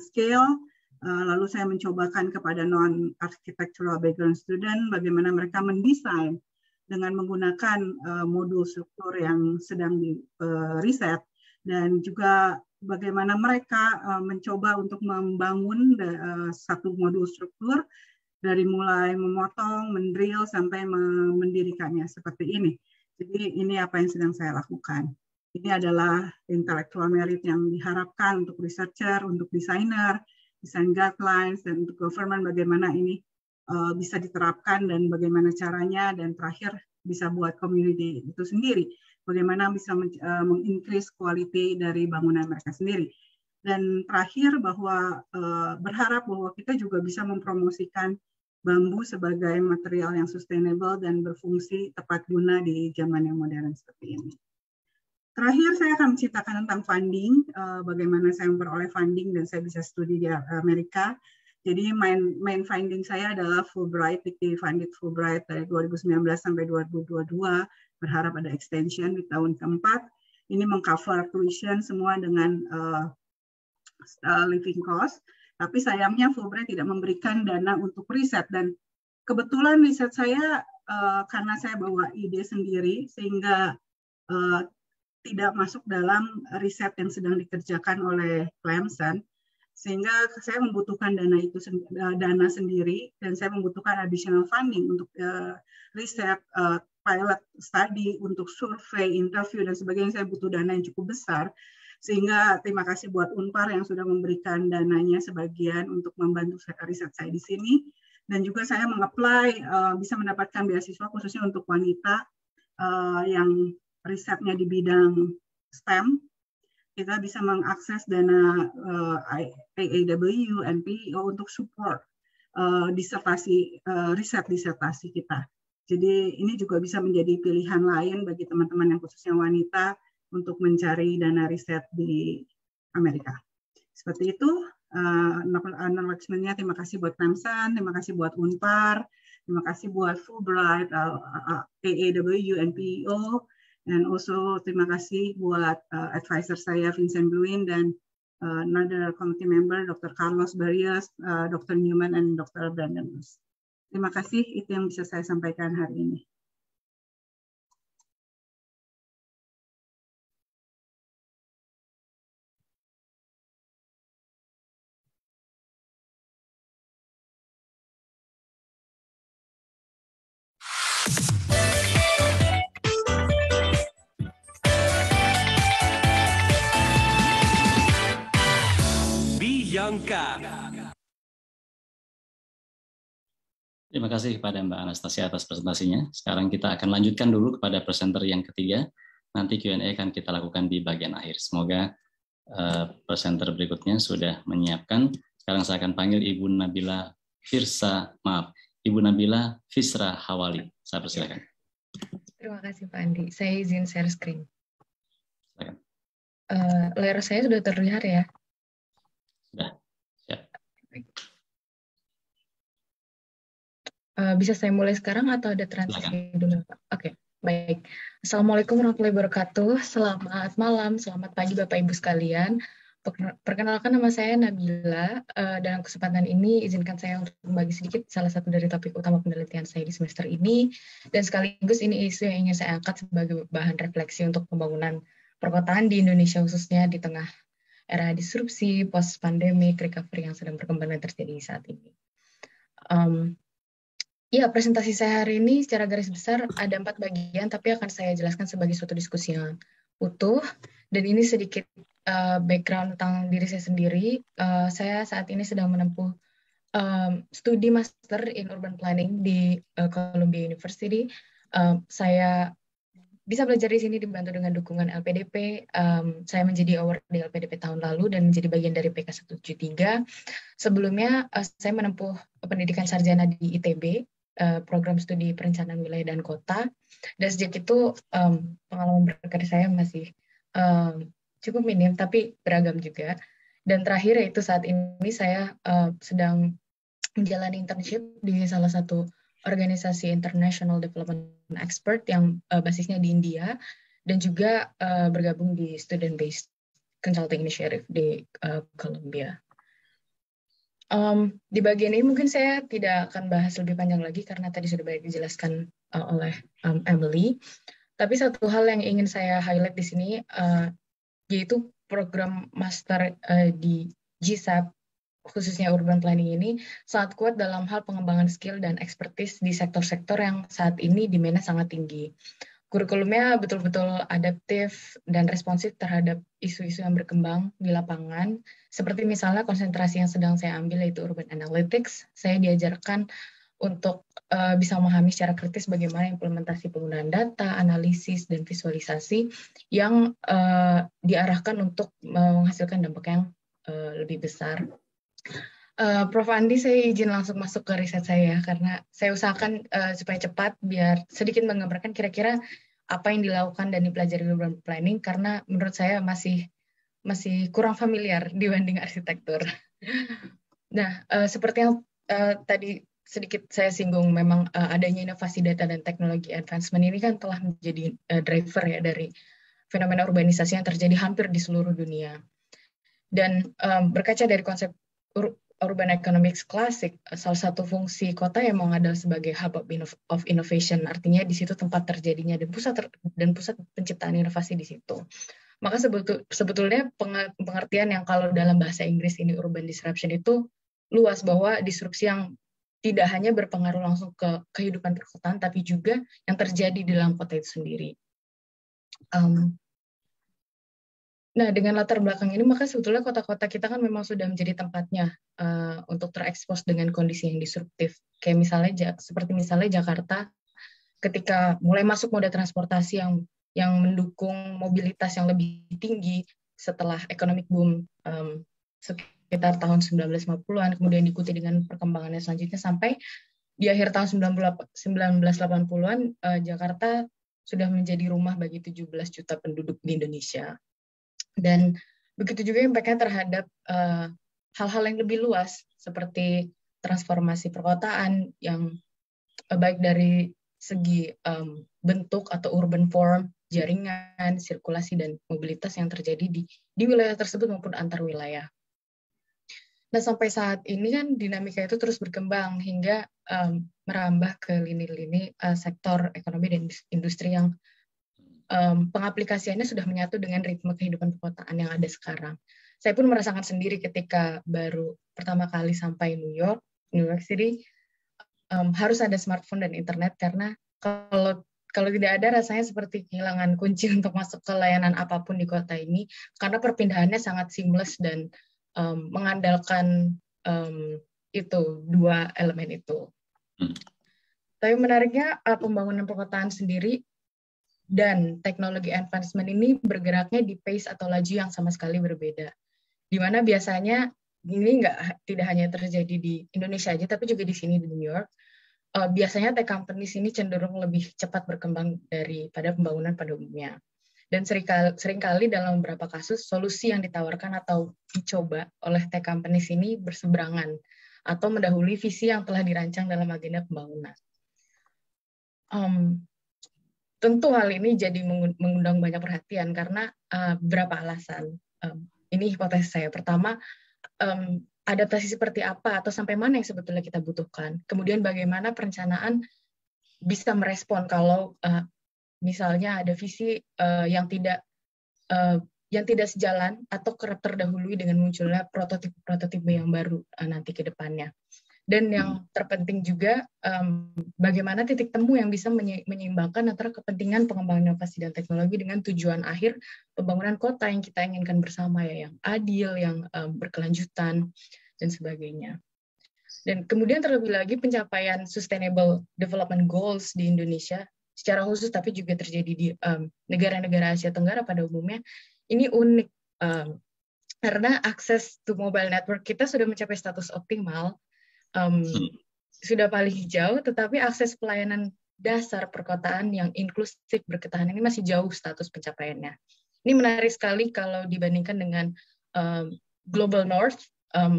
S9: scale lalu saya mencobakan kepada non architectural background student bagaimana mereka mendesain dengan menggunakan modul struktur yang sedang di uh, riset dan juga bagaimana mereka eh, mencoba untuk membangun eh, satu modul struktur dari mulai memotong, mendrill sampai mendirikannya seperti ini. Jadi ini apa yang sedang saya lakukan. Ini adalah intellectual merit yang diharapkan untuk researcher, untuk desainer, desain guidelines dan untuk government bagaimana ini eh, bisa diterapkan dan bagaimana caranya dan terakhir bisa buat community itu sendiri bagaimana bisa men uh, mengincrease dari bangunan mereka sendiri. Dan terakhir bahwa eh, berharap bahwa kita juga bisa mempromosikan bambu sebagai material yang sustainable dan berfungsi tepat guna di zaman yang modern seperti ini. Terakhir, saya akan menceritakan tentang funding, eh, bagaimana saya memperoleh funding dan saya bisa studi di Amerika. Jadi main, main finding saya adalah Fulbright, Dicti Funded Fulbright dari 2019 sampai 2022 berharap ada extension di tahun keempat. Ini mengcover tuition semua dengan uh, living cost. Tapi sayangnya Fulbright tidak memberikan dana untuk riset dan kebetulan riset saya uh, karena saya bawa ide sendiri sehingga uh, tidak masuk dalam riset yang sedang dikerjakan oleh Clemson sehingga saya membutuhkan dana itu dana sendiri dan saya membutuhkan additional funding untuk uh, riset uh, pilot study untuk survei, interview dan sebagainya saya butuh dana yang cukup besar. Sehingga terima kasih buat Unpar yang sudah memberikan dananya sebagian untuk membantu riset saya di sini dan juga saya mengapply uh, bisa mendapatkan beasiswa khususnya untuk wanita uh, yang risetnya di bidang STEM kita bisa mengakses dana uh, eh, AAW, NPO untuk support uh, disertasi uh, riset disertasi kita. Jadi ini juga bisa menjadi pilihan lain bagi teman-teman yang khususnya wanita untuk mencari dana riset di Amerika. Seperti itu acknowledgement-nya. Eh, eh, terima kasih buat Namsan, terima kasih buat Unpar, terima kasih buat Fulbright, eh, AAW, e NPO, e dan also terima kasih buat advisor saya Vincent Bluin dan uh, another committee member Dr. Carlos Barrios, Dr. Newman, and Dr. Brandon Terima kasih,
S1: itu yang bisa saya sampaikan hari ini. Bianca.
S2: Terima kasih kepada Mbak Anastasia atas presentasinya. Sekarang kita akan lanjutkan dulu kepada presenter yang ketiga. Nanti Q&A akan kita lakukan di bagian akhir. Semoga eh, presenter berikutnya sudah menyiapkan. Sekarang saya akan panggil Ibu Nabila Firsa, maaf, Ibu Nabila Fisra Hawali. Saya persilakan.
S10: Terima kasih Pak Andi. Saya izin share screen.
S1: Silakan. Uh, layar saya sudah terlihat ya? Sudah. Ya. Baik. Eh,
S10: bisa saya mulai sekarang atau ada transisi dulu, Pak? Oke, okay, baik. Assalamualaikum warahmatullahi wabarakatuh. Selamat malam, selamat pagi Bapak Ibu sekalian. Perkenalkan nama saya Nabila. Uh, dalam kesempatan ini izinkan saya untuk membagi sedikit salah satu dari topik utama penelitian saya di semester ini dan sekaligus ini isu yang ingin saya angkat sebagai bahan refleksi untuk pembangunan perkotaan di Indonesia khususnya di tengah era disrupsi post pandemi recovery yang sedang berkembang dan terjadi saat ini. Um, Ya, presentasi saya hari ini secara garis besar ada empat bagian, tapi akan saya jelaskan sebagai suatu diskusi yang utuh. Dan ini sedikit uh, background tentang diri saya sendiri. Uh, saya saat ini sedang menempuh um, studi master in urban planning di uh, Columbia University. Uh, saya bisa belajar di sini dibantu dengan dukungan LPDP. Um, saya menjadi award di LPDP tahun lalu dan menjadi bagian dari PK 173. Sebelumnya uh, saya menempuh pendidikan sarjana di ITB Eh, program studi perencanaan wilayah dan kota. Dan sejak itu um, pengalaman berkarya saya masih um, cukup minim tapi beragam juga. Dan terakhir yaitu saat ini saya uh, sedang menjalani internship di salah satu organisasi International Development Expert yang uh, basisnya di India dan juga uh, bergabung di Student Based Consulting Initiative di uh, Columbia. Um, di bagian ini mungkin saya tidak akan bahas lebih panjang lagi karena tadi sudah banyak dijelaskan uh, oleh um, Emily. Tapi satu hal yang ingin saya highlight di sini uh, yaitu program master uh, di GSAP khususnya urban planning ini sangat kuat dalam hal pengembangan skill dan expertise di sektor-sektor yang saat ini demandnya sangat tinggi kurikulumnya betul-betul adaptif dan responsif terhadap isu-isu yang berkembang di lapangan. Seperti misalnya konsentrasi yang sedang saya ambil yaitu urban analytics, saya diajarkan untuk uh, bisa memahami secara kritis bagaimana implementasi penggunaan data, analisis, dan visualisasi yang uh, diarahkan untuk menghasilkan dampak yang uh, lebih besar. Uh, Prof. Andi, saya izin langsung masuk ke riset saya karena saya usahakan uh, supaya cepat biar sedikit menggambarkan kira-kira apa yang dilakukan dan dipelajari urban planning karena menurut saya masih masih kurang familiar dibanding arsitektur. Nah, uh, seperti yang uh, tadi sedikit saya singgung, memang uh, adanya inovasi data dan teknologi advancement ini kan telah menjadi uh, driver ya dari fenomena urbanisasi yang terjadi hampir di seluruh dunia. Dan um, berkaca dari konsep urban economics klasik, eh, salah satu fungsi kota yang mau adalah sebagai hub of innovation, artinya di situ tempat terjadinya dan pusat ter, dan pusat penciptaan inovasi di situ. Maka sebetulnya pengertian yang kalau dalam bahasa Inggris ini urban disruption itu luas bahwa disrupsi yang tidak hanya berpengaruh langsung ke kehidupan perkotaan, tapi juga yang terjadi di dalam kota itu sendiri. Um, Nah, dengan latar belakang ini, maka sebetulnya kota-kota kita kan memang sudah menjadi tempatnya uh, untuk terekspos dengan kondisi yang disruptif. Kayak misalnya, seperti misalnya Jakarta, ketika mulai masuk moda transportasi yang yang mendukung mobilitas yang lebih tinggi setelah economic boom um, sekitar tahun 1950-an, kemudian diikuti dengan perkembangannya selanjutnya sampai di akhir tahun 1980-an, uh, eh, Jakarta sudah menjadi rumah bagi 17 juta penduduk di Indonesia dan begitu juga yang mereka terhadap eh, hal-hal uh, yang lebih luas seperti transformasi perkotaan yang uh, baik dari segi um, bentuk atau urban form, jaringan, sirkulasi dan mobilitas yang terjadi di di wilayah tersebut maupun antar wilayah. Nah sampai saat ini kan dinamika itu terus berkembang hingga um, merambah ke lini-lini uh, sektor ekonomi dan industri yang um, pengaplikasiannya sudah menyatu dengan ritme kehidupan perkotaan yang ada sekarang. Saya pun merasakan sendiri ketika baru pertama kali sampai New York, New York City, um, harus ada smartphone dan internet karena kalau kalau tidak ada rasanya seperti kehilangan kunci untuk masuk ke layanan apapun di kota ini karena perpindahannya sangat seamless dan um, mengandalkan um, itu dua elemen itu. Hmm. Tapi menariknya eh, pembangunan perkotaan sendiri dan teknologi advancement ini bergeraknya di pace atau laju yang sama sekali berbeda. Di mana biasanya ini enggak tidak hanya terjadi di Indonesia aja, tapi juga di sini di New York. Uh, biasanya tech companies ini cenderung lebih cepat berkembang daripada pembangunan pada umumnya. Dan seringkali, seringkali dalam beberapa kasus, solusi yang ditawarkan atau dicoba oleh tech companies ini berseberangan atau mendahului visi yang telah dirancang dalam agenda pembangunan. Um, tentu hal ini jadi mengundang banyak perhatian karena uh, alasan. Um, ini hipotesis saya. Pertama, um, adaptasi seperti apa atau sampai mana yang sebetulnya kita butuhkan. Kemudian bagaimana perencanaan bisa merespon kalau uh, misalnya ada visi uh, yang tidak uh, yang tidak sejalan atau terdahului dengan munculnya prototipe-prototipe yang baru uh, nanti ke depannya dan yang terpenting juga um, bagaimana titik temu yang bisa menyeimbangkan antara kepentingan pengembangan inovasi dan teknologi dengan tujuan akhir pembangunan kota yang kita inginkan bersama ya yang adil yang um, berkelanjutan dan sebagainya dan kemudian terlebih lagi pencapaian sustainable development goals di Indonesia secara khusus tapi juga terjadi di negara-negara um, Asia Tenggara pada umumnya ini unik um, karena akses to mobile network kita sudah mencapai status optimal um, sudah paling jauh, tetapi akses pelayanan dasar perkotaan yang inklusif berketahanan ini masih jauh status pencapaiannya. Ini menarik sekali kalau dibandingkan dengan um, Global North,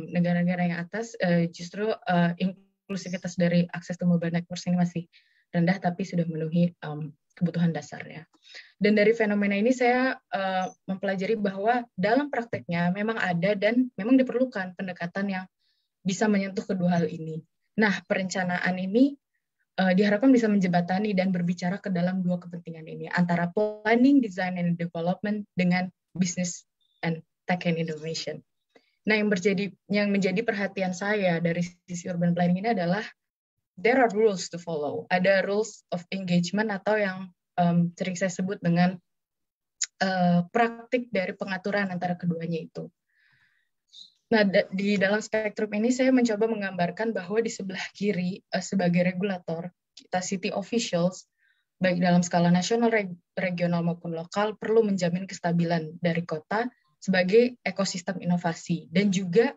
S10: negara-negara um, yang atas, uh, justru uh, inklusivitas dari akses ke mobile networks ini masih rendah, tapi sudah memenuhi um, kebutuhan dasarnya. Dan dari fenomena ini saya uh, mempelajari bahwa dalam prakteknya memang ada dan memang diperlukan pendekatan yang bisa menyentuh kedua hal ini. Nah, perencanaan ini uh, diharapkan bisa menjembatani dan berbicara ke dalam dua kepentingan ini antara planning, design, and development dengan business and tech and innovation. Nah, yang menjadi yang menjadi perhatian saya dari sisi urban planning ini adalah there are rules to follow. Ada rules of engagement atau yang um, sering saya sebut dengan uh, praktik dari pengaturan antara keduanya itu. Nah, di dalam spektrum ini saya mencoba menggambarkan bahwa di sebelah kiri eh, sebagai regulator, kita city officials, baik dalam skala nasional, regional maupun lokal, perlu menjamin kestabilan dari kota sebagai ekosistem inovasi dan juga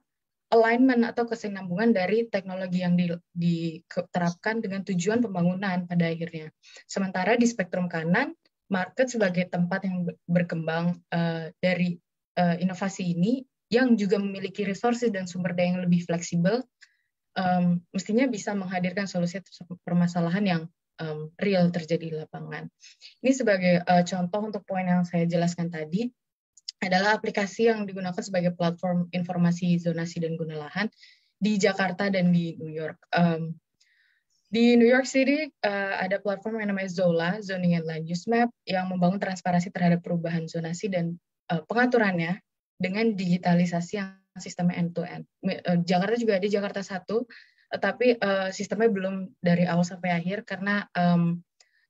S10: alignment atau kesinambungan dari teknologi yang diterapkan dengan tujuan pembangunan pada akhirnya. Sementara di spektrum kanan, market sebagai tempat yang berkembang eh, dari eh, inovasi ini yang juga memiliki resources dan sumber daya yang lebih fleksibel, um, mestinya bisa menghadirkan solusi permasalahan yang um, real terjadi di lapangan. Ini sebagai uh, contoh untuk poin yang saya jelaskan tadi adalah aplikasi yang digunakan sebagai platform informasi zonasi dan guna lahan di Jakarta dan di New York. Um, di New York City uh, ada platform yang namanya Zola, Zoning and Land Use Map, yang membangun transparansi terhadap perubahan zonasi dan uh, pengaturannya dengan digitalisasi yang sistemnya end to end. Jakarta juga ada Jakarta satu, tapi eh, sistemnya belum dari awal sampai akhir karena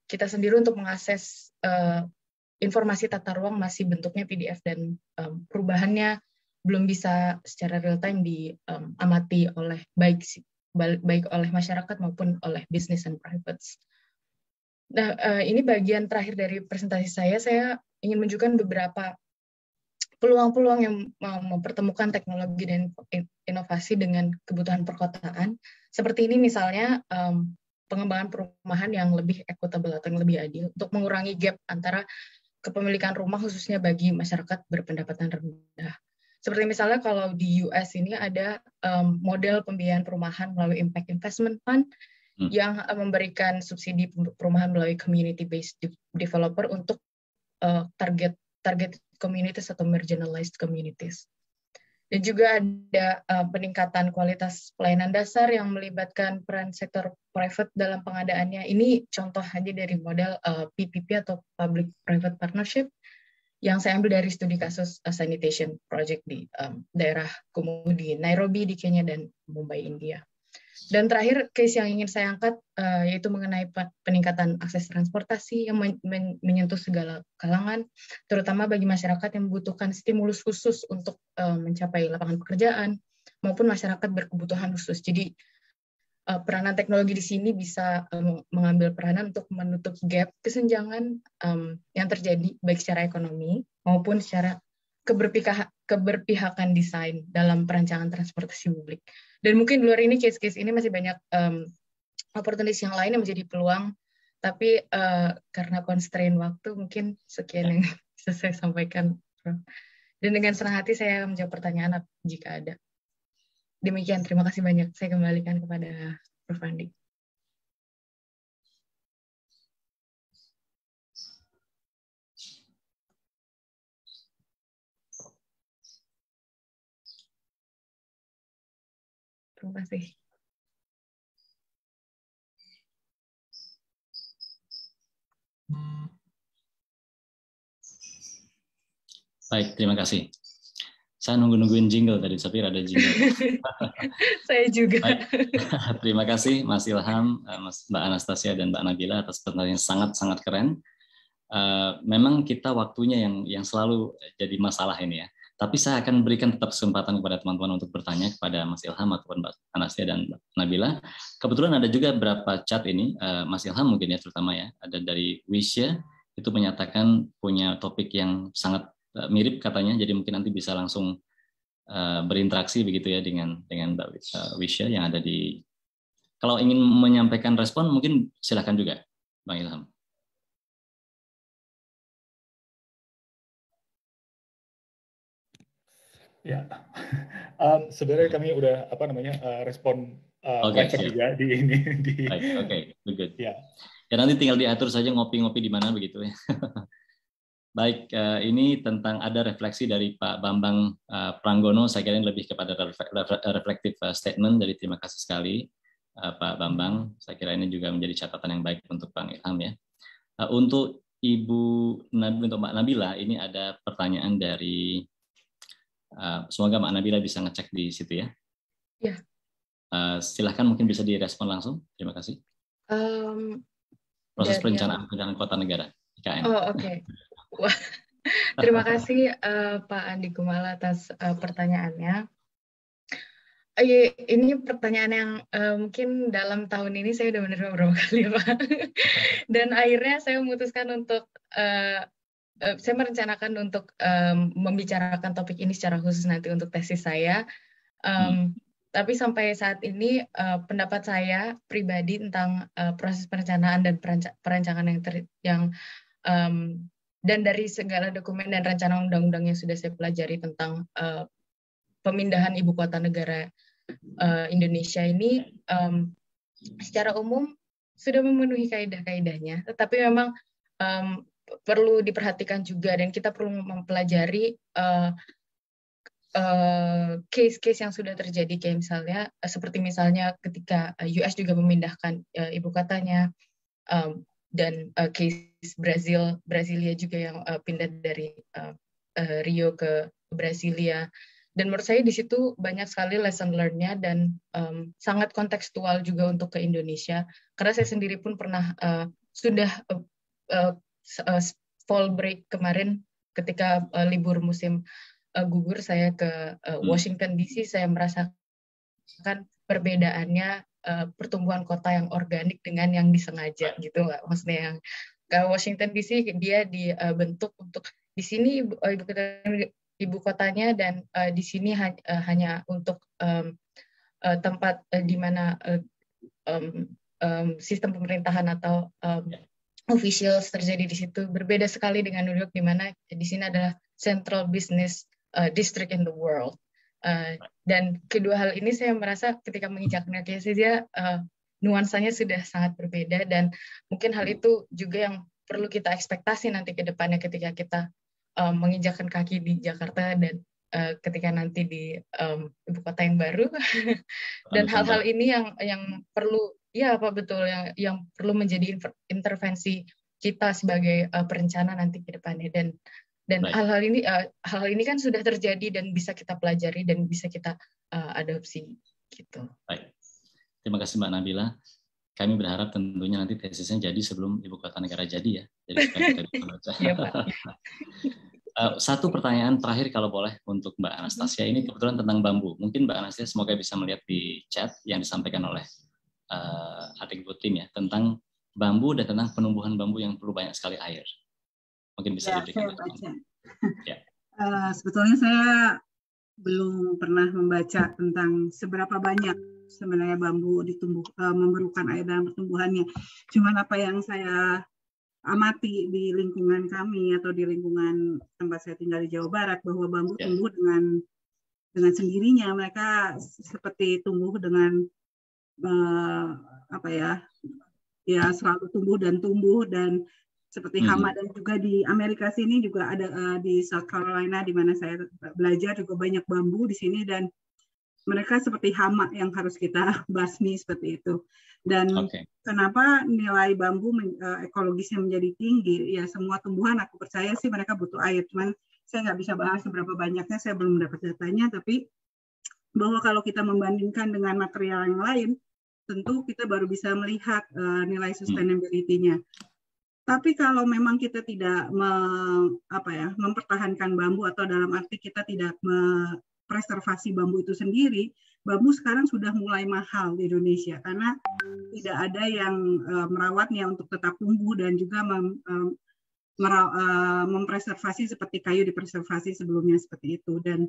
S10: kita sendiri untuk mengakses eh, informasi tata ruang masih bentuknya PDF dan perubahannya belum bisa secara real time diamati oleh baik baik oleh masyarakat maupun oleh business and privates. Nah, eh, ini bagian terakhir dari presentasi saya. Saya ingin menunjukkan beberapa peluang-peluang yang mempertemukan teknologi dan inovasi dengan kebutuhan perkotaan. Seperti ini misalnya pengembangan perumahan yang lebih equitable atau yang lebih adil untuk mengurangi gap antara kepemilikan rumah khususnya bagi masyarakat berpendapatan rendah. Seperti misalnya kalau di US ini ada model pembiayaan perumahan melalui impact investment fund hmm. yang eh, memberikan subsidi perumahan melalui community based developer untuk eh, target Target communities atau marginalized communities. Dan juga ada uh, peningkatan kualitas pelayanan dasar yang melibatkan peran sektor private dalam pengadaannya. Ini contoh aja dari model uh, eh, PPP atau Public Private Partnership yang saya ambil dari studi kasus uh, sanitation project di um, daerah Kumuh di Nairobi di Kenya dan Mumbai India. Dan terakhir case yang ingin saya angkat eh, yaitu mengenai peningkatan akses transportasi yang menyentuh segala kalangan, terutama bagi masyarakat yang membutuhkan stimulus khusus untuk eh, mencapai lapangan pekerjaan maupun masyarakat berkebutuhan khusus. Jadi eh, peranan teknologi di sini bisa mengambil peranan untuk menutup gap kesenjangan yang terjadi baik secara ekonomi maupun secara keberpihak, keberpihakan desain dalam perancangan transportasi publik. Dan mungkin di luar ini case-case ini masih banyak um, opportunities yang lain yang menjadi peluang, tapi uh, karena constraint waktu mungkin sekian ya. yang bisa saya sampaikan. Dan dengan senang hati saya menjawab pertanyaan jika ada.
S1: Demikian, terima kasih banyak. Saya kembalikan kepada Prof. Andi. Terima kasih.
S2: Baik, terima kasih. Saya nunggu-nungguin jingle tadi, tapi ada jingle.
S1: Saya juga. Baik.
S2: Terima kasih Mas Ilham, eh, Mbak Anastasia, dan Mbak Nabila atas pertanyaan sangat-sangat keren. Eh, memang kita waktunya yang yang selalu jadi masalah ini ya. Tapi saya akan berikan tetap kesempatan kepada teman-teman untuk bertanya kepada Mas Ilham ataupun Mbak Anastia dan Mbak Nabila. Kebetulan ada juga beberapa chat ini, eh, Mas Ilham mungkin ya terutama ya, ada dari Wisha itu menyatakan punya topik yang sangat eh, mirip katanya, jadi mungkin nanti bisa langsung eh, berinteraksi begitu ya
S1: dengan dengan Mbak Wisha yang ada di. Kalau ingin menyampaikan respon mungkin silakan juga, Bang Ilham.
S8: Ya, um, sebenarnya kami udah apa namanya uh, respon uh, eh, okay, siap. juga di ini di. Oke, okay,
S1: good.
S2: Ya. ya nanti tinggal diatur saja ngopi-ngopi di mana begitu ya. Baik, eh, ini tentang ada refleksi dari Pak Bambang Pranggono. Saya kira ini lebih kepada reflektif statement. Jadi terima kasih sekali Pak Bambang. Saya kira ini juga menjadi catatan yang baik untuk Bang Ilham ya. untuk Ibu Nabi untuk Mbak Nabila ini ada pertanyaan dari Eh, semoga Mbak Nabila bisa ngecek di situ ya. Ya. Uh, silahkan mungkin bisa direspon langsung. Terima kasih.
S1: Um,
S2: Proses perencanaan ya. perencanaan kota negara Oh
S10: oke. Okay. Terima kasih uh, Pak Andi Kumala atas uh, pertanyaannya. Iya, ini pertanyaan yang uh, mungkin dalam tahun ini saya udah menerima beberapa kali Pak. Dan akhirnya saya memutuskan untuk uh, Eh, saya merencanakan untuk um, membicarakan topik ini secara khusus nanti untuk tesis saya. Um, hmm. Tapi sampai saat ini uh, pendapat saya pribadi tentang uh, proses perencanaan dan perancangan yang ter, yang um, dan dari segala dokumen dan rencana undang-undang yang sudah saya pelajari tentang uh, pemindahan ibu kota negara uh, Indonesia ini um, secara umum sudah memenuhi kaedah-kaedahnya. tetapi memang um, perlu diperhatikan juga dan kita perlu mempelajari uh, uh, case-case yang sudah terjadi kayak misalnya uh, seperti misalnya ketika US juga memindahkan uh, ibu katanya um, dan uh, case Brazil Brasilia juga yang uh, pindah dari uh, uh, Rio ke Brasilia dan menurut saya di situ banyak sekali lesson learn-nya dan um, sangat kontekstual juga untuk ke Indonesia karena saya sendiri pun pernah uh, sudah uh, uh, fall break kemarin ketika uh, libur musim uh, gugur saya ke uh, Washington DC saya merasakan perbedaannya uh, pertumbuhan kota yang organik dengan yang disengaja gitu nggak maksudnya yang ke Washington DC dia dibentuk untuk di sini ibu ibu kotanya dan uh, di sini ha hanya untuk um, uh, tempat uh, di mana uh, um, um, sistem pemerintahan atau um, officials terjadi di situ. Berbeda sekali dengan New York di mana di sini adalah central business uh, district in the world. Uh, dan kedua hal ini saya merasa ketika menginjak New ya saja uh, nuansanya sudah sangat berbeda dan mungkin hal itu juga yang perlu kita ekspektasi nanti ke depannya ketika kita uh, menginjakan kaki di Jakarta dan uh, ketika nanti di um, ibu kota yang baru dan hal-hal ini yang yang perlu Iya, Pak betul yang yang perlu menjadi intervensi kita sebagai uh, perencana nanti ke depannya dan dan hal-hal ini uh, eh, hal ini kan sudah terjadi dan bisa kita pelajari dan bisa kita uh, adopsi gitu.
S2: Baik. Terima kasih Mbak Nabila. Kami berharap tentunya nanti tesisnya jadi sebelum ibu kota negara jadi ya. Jadi ya, uh, satu pertanyaan terakhir kalau boleh untuk Mbak Anastasia ini kebetulan tentang bambu. Mungkin Mbak Anastasia semoga bisa melihat di chat yang disampaikan oleh uh, eh, artikel tim ya tentang bambu dan tentang penumbuhan bambu yang perlu banyak sekali air. Mungkin bisa ya, diberikan.
S1: Saya
S9: ya. uh, sebetulnya saya belum pernah membaca tentang seberapa banyak sebenarnya bambu ditumbuh uh, memerlukan air dalam pertumbuhannya. Cuman apa yang saya amati di lingkungan kami atau di lingkungan tempat saya tinggal di Jawa Barat bahwa bambu yeah. tumbuh dengan dengan sendirinya mereka seperti tumbuh dengan uh, apa ya ya selalu tumbuh dan tumbuh dan seperti hmm. hama dan juga di Amerika sini juga ada uh, di South Carolina di mana saya belajar juga banyak bambu di sini dan mereka seperti hama yang harus kita basmi seperti itu dan okay. kenapa nilai bambu uh, ekologisnya menjadi tinggi ya semua tumbuhan aku percaya sih mereka butuh air cuman saya nggak bisa bahas seberapa banyaknya saya belum mendapat datanya tapi bahwa kalau kita membandingkan dengan material yang lain tentu kita baru bisa melihat uh, nilai hmm. sustainability-nya. Tapi kalau memang kita tidak me, apa ya, mempertahankan bambu atau dalam arti kita tidak me-preservasi bambu itu sendiri, bambu sekarang sudah mulai mahal di Indonesia karena tidak ada yang uh, merawatnya untuk tetap tumbuh dan juga mem, um, mempreservasi seperti kayu dipreservasi sebelumnya seperti itu dan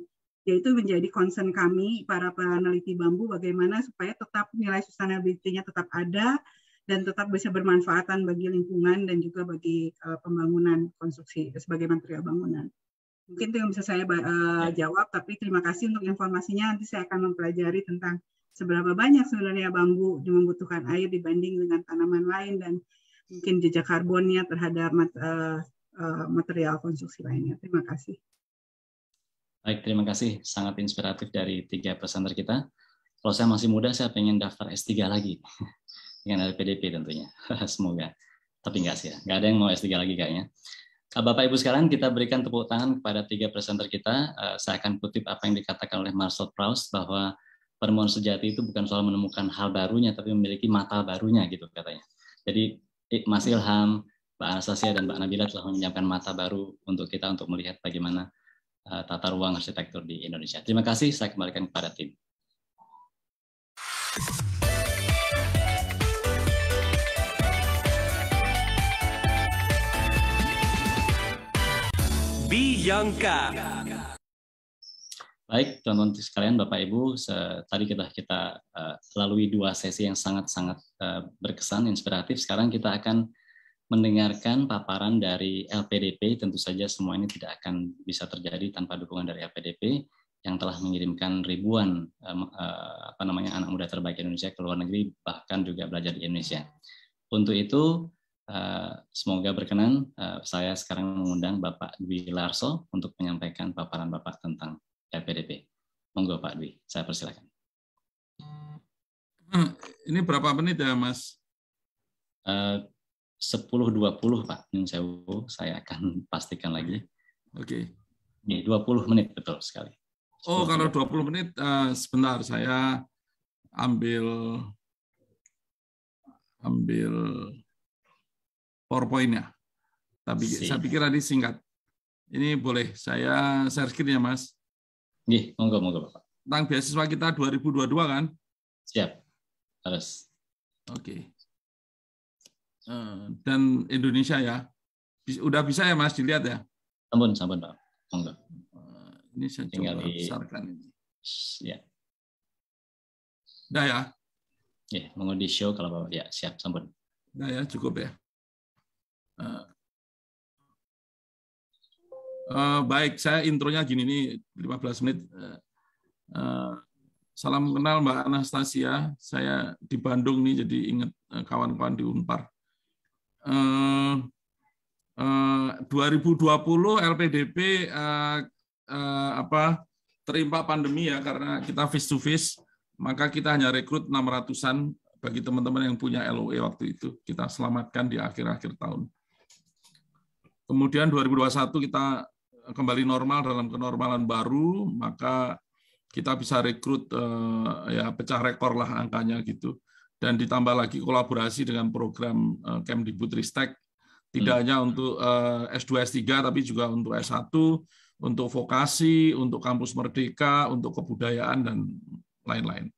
S9: yaitu menjadi concern kami para peneliti bambu bagaimana supaya tetap nilai sustainability-nya tetap ada dan tetap bisa bermanfaatan bagi lingkungan dan juga bagi uh, pembangunan konstruksi sebagai material bangunan. Mungkin itu yang bisa saya uh, jawab, tapi terima kasih untuk informasinya. Nanti saya akan mempelajari tentang seberapa banyak sebenarnya bambu membutuhkan air dibanding dengan tanaman lain dan mungkin jejak karbonnya terhadap uh, uh, material konstruksi lainnya.
S1: Terima kasih.
S2: Baik, terima kasih. Sangat inspiratif dari tiga presenter kita. Kalau saya masih muda, saya pengen daftar S3 lagi. Dengan dari tentunya. Semoga. Tapi enggak sih ya. Enggak ada yang mau S3 lagi kayaknya. Bapak-Ibu sekarang kita berikan tepuk tangan kepada tiga presenter kita. Eh, saya akan kutip apa yang dikatakan oleh Marcel Proust bahwa penemuan sejati itu bukan soal menemukan hal barunya, tapi memiliki mata barunya gitu katanya. Jadi Mas Ilham, Mbak Anastasia, dan Mbak Nabila telah menyiapkan mata baru untuk kita untuk melihat bagaimana Eh, tata ruang arsitektur di Indonesia. Terima kasih, saya kembalikan kepada tim.
S1: Bianca.
S2: Baik, teman-teman sekalian, Bapak Ibu, tadi kita kita uh, lalui dua sesi yang sangat-sangat uh, berkesan, inspiratif. Sekarang kita akan mendengarkan paparan dari LPDP, tentu saja semua ini tidak akan bisa terjadi tanpa dukungan dari LPDP yang telah mengirimkan ribuan eh, eh, apa namanya anak muda terbaik Indonesia ke luar negeri bahkan juga belajar di Indonesia. Untuk itu eh, semoga berkenan saya sekarang mengundang Bapak Dwi Larso untuk menyampaikan paparan Bapak tentang LPDP. Monggo Pak Dwi, saya persilakan. Hmm, ini berapa menit ya Mas? 10.20 Pak ini Sewu, saya akan pastikan lagi. Oke. Okay. Ini 20 menit betul sekali.
S4: Oh, kalau 20 menit uh, sebentar saya ambil ambil PowerPoint-nya. Tapi saya pikir tadi singkat. Ini boleh saya share screen ya, Mas? Nih,
S2: monggo monggo Pak.
S4: Tentang beasiswa kita 2022 kan? Siap. Harus. Oke. Okay. Eh, dan Indonesia ya. Udah bisa ya Mas dilihat ya? Sampun, sampun
S2: Pak. Monggo. Eh, ini saya Tinggal coba di...
S1: besarkan ini. Ya. Udah ya? Ya, monggo di show kalau Bapak. Ya, siap, sampun. Udah ya, cukup ya. Uh,
S4: uh, baik, saya intronya gini nih, 15 menit. Uh, salam kenal Mbak Anastasia. Saya di Bandung nih, jadi ingat kawan-kawan di Unpar. 2020 eh, eh, LPDP eh, apa terimpa pandemi ya karena kita face to face, maka kita hanya rekrut 600-an bagi teman-teman yang punya LOE waktu itu. Kita selamatkan di akhir-akhir tahun. Kemudian 2021 kita kembali normal dalam kenormalan baru, maka kita bisa rekrut ya pecah rekor lah angkanya gitu dan ditambah lagi kolaborasi dengan program eh, Kemdikbudristek tidak hmm. hanya untuk S2 eh, S3 tapi juga untuk S1 untuk vokasi untuk kampus merdeka untuk kebudayaan dan lain-lain.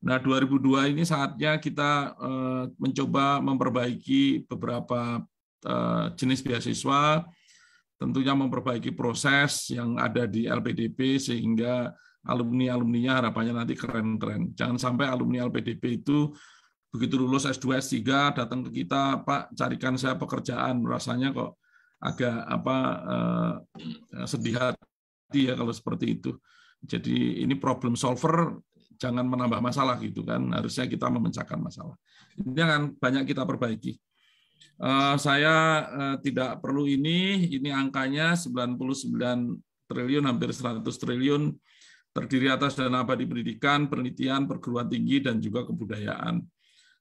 S4: Nah 2002 ini saatnya kita eh, mencoba memperbaiki beberapa jenis beasiswa tentunya memperbaiki proses yang ada di LPDP sehingga alumni-alumninya harapannya nanti keren-keren. Jangan sampai alumni LPDP itu begitu lulus S2 S3 datang ke kita Pak carikan saya pekerjaan rasanya kok agak apa eh, sedih hati ya kalau seperti itu jadi ini problem solver jangan menambah masalah gitu kan harusnya kita memecahkan masalah ini kan banyak kita perbaiki eh, saya eh, tidak perlu ini ini angkanya 99 triliun hampir 100 triliun terdiri atas dana abadi pendidikan, penelitian, perguruan tinggi, dan juga kebudayaan.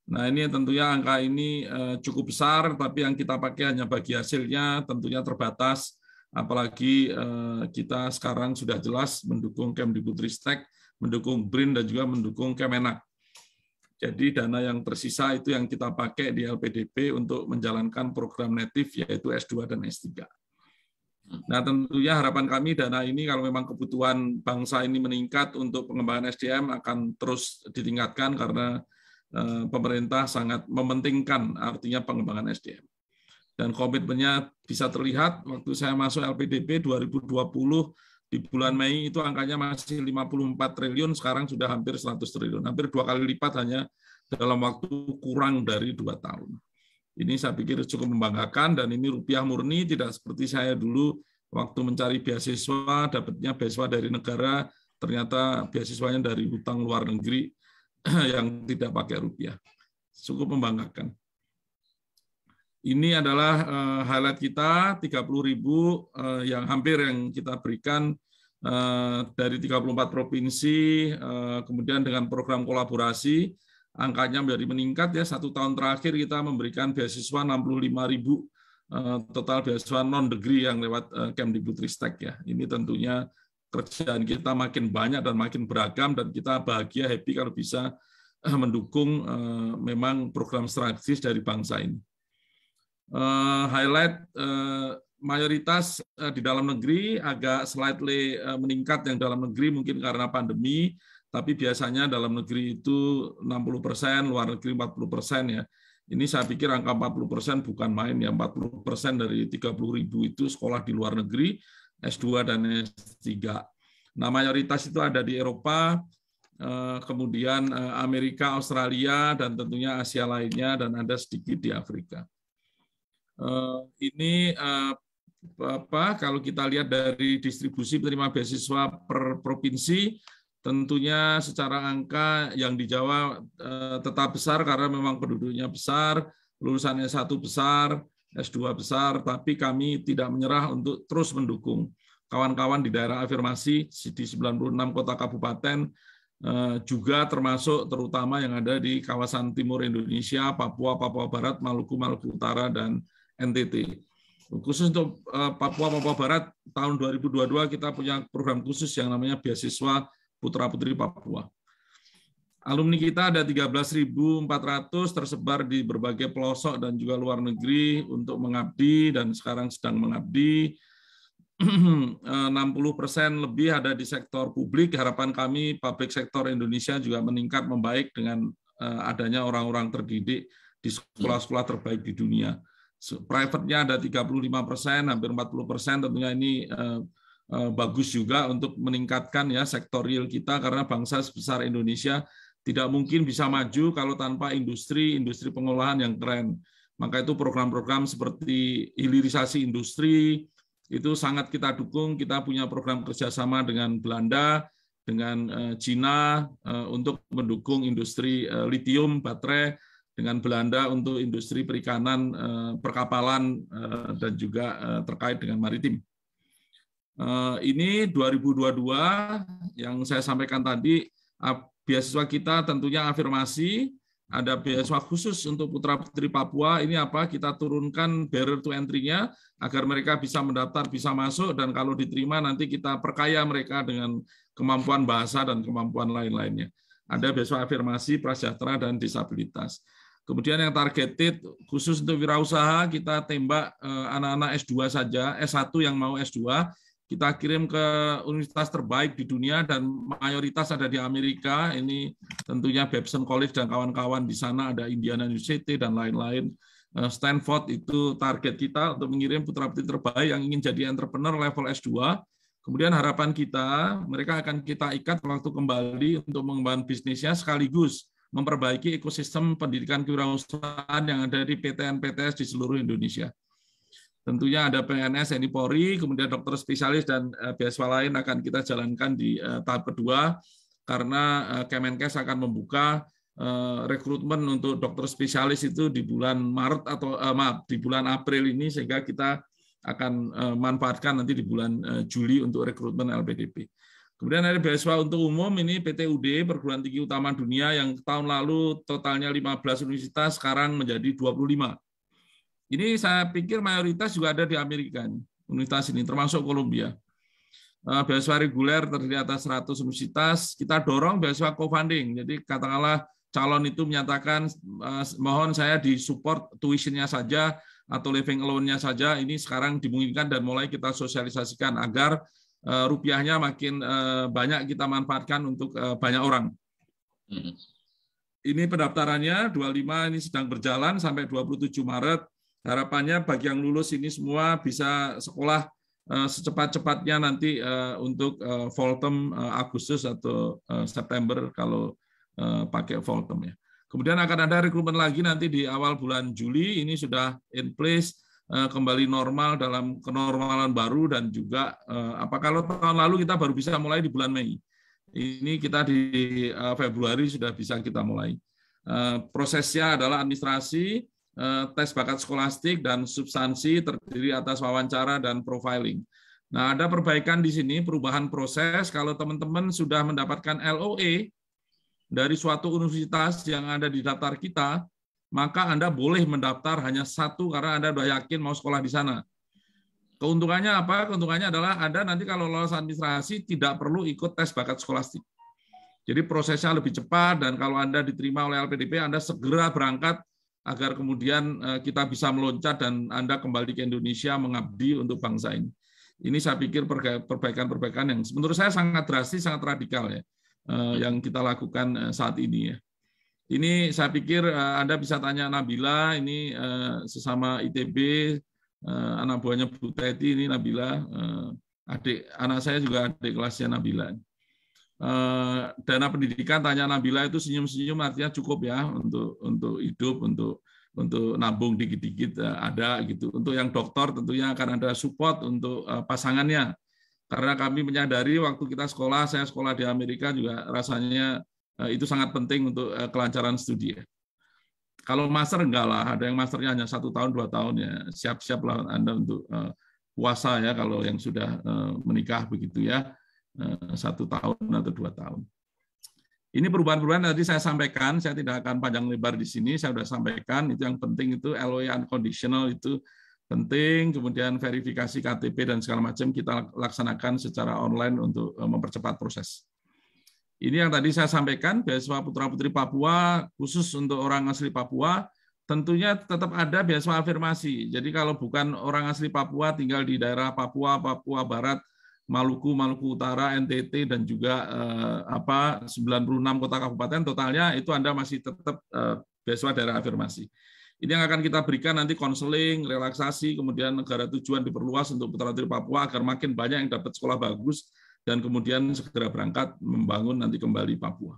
S4: Nah, ini tentunya angka ini eh, cukup besar, tapi yang kita pakai hanya bagi hasilnya tentunya terbatas. Apalagi eh, kita sekarang sudah jelas mendukung Kemdikbudristek, mendukung BRIN, dan juga mendukung Kemenak. Jadi dana yang tersisa itu yang kita pakai di LPDP untuk menjalankan program native yaitu S2 dan S3. Nah tentunya harapan kami dana ini kalau memang kebutuhan bangsa ini meningkat untuk pengembangan SDM akan terus ditingkatkan karena Eh, pemerintah sangat mementingkan artinya pengembangan SDM. Dan komitmennya bisa terlihat waktu saya masuk LPDP 2020 di bulan Mei itu angkanya masih 54 triliun, sekarang sudah hampir 100 triliun. Hampir dua kali lipat hanya dalam waktu kurang dari dua tahun. Ini saya pikir cukup membanggakan dan ini rupiah murni, tidak seperti saya dulu waktu mencari beasiswa, dapatnya beasiswa dari negara, ternyata beasiswanya dari hutang luar negeri, yang tidak pakai rupiah. Cukup membanggakan. Ini adalah eh, highlight kita 30.000 ribu eh, yang hampir yang kita berikan eh, dari 34 provinsi, kemudian dengan program kolaborasi, angkanya menjadi meningkat ya. Satu tahun terakhir kita memberikan beasiswa 65.000 ribu total beasiswa non degree yang lewat Kemdikbudristek ya. Ini tentunya kerjaan kita makin banyak dan makin beragam dan kita bahagia happy kalau bisa eh, mendukung eh, memang program strategis dari bangsa ini. Eh, highlight mayoritas di dalam negeri agak slightly meningkat yang dalam negeri mungkin karena pandemi, tapi biasanya dalam negeri itu 60 persen, luar negeri 40 persen ya. Ini saya pikir angka 40 persen bukan main ya, 40 persen dari 30 ribu itu sekolah di luar negeri, S2 dan S3. Nah, mayoritas itu ada di Eropa, eh, kemudian eh, Amerika, Australia, dan tentunya Asia lainnya, dan ada sedikit di Afrika. Eh, ini apa kalau kita lihat dari distribusi penerima beasiswa per provinsi, tentunya secara angka yang di Jawa tetap besar karena memang penduduknya besar, lulusan S1 besar, S2 besar, tapi kami tidak menyerah untuk terus mendukung kawan-kawan di daerah afirmasi di 96 kota kabupaten eh, juga termasuk terutama yang ada di kawasan timur Indonesia, Papua, Papua Barat, Maluku, Maluku Utara dan NTT. Khusus untuk eh, Papua, Papua Barat tahun 2022 kita punya program khusus yang namanya beasiswa putra-putri Papua. Alumni kita ada 13.400 tersebar di berbagai pelosok dan juga luar negeri untuk mengabdi dan sekarang sedang mengabdi. 60 eh, persen lebih ada di sektor publik. Harapan kami publik sektor Indonesia juga meningkat membaik dengan eh, adanya orang-orang terdidik di sekolah-sekolah terbaik di dunia. Private-nya ada 35 persen, hampir 40 persen. Tentunya ini eh, bagus juga untuk meningkatkan ya sektor real kita karena bangsa sebesar Indonesia tidak mungkin bisa maju kalau tanpa industri, industri pengolahan yang keren. Maka itu program-program seperti hilirisasi industri, itu sangat kita dukung. Kita punya program kerjasama dengan Belanda, dengan eh, Cina eh, untuk mendukung industri eh, litium, baterai, dengan Belanda untuk industri perikanan, perkapalan, dan juga terkait dengan maritim. Ini 2022 yang saya sampaikan tadi beasiswa kita tentunya afirmasi, ada beasiswa khusus untuk putra putri Papua ini apa kita turunkan barrier to entry-nya agar mereka bisa mendaftar bisa masuk dan kalau diterima nanti kita perkaya mereka dengan kemampuan bahasa dan kemampuan lain-lainnya ada beasiswa afirmasi prasejahtera dan disabilitas kemudian yang targeted khusus untuk wirausaha kita tembak eh, anak-anak S2 saja S1 yang mau S2 kita kirim ke universitas terbaik di dunia dan mayoritas ada di Amerika. Ini tentunya Babson College dan kawan-kawan di sana ada Indiana University dan lain-lain. Eh, Stanford itu target kita untuk mengirim putra-putri terbaik yang ingin jadi entrepreneur level S2. Kemudian harapan kita, mereka akan kita ikat waktu kembali untuk mengembangkan bisnisnya sekaligus memperbaiki ekosistem pendidikan kewirausahaan yang ada di PTN-PTS di seluruh Indonesia. Tentunya ada PNS, TNI Polri, kemudian dokter spesialis dan eh, beasiswa lain akan kita jalankan di eh, tahap kedua karena eh, Kemenkes akan membuka rekrutmen untuk dokter spesialis itu di bulan Maret atau eh, maaf di bulan April ini sehingga kita akan manfaatkan nanti di bulan Juli untuk rekrutmen LPDP. Kemudian ada beasiswa untuk umum ini PTUD perguruan tinggi utama dunia yang tahun lalu totalnya 15 universitas sekarang menjadi 25 ini saya pikir mayoritas juga ada di Amerika, ini, universitas ini, termasuk Kolombia. Eh, beasiswa reguler terdiri atas 100 universitas, kita dorong beasiswa co-funding. Jadi katakanlah calon itu menyatakan eh, mohon saya di disupport tuitionnya saja atau living alone-nya saja, ini sekarang dimungkinkan dan mulai kita sosialisasikan agar eh, rupiahnya makin banyak kita manfaatkan untuk banyak orang. Hmm. Ini pendaftarannya 25 ini sedang berjalan sampai 27 Maret. Harapannya bagi yang lulus ini semua bisa sekolah eh, secepat-cepatnya nanti eh, untuk eh, term Agustus atau September kalau pakai term ya. Kemudian akan ada rekrutmen lagi nanti di awal bulan Juli ini sudah in place kembali normal dalam kenormalan baru dan juga apa kalau tahun lalu kita baru bisa mulai di bulan Mei. Ini kita di Februari sudah bisa kita mulai. Prosesnya adalah administrasi, Eh, tes bakat skolastik dan substansi terdiri atas wawancara dan profiling. Nah, ada perbaikan di sini, perubahan proses. Kalau teman-teman sudah mendapatkan LOE dari suatu universitas yang ada di daftar kita, maka Anda boleh mendaftar hanya satu karena Anda sudah yakin mau sekolah di sana. Keuntungannya apa? Keuntungannya adalah Anda nanti kalau lolos administrasi tidak perlu ikut tes bakat skolastik. Jadi prosesnya lebih cepat dan kalau Anda diterima oleh LPDP, Anda segera berangkat agar kemudian eh, kita bisa meloncat dan Anda kembali ke Indonesia mengabdi untuk bangsa ini. Ini saya pikir perbaikan-perbaikan yang menurut saya sangat drastis, sangat radikal ya eh, yang kita lakukan eh, saat ini ya. Ini saya pikir Anda bisa tanya Nabila, ini sesama ITB, anak buahnya Bu Teti, ini Nabila, adik anak saya juga adik kelasnya Nabila. Eh, dana pendidikan tanya Nabila itu senyum-senyum artinya cukup ya untuk untuk hidup untuk untuk nabung dikit-dikit eh, ada gitu. Untuk yang dokter tentunya akan ada support untuk eh, pasangannya. Karena kami menyadari waktu kita sekolah, saya sekolah di Amerika juga rasanya itu sangat penting untuk kelancaran studi. Ya. Kalau master enggak lah, ada yang masternya hanya satu tahun, dua tahun ya. Siap-siap lah Anda untuk puasa ya kalau yang sudah menikah begitu ya Eh, satu tahun atau dua tahun. Ini perubahan-perubahan tadi saya sampaikan, saya tidak akan panjang lebar di sini, saya sudah sampaikan, itu yang penting itu LOA e unconditional itu penting, kemudian verifikasi KTP dan segala macam kita laksanakan secara online untuk eh, mempercepat proses. Ini yang tadi saya sampaikan, beasiswa putra-putri Papua, khusus untuk orang asli Papua, tentunya tetap ada beasiswa afirmasi. Jadi kalau bukan orang asli Papua, tinggal di daerah Papua, Papua Barat, Maluku, Maluku Utara, NTT dan juga eh, apa 96 kota kabupaten totalnya itu Anda masih tetap eh, beasiswa daerah afirmasi. Ini yang akan kita berikan nanti konseling, relaksasi, kemudian negara tujuan diperluas untuk putra putri Papua agar makin banyak yang dapat sekolah bagus dan kemudian segera berangkat membangun nanti kembali Papua.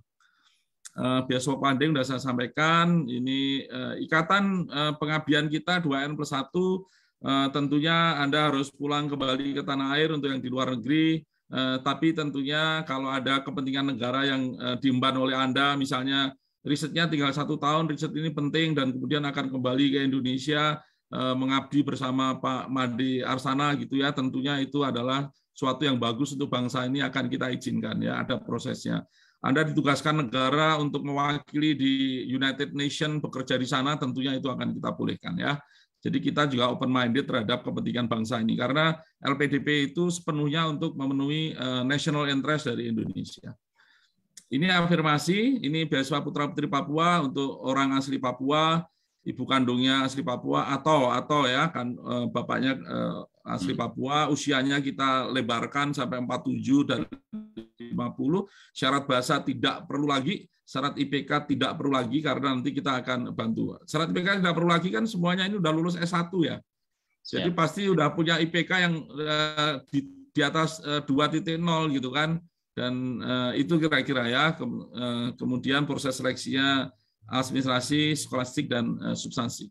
S4: Uh, eh, Biasa Pandeng sudah saya sampaikan, ini eh, ikatan eh, pengabdian kita 2N plus 1 Eh, tentunya Anda harus pulang kembali ke tanah air untuk yang di luar negeri, eh, tapi tentunya kalau ada kepentingan negara yang eh, diemban oleh Anda, misalnya risetnya tinggal satu tahun, riset ini penting dan kemudian akan kembali ke Indonesia mengabdi bersama Pak Madi Arsana gitu ya, tentunya itu adalah suatu yang bagus untuk bangsa ini akan kita izinkan ya, ada prosesnya. Anda ditugaskan negara untuk mewakili di United Nations bekerja di sana, tentunya itu akan kita bolehkan ya. Jadi kita juga open minded terhadap kepentingan bangsa ini karena LPDP itu sepenuhnya untuk memenuhi eh, national interest dari Indonesia. Ini afirmasi, ini beasiswa putra putri Papua untuk orang asli Papua, ibu kandungnya asli Papua atau atau ya kan eh, bapaknya eh, asli hmm. Papua, usianya kita lebarkan sampai 47 dan 50, syarat bahasa tidak perlu lagi, syarat IPK tidak perlu lagi karena nanti kita akan bantu. Syarat IPK tidak perlu lagi kan semuanya ini udah lulus S1 ya. Jadi ya. pasti udah punya IPK yang eh, di, di atas eh, titik 2.0 gitu kan. Dan eh, itu kira-kira ya kemudian proses seleksinya administrasi, skolastik dan substansi.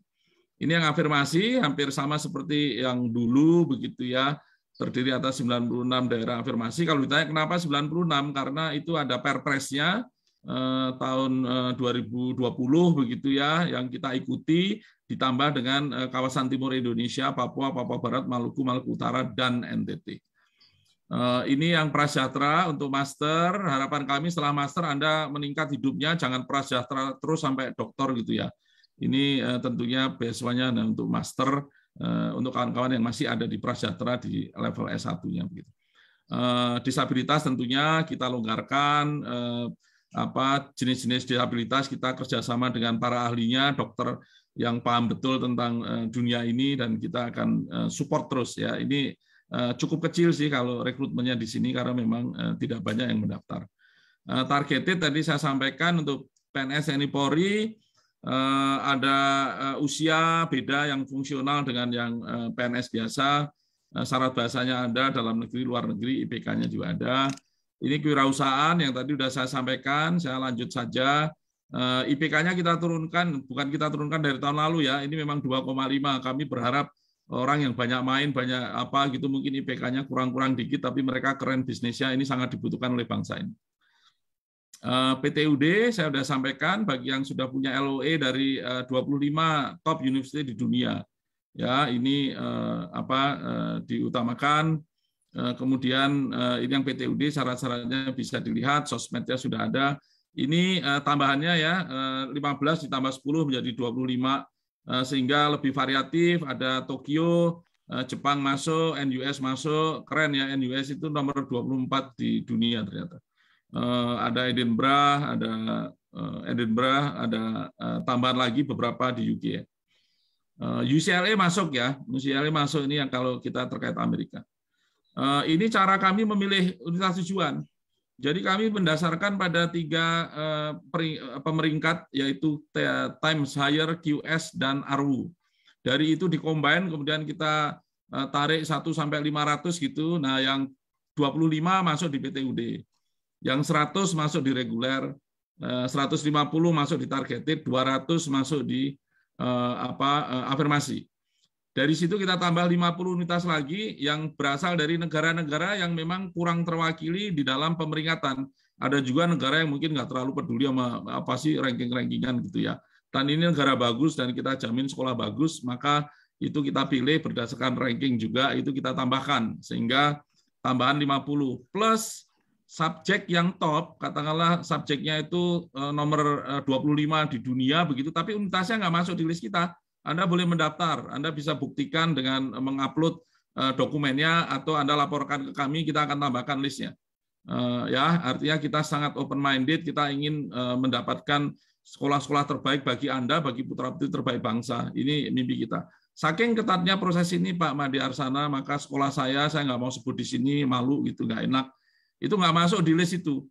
S4: Ini yang afirmasi hampir sama seperti yang dulu begitu ya terdiri atas 96 daerah afirmasi. Kalau ditanya kenapa 96 karena itu ada perpresnya Eh, tahun 2020 eh, begitu ya yang kita ikuti ditambah dengan eh, kawasan timur Indonesia, Papua, Papua Barat, Maluku, Maluku Utara dan NTT. Ini yang prasejahtera untuk master. Harapan kami setelah master Anda meningkat hidupnya, jangan prasejahtera terus sampai doktor gitu ya. Ini tentunya beasiswanya untuk master untuk kawan-kawan yang masih ada di prasejahtera di level S1-nya Disabilitas tentunya kita longgarkan apa jenis-jenis disabilitas kita kerjasama dengan para ahlinya dokter yang paham betul tentang eh, dunia ini dan kita akan eh, support terus ya ini eh, cukup kecil sih kalau rekrutmennya di sini karena memang tidak banyak yang mendaftar targeted tadi saya sampaikan untuk PNS TNI Polri ada usia beda yang fungsional dengan yang PNS biasa syarat bahasanya ada dalam negeri luar negeri IPK-nya juga ada ini kewirausahaan yang tadi sudah saya sampaikan, saya lanjut saja. Eh, IPK-nya kita turunkan, bukan kita turunkan dari tahun lalu ya, ini memang 2,5. Kami berharap orang yang banyak main, banyak apa gitu, mungkin IPK-nya kurang-kurang dikit, tapi mereka keren bisnisnya, ini sangat dibutuhkan oleh bangsa ini. Eh, PTUD saya sudah sampaikan bagi yang sudah punya LOE dari 25 eh, top university di dunia. Ya, ini apa diutamakan Eh, kemudian eh, ini yang PTUD syarat-syaratnya bisa dilihat, sosmednya sudah ada. Ini eh, tambahannya ya 15 ditambah 10 menjadi 25 sehingga lebih variatif. Ada Tokyo, Jepang masuk, NUS masuk, keren ya NUS itu nomor 24 di dunia ternyata. Ada Edinburgh, ada Edinburgh, ada tambahan lagi beberapa di UK. E. UCLA masuk ya, UCLA masuk ini yang kalau kita terkait Amerika. Eh, ini cara kami memilih universitas tujuan. Jadi kami mendasarkan pada tiga eh, eh, pemeringkat yaitu Times Higher, QS, dan ARWU. Dari itu dikombin, kemudian kita tarik 1 sampai 500 gitu. Nah, yang 25 masuk di PTUD. Yang 100 masuk di reguler, 150 masuk di targeted, 200 masuk di apa afirmasi. Dari situ kita tambah 50 unitas lagi yang berasal dari negara-negara yang memang kurang terwakili di dalam pemeringatan. Ada juga negara yang mungkin nggak terlalu peduli sama apa sih ranking-rankingan gitu ya. Dan ini negara bagus dan kita jamin sekolah bagus, maka itu kita pilih berdasarkan ranking juga, itu kita tambahkan. Sehingga tambahan 50 plus subjek yang top, katakanlah subjeknya itu eh, nomor 25 eh, di dunia begitu, tapi unitasnya nggak masuk di list kita, anda boleh mendaftar, Anda bisa buktikan dengan eh, mengupload eh, dokumennya atau Anda laporkan ke kami, kita akan tambahkan listnya. Eh, ya, artinya kita sangat open-minded, kita ingin mendapatkan sekolah-sekolah terbaik bagi Anda, bagi putra-putri terbaik bangsa. Ini mimpi kita. Saking ketatnya proses ini, Pak Madi Arsana, maka sekolah saya, saya nggak mau sebut di sini, malu gitu, nggak enak. Itu nggak masuk di list itu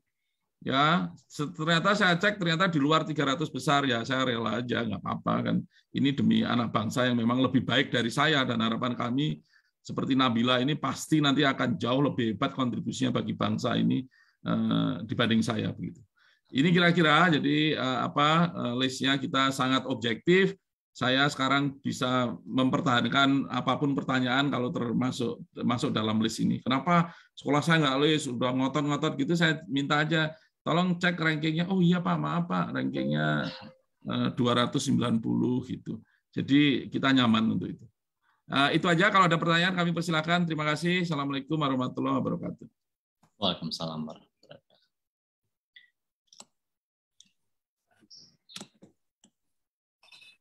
S4: ya ternyata saya cek ternyata di luar 300 besar ya saya rela aja nggak apa-apa kan ini demi anak bangsa yang memang lebih baik dari saya dan harapan kami seperti Nabila ini pasti nanti akan jauh lebih hebat kontribusinya bagi bangsa ini eh, dibanding saya begitu ini kira-kira jadi eh, apa eh, listnya kita sangat objektif saya sekarang bisa mempertahankan apapun pertanyaan kalau termasuk masuk dalam list ini. Kenapa sekolah saya nggak list, sudah ngotot-ngotot gitu, saya minta aja tolong cek rankingnya. Oh iya Pak, maaf Pak, rankingnya 290 eh, gitu. Jadi kita nyaman untuk itu. Eh, itu aja kalau ada pertanyaan kami persilakan. Terima kasih. Assalamualaikum warahmatullahi wabarakatuh.
S1: Waalaikumsalam warahmatullahi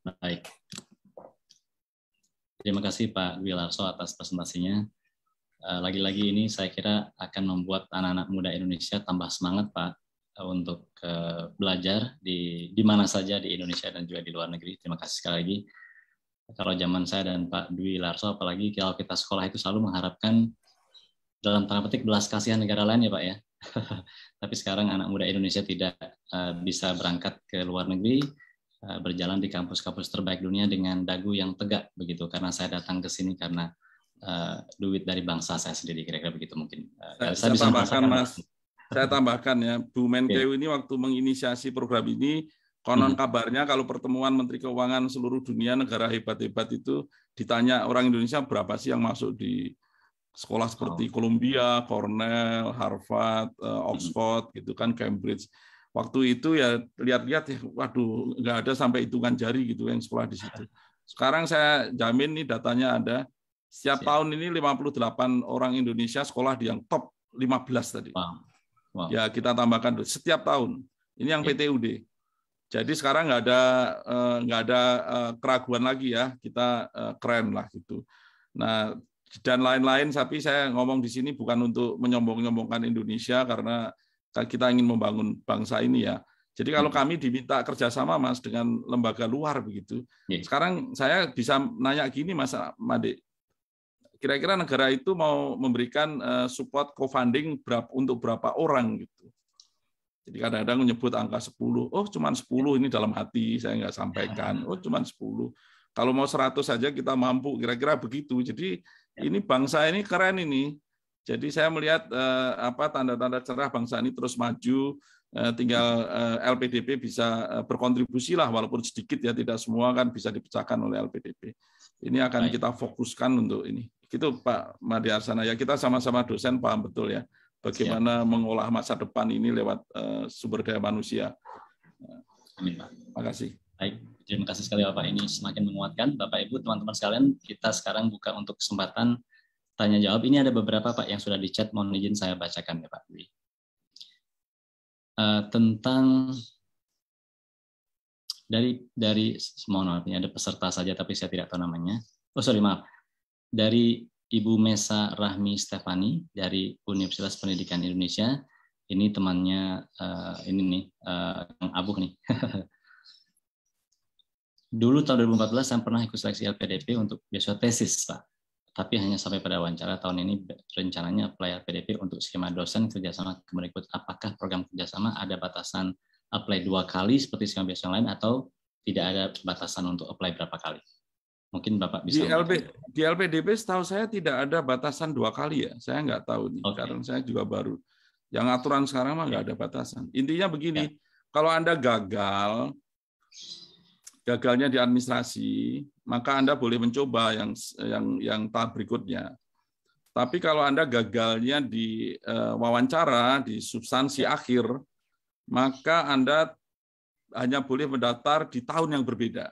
S1: Baik.
S2: Terima kasih Pak Wilarso atas presentasinya. Eh, lagi-lagi ini saya kira akan membuat anak-anak muda Indonesia tambah semangat Pak untuk uh, belajar di di mana saja di Indonesia dan juga di luar negeri. Terima kasih sekali lagi. Kalau zaman saya dan Pak Dwi Larso, apalagi kalau kita sekolah itu selalu mengharapkan dalam tanda petik belas kasihan negara lain ya Pak ya. Tapi sekarang anak muda Indonesia tidak uh, bisa berangkat ke luar negeri, uh, berjalan di kampus-kampus terbaik dunia dengan dagu yang tegak begitu. Karena saya datang ke sini karena uh, duit dari bangsa saya sendiri kira-kira begitu mungkin. Uh, saya, saya, bisa merasakan mas
S4: saya tambahkan ya, Bu Menkeu iya. ini waktu menginisiasi program ini, konon hmm. kabarnya kalau pertemuan Menteri Keuangan seluruh dunia negara hebat-hebat itu ditanya orang Indonesia berapa sih yang masuk di sekolah oh. seperti Columbia, Cornell, Harvard, eh, hmm. Oxford, gitu kan Cambridge. Waktu itu ya lihat-lihat ya, waduh nggak ada sampai hitungan jari gitu yang sekolah di situ. Sekarang saya jamin nih datanya ada. Setiap Siap. tahun ini 58 orang Indonesia sekolah di yang top 15 tadi. Wow. Wow. Ya kita tambahkan setiap tahun. Ini yang PTUD. Jadi sekarang nggak ada eh, nggak ada eh, keraguan lagi ya kita eh, keren lah gitu. Nah dan lain-lain tapi saya ngomong di sini bukan untuk menyombong-nyombongkan Indonesia karena kita ingin membangun bangsa ini ya. Jadi kalau hmm. kami diminta kerjasama mas dengan lembaga luar begitu, sekarang saya bisa nanya gini mas Made, kira-kira negara itu mau memberikan eh, support co-funding untuk berapa orang gitu. Jadi kadang-kadang menyebut angka 10, oh cuman 10 ini dalam hati saya nggak sampaikan, oh cuman 10. Kalau mau 100 saja kita mampu, kira-kira begitu. Jadi ya. ini bangsa ini keren ini. Jadi saya melihat eh, apa tanda-tanda cerah bangsa ini terus maju, eh, tinggal LPDP bisa berkontribusi lah walaupun sedikit ya tidak semua kan bisa dipecahkan oleh LPDP. Ini akan kita fokuskan untuk ini. Gitu Pak Madi Arsana ya, kita sama-sama dosen paham betul ya bagaimana Siap. mengolah masa depan ini lewat uh, sumber daya manusia.
S2: Amin Pak. Terima kasih. Baik, terima kasih sekali Bapak ini semakin menguatkan Bapak Ibu teman-teman sekalian kita sekarang buka untuk kesempatan tanya jawab. Ini ada beberapa Pak yang sudah di chat mohon izin saya bacakan ya Pak. Uh, tentang dari dari mohon maaf ini ada peserta saja tapi saya tidak tahu namanya. Oh sorry maaf dari Ibu Mesa Rahmi Stefani dari Universitas Pendidikan Indonesia. Ini temannya uh, ini nih, uh, eh, abuh nih. Dulu tahun 2014 saya pernah ikut seleksi LPDP untuk beasiswa tesis, Pak. Tapi hanya sampai pada wawancara tahun ini rencananya apply LPDP untuk skema dosen kerjasama berikut. Apakah program kerjasama ada batasan apply dua kali seperti skema beasiswa lain atau tidak ada batasan untuk apply berapa kali? Mungkin Bapak bisa. Di, LP,
S4: di LPDP setahu saya tidak ada batasan dua kali ya. Saya nggak tahu nih, okay. karena saya juga baru. Yang aturan sekarang mah nggak iya. ada batasan. Intinya begini, ya. kalau Anda gagal, gagalnya di administrasi, maka Anda boleh mencoba yang yang yang tahap berikutnya. Tapi kalau Anda gagalnya di uh, wawancara, di substansi ya. akhir, maka Anda hanya boleh mendaftar di tahun yang berbeda.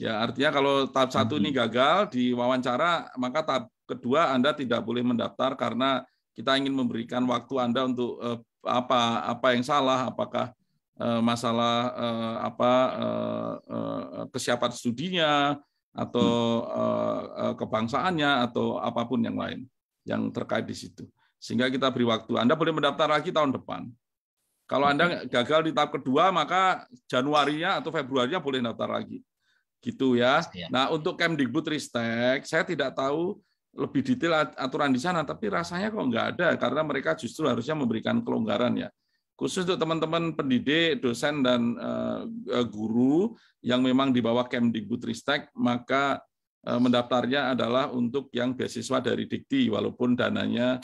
S4: Ya, artinya kalau tahap satu ini hmm. gagal di wawancara, maka tahap kedua Anda tidak boleh mendaftar karena kita ingin memberikan waktu Anda untuk eh, apa apa yang salah, apakah eh, masalah eh, apa kesiapan studinya atau kebangsaannya atau apapun yang lain yang terkait di situ. Sehingga kita beri waktu. Anda boleh mendaftar lagi tahun depan. Kalau Anda gagal di tahap kedua, maka nya atau nya boleh mendaftar lagi gitu ya. Iya. Nah untuk Kemdikbud Ristek, saya tidak tahu lebih detail aturan di sana, tapi rasanya kok nggak ada karena mereka justru harusnya memberikan kelonggaran ya. Khusus untuk teman-teman pendidik, dosen dan eh, eh, guru yang memang di bawah Kemdikbud Ristek, maka eh, mendaftarnya adalah untuk yang beasiswa dari Dikti, walaupun dananya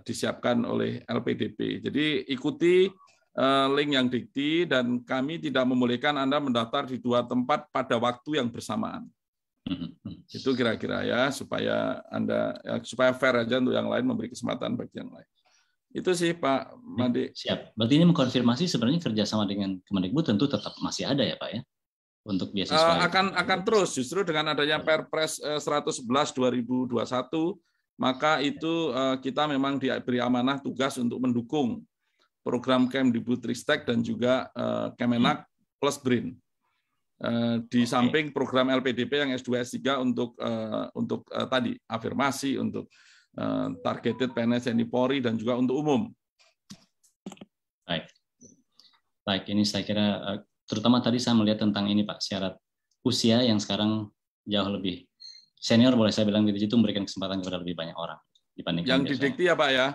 S4: disiapkan oleh LPDP. Jadi ikuti Eh, link yang dikti dan kami tidak membolehkan Anda mendaftar di dua tempat pada waktu yang bersamaan. Mm-hmm. Itu kira-kira ya supaya Anda ya, supaya fair aja untuk yang lain
S2: memberi kesempatan bagi yang lain. Itu sih Pak Mandi. Siap. Berarti ini mengkonfirmasi sebenarnya kerjasama dengan Kemendikbud tentu tetap masih ada ya Pak ya untuk beasiswa. Uh, eh,
S4: akan akan terus justru dengan adanya iya. Perpres 111 eh, 2021 maka itu kita memang diberi amanah tugas untuk mendukung program Butristek dan juga eh, Kemenak hmm. plus BRIN. Eh, di okay. samping program LPDP yang S2 S3 untuk eh, untuk tadi afirmasi untuk targeted
S2: PNS TNI Polri dan juga untuk umum. Baik. Baik, ini saya kira terutama tadi saya melihat tentang ini Pak syarat usia yang sekarang jauh lebih senior boleh saya bilang gitu itu memberikan kesempatan kepada lebih banyak orang dibandingkan yang
S4: didikti ya Pak ya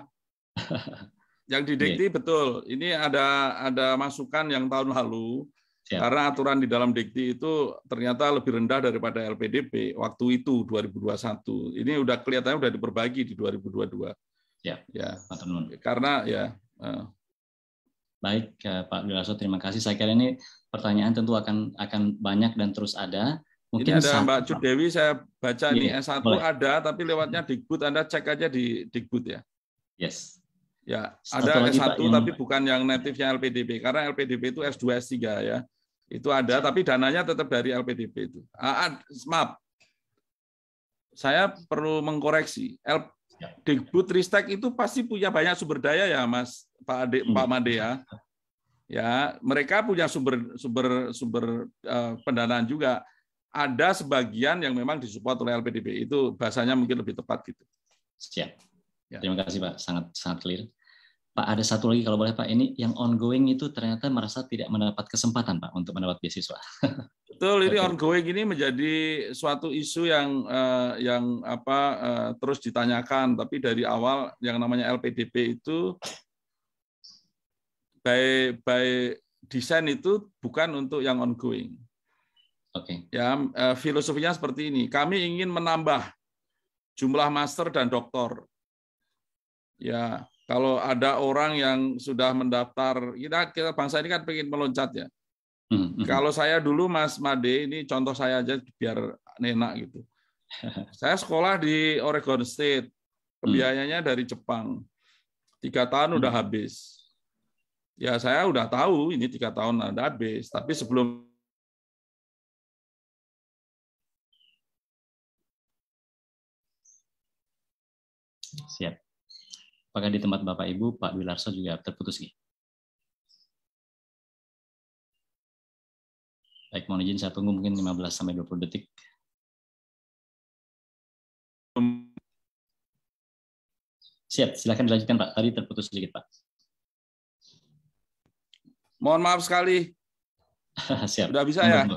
S4: yang didikti yeah. betul. Ini ada ada masukan yang tahun lalu yeah. karena aturan di dalam dikti itu ternyata lebih rendah daripada LPDP waktu itu 2021. Ini udah kelihatannya udah diperbagi di 2022.
S2: Ya, yeah. ya. Karena ya. Uh, Baik, Pak Wilarso, terima kasih. Saya kira ini pertanyaan tentu akan akan banyak dan terus ada. Mungkin ini ada Mbak
S4: Cudewi saya baca ini S1 ada, tapi lewatnya Dikbud, Anda cek aja di Dikbud ya. Yes, Ya, ada S1 Pak, tapi bukan yang native yang LPDP karena LPDP itu S2 S3 ya. Itu ada tapi dananya tetap dari LPDP itu. Ah, ah, maaf. Saya perlu mengkoreksi. L ya. Dikbud Ristek itu pasti punya banyak sumber daya ya, Mas Pak Ade, hmm. Pak Made ya. Ya, mereka punya sumber sumber sumber uh, pendanaan juga. Ada sebagian yang memang disupport oleh LPDP itu bahasanya mungkin lebih tepat gitu. Siap. Ya. Terima kasih Pak,
S2: sangat sangat clear. Pak, ada satu lagi kalau boleh Pak, ini yang ongoing itu ternyata merasa tidak mendapat kesempatan Pak untuk mendapat beasiswa.
S4: Betul, ini ongoing ini menjadi suatu isu yang eh, yang apa eh, terus ditanyakan, tapi dari awal yang namanya LPDP itu by by desain itu bukan untuk yang ongoing. Oke. Okay. Ya, eh, filosofinya seperti ini. Kami ingin menambah jumlah master dan doktor. Ya, kalau ada orang yang sudah mendaftar, kita, kita bangsa ini kan pengen meloncat ya. Hmm, hmm. Kalau saya dulu Mas Made ini contoh saya aja biar enak gitu. Saya sekolah di Oregon State, pembiayanya dari Jepang. Tiga tahun udah hmm. habis. Ya saya udah tahu ini
S1: tiga tahun ada habis, tapi sebelum siap Apakah di tempat Bapak Ibu Pak Wilarso juga terputus nih? Baik, mohon izin saya tunggu mungkin 15 sampai 20 detik. Siap, silakan dilanjutkan Pak. Tadi terputus sedikit Pak. Mohon
S4: maaf sekali. Siap. Sudah bisa ya?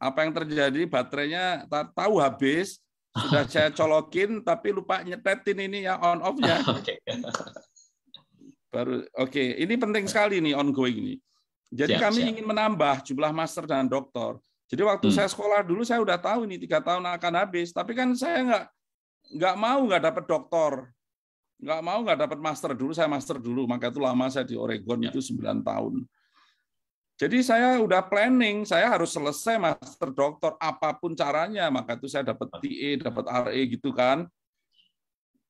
S4: Apa yang terjadi baterainya tahu habis, sudah saya colokin tapi lupa nyetetin ini ya on off-nya. Oke. Baru oke, okay. ini penting sekali nih ongoing ini. Jadi siap, kami siap. ingin menambah jumlah master dan doktor. Jadi waktu hmm. saya sekolah dulu saya udah tahu ini tiga tahun akan habis, tapi kan saya nggak nggak mau nggak dapat doktor, nggak mau nggak dapat master dulu saya master dulu, maka itu lama saya di Oregon ya. itu 9 tahun. Jadi saya udah planning, saya harus selesai master doktor apapun caranya, maka itu saya dapat TE, dapat RE gitu kan.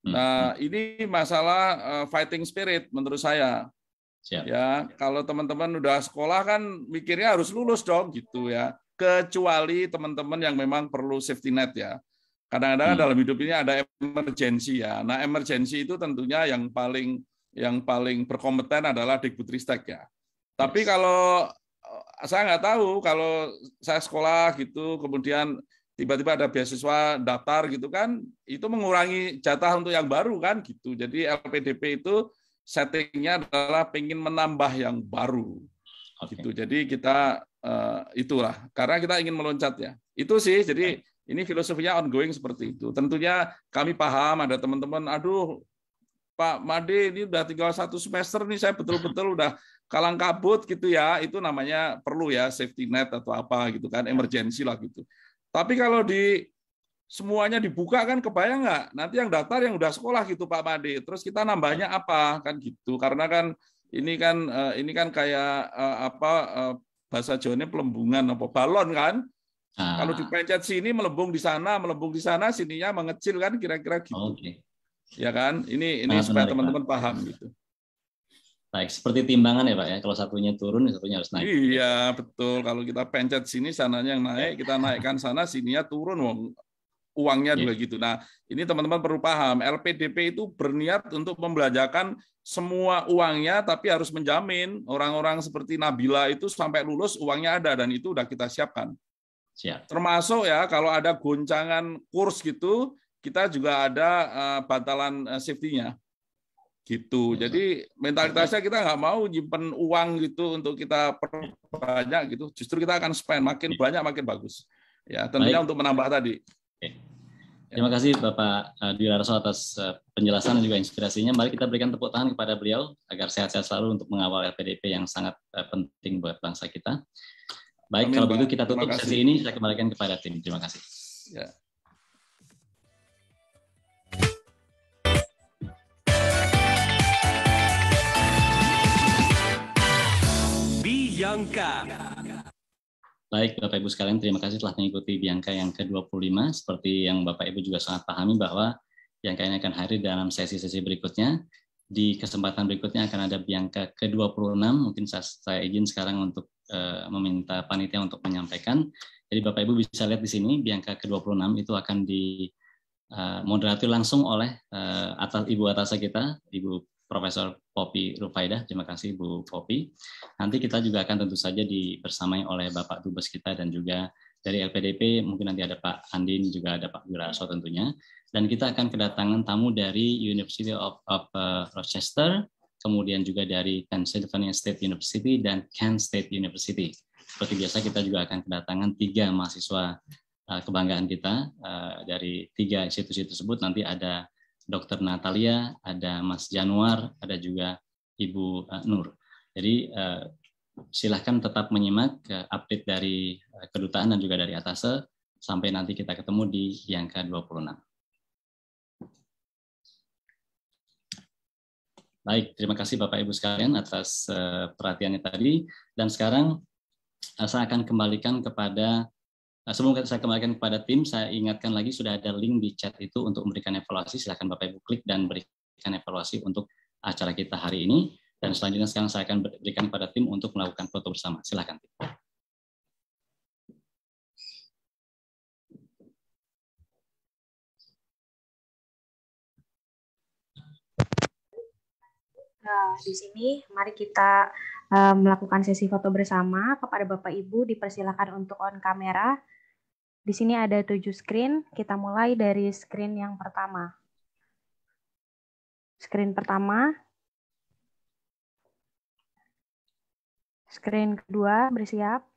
S4: Hmm. Nah, ini masalah eh, fighting spirit menurut saya. Siap. Ya, kalau teman-teman udah sekolah kan mikirnya harus lulus dong gitu ya. Kecuali teman-teman yang memang perlu safety net ya. Kadang-kadang hmm. dalam hidup ini ada emergensi ya. Nah, emergensi itu tentunya yang paling yang paling berkompeten adalah Dikbudristek ya. Tapi kalau saya nggak tahu kalau saya sekolah gitu, kemudian tiba-tiba ada beasiswa daftar gitu kan, itu mengurangi jatah untuk yang baru kan gitu. Jadi LPDP itu settingnya adalah pengen menambah yang baru. Okay. Gitu. Jadi kita uh, itulah karena kita ingin meloncat ya. Itu sih jadi okay. ini filosofinya ongoing seperti itu. Tentunya kami paham ada teman-teman aduh Pak Made ini udah tinggal satu semester nih saya betul-betul udah kalang kabut gitu ya, itu namanya perlu ya safety net atau apa gitu kan, ya. emergency lah gitu. Tapi kalau di semuanya dibuka kan kebayang nggak? Nanti yang daftar yang udah sekolah gitu Pak Made. Terus kita nambahnya ya. apa kan gitu? Karena kan ini kan eh, ini kan kayak eh, apa eh, bahasa Jawanya pelembungan apa balon kan? Ah. Kalau dipencet sini melembung di sana, melembung di sana, sininya mengecil kan kira-kira gitu. Okay.
S2: Ya kan? Ini ini supaya teman-teman paham gitu. Baik, seperti timbangan ya Pak ya. Kalau satunya turun, ya satunya harus naik.
S4: Iya, betul. Kalau kita pencet sini, sananya yang naik. Kita naikkan sana, sininya turun. Wong. Uangnya yeah. juga iya. gitu. Nah, ini teman-teman perlu paham. LPDP itu berniat untuk membelanjakan semua uangnya, tapi harus menjamin orang-orang seperti Nabila itu sampai lulus uangnya ada. Dan itu udah kita siapkan. Siap. Termasuk ya, kalau ada goncangan kurs gitu, kita juga ada uh, batalan uh, safety-nya gitu. Hmm. Jadi mentalitasnya kita nggak mau nyimpen uang gitu untuk kita perbanyak gitu. Justru kita akan spend makin banyak makin bagus. Ya, tentunya Baik. untuk menambah
S2: tadi. Oke. Terima kasih Bapak eh, Dirarso atas eh, penjelasan dan juga inspirasinya. Mari kita berikan tepuk tangan kepada beliau agar sehat-sehat selalu untuk mengawal rpdp yang sangat eh, penting buat bangsa kita. Baik, Amin, kalau begitu kita tutup sesi ini. Saya kembalikan kepada tim. Terima kasih.
S1: Ya. lengkap.
S2: Baik Bapak Ibu sekalian, terima kasih telah mengikuti Bianca yang ke-25. Seperti yang Bapak Ibu juga sangat pahami bahwa Bianca ini akan hadir dalam sesi-sesi berikutnya. Di kesempatan berikutnya akan ada Bianca ke-26. Mungkin saya, izin sekarang untuk eh, meminta panitia untuk menyampaikan. Jadi Bapak Ibu bisa lihat di sini Bianca ke-26 itu akan di uh, langsung oleh uh, atas ibu atasa kita, Ibu Profesor Popi Rufaidah. Terima kasih Bu Popi. Nanti kita juga akan tentu saja dibersamai oleh Bapak Dubes kita dan juga dari LPDP mungkin nanti ada Pak Andin juga ada Pak Wiraso tentunya. Dan kita akan kedatangan tamu dari University of, of uh, Rochester, kemudian juga dari Pennsylvania State University dan Kent State University. Seperti biasa kita juga akan kedatangan tiga mahasiswa uh, kebanggaan kita uh, dari tiga institusi tersebut. Nanti ada Dr. Natalia, ada Mas Januar, ada juga Ibu eh, Nur. Jadi eh, silahkan tetap menyimak eh, update dari kedutaan dan juga dari atase sampai nanti kita ketemu di yang ke-26. Baik, terima kasih Bapak Ibu sekalian atas perhatiannya tadi dan sekarang saya akan kembalikan kepada Nah, sebelum saya kembalikan kepada tim, saya ingatkan lagi sudah ada link di chat itu untuk memberikan evaluasi. Silahkan Bapak Ibu klik dan berikan evaluasi untuk acara kita hari ini. Dan selanjutnya sekarang saya akan berikan kepada tim untuk melakukan foto
S1: bersama. Silahkan. Nah, di sini mari kita
S10: eh, melakukan sesi foto bersama kepada Bapak Ibu dipersilakan untuk on kamera di sini ada tujuh screen, kita mulai dari screen yang pertama.
S1: Screen pertama, screen kedua, bersiap.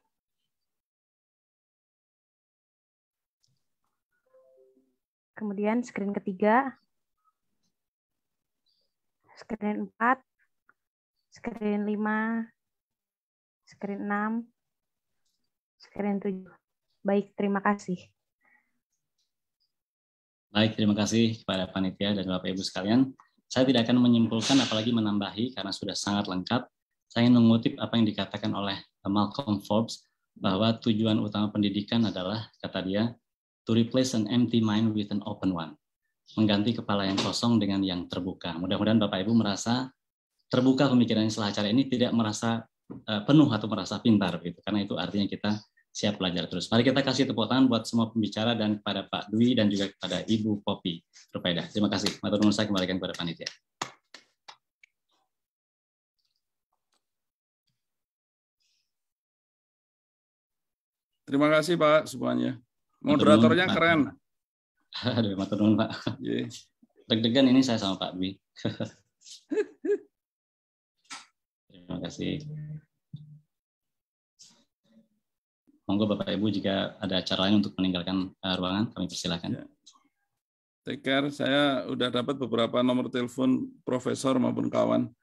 S1: Kemudian screen ketiga,
S10: screen empat, screen lima, screen enam, screen tujuh. Baik, terima kasih.
S2: Baik, terima kasih kepada panitia dan Bapak Ibu sekalian. Saya tidak akan menyimpulkan apalagi menambahi karena sudah sangat lengkap. Saya ingin mengutip apa yang dikatakan oleh Malcolm Forbes bahwa tujuan utama pendidikan adalah kata dia to replace an empty mind with an open one. Mengganti kepala yang kosong dengan yang terbuka. Mudah-mudahan Bapak Ibu merasa terbuka pemikirannya setelah acara ini tidak merasa eh, penuh atau merasa pintar gitu karena itu artinya kita siap belajar terus. Mari kita kasih tepuk tangan buat semua pembicara dan kepada Pak Dwi dan juga kepada Ibu Popi Rupaida. Terima kasih. Matur nuwun saya kembalikan kepada panitia.
S1: Terima kasih Pak semuanya. Moderatornya
S2: keren. Aduh, matur nuwun Pak. Yeah. Deg-degan ini saya sama Pak Dwi. Terima kasih. Monggo Bapak Ibu jika ada acara lain untuk meninggalkan uh,
S1: ruangan kami persilahkan. Ya.
S4: Tekar, saya udah dapat beberapa nomor telepon profesor maupun kawan.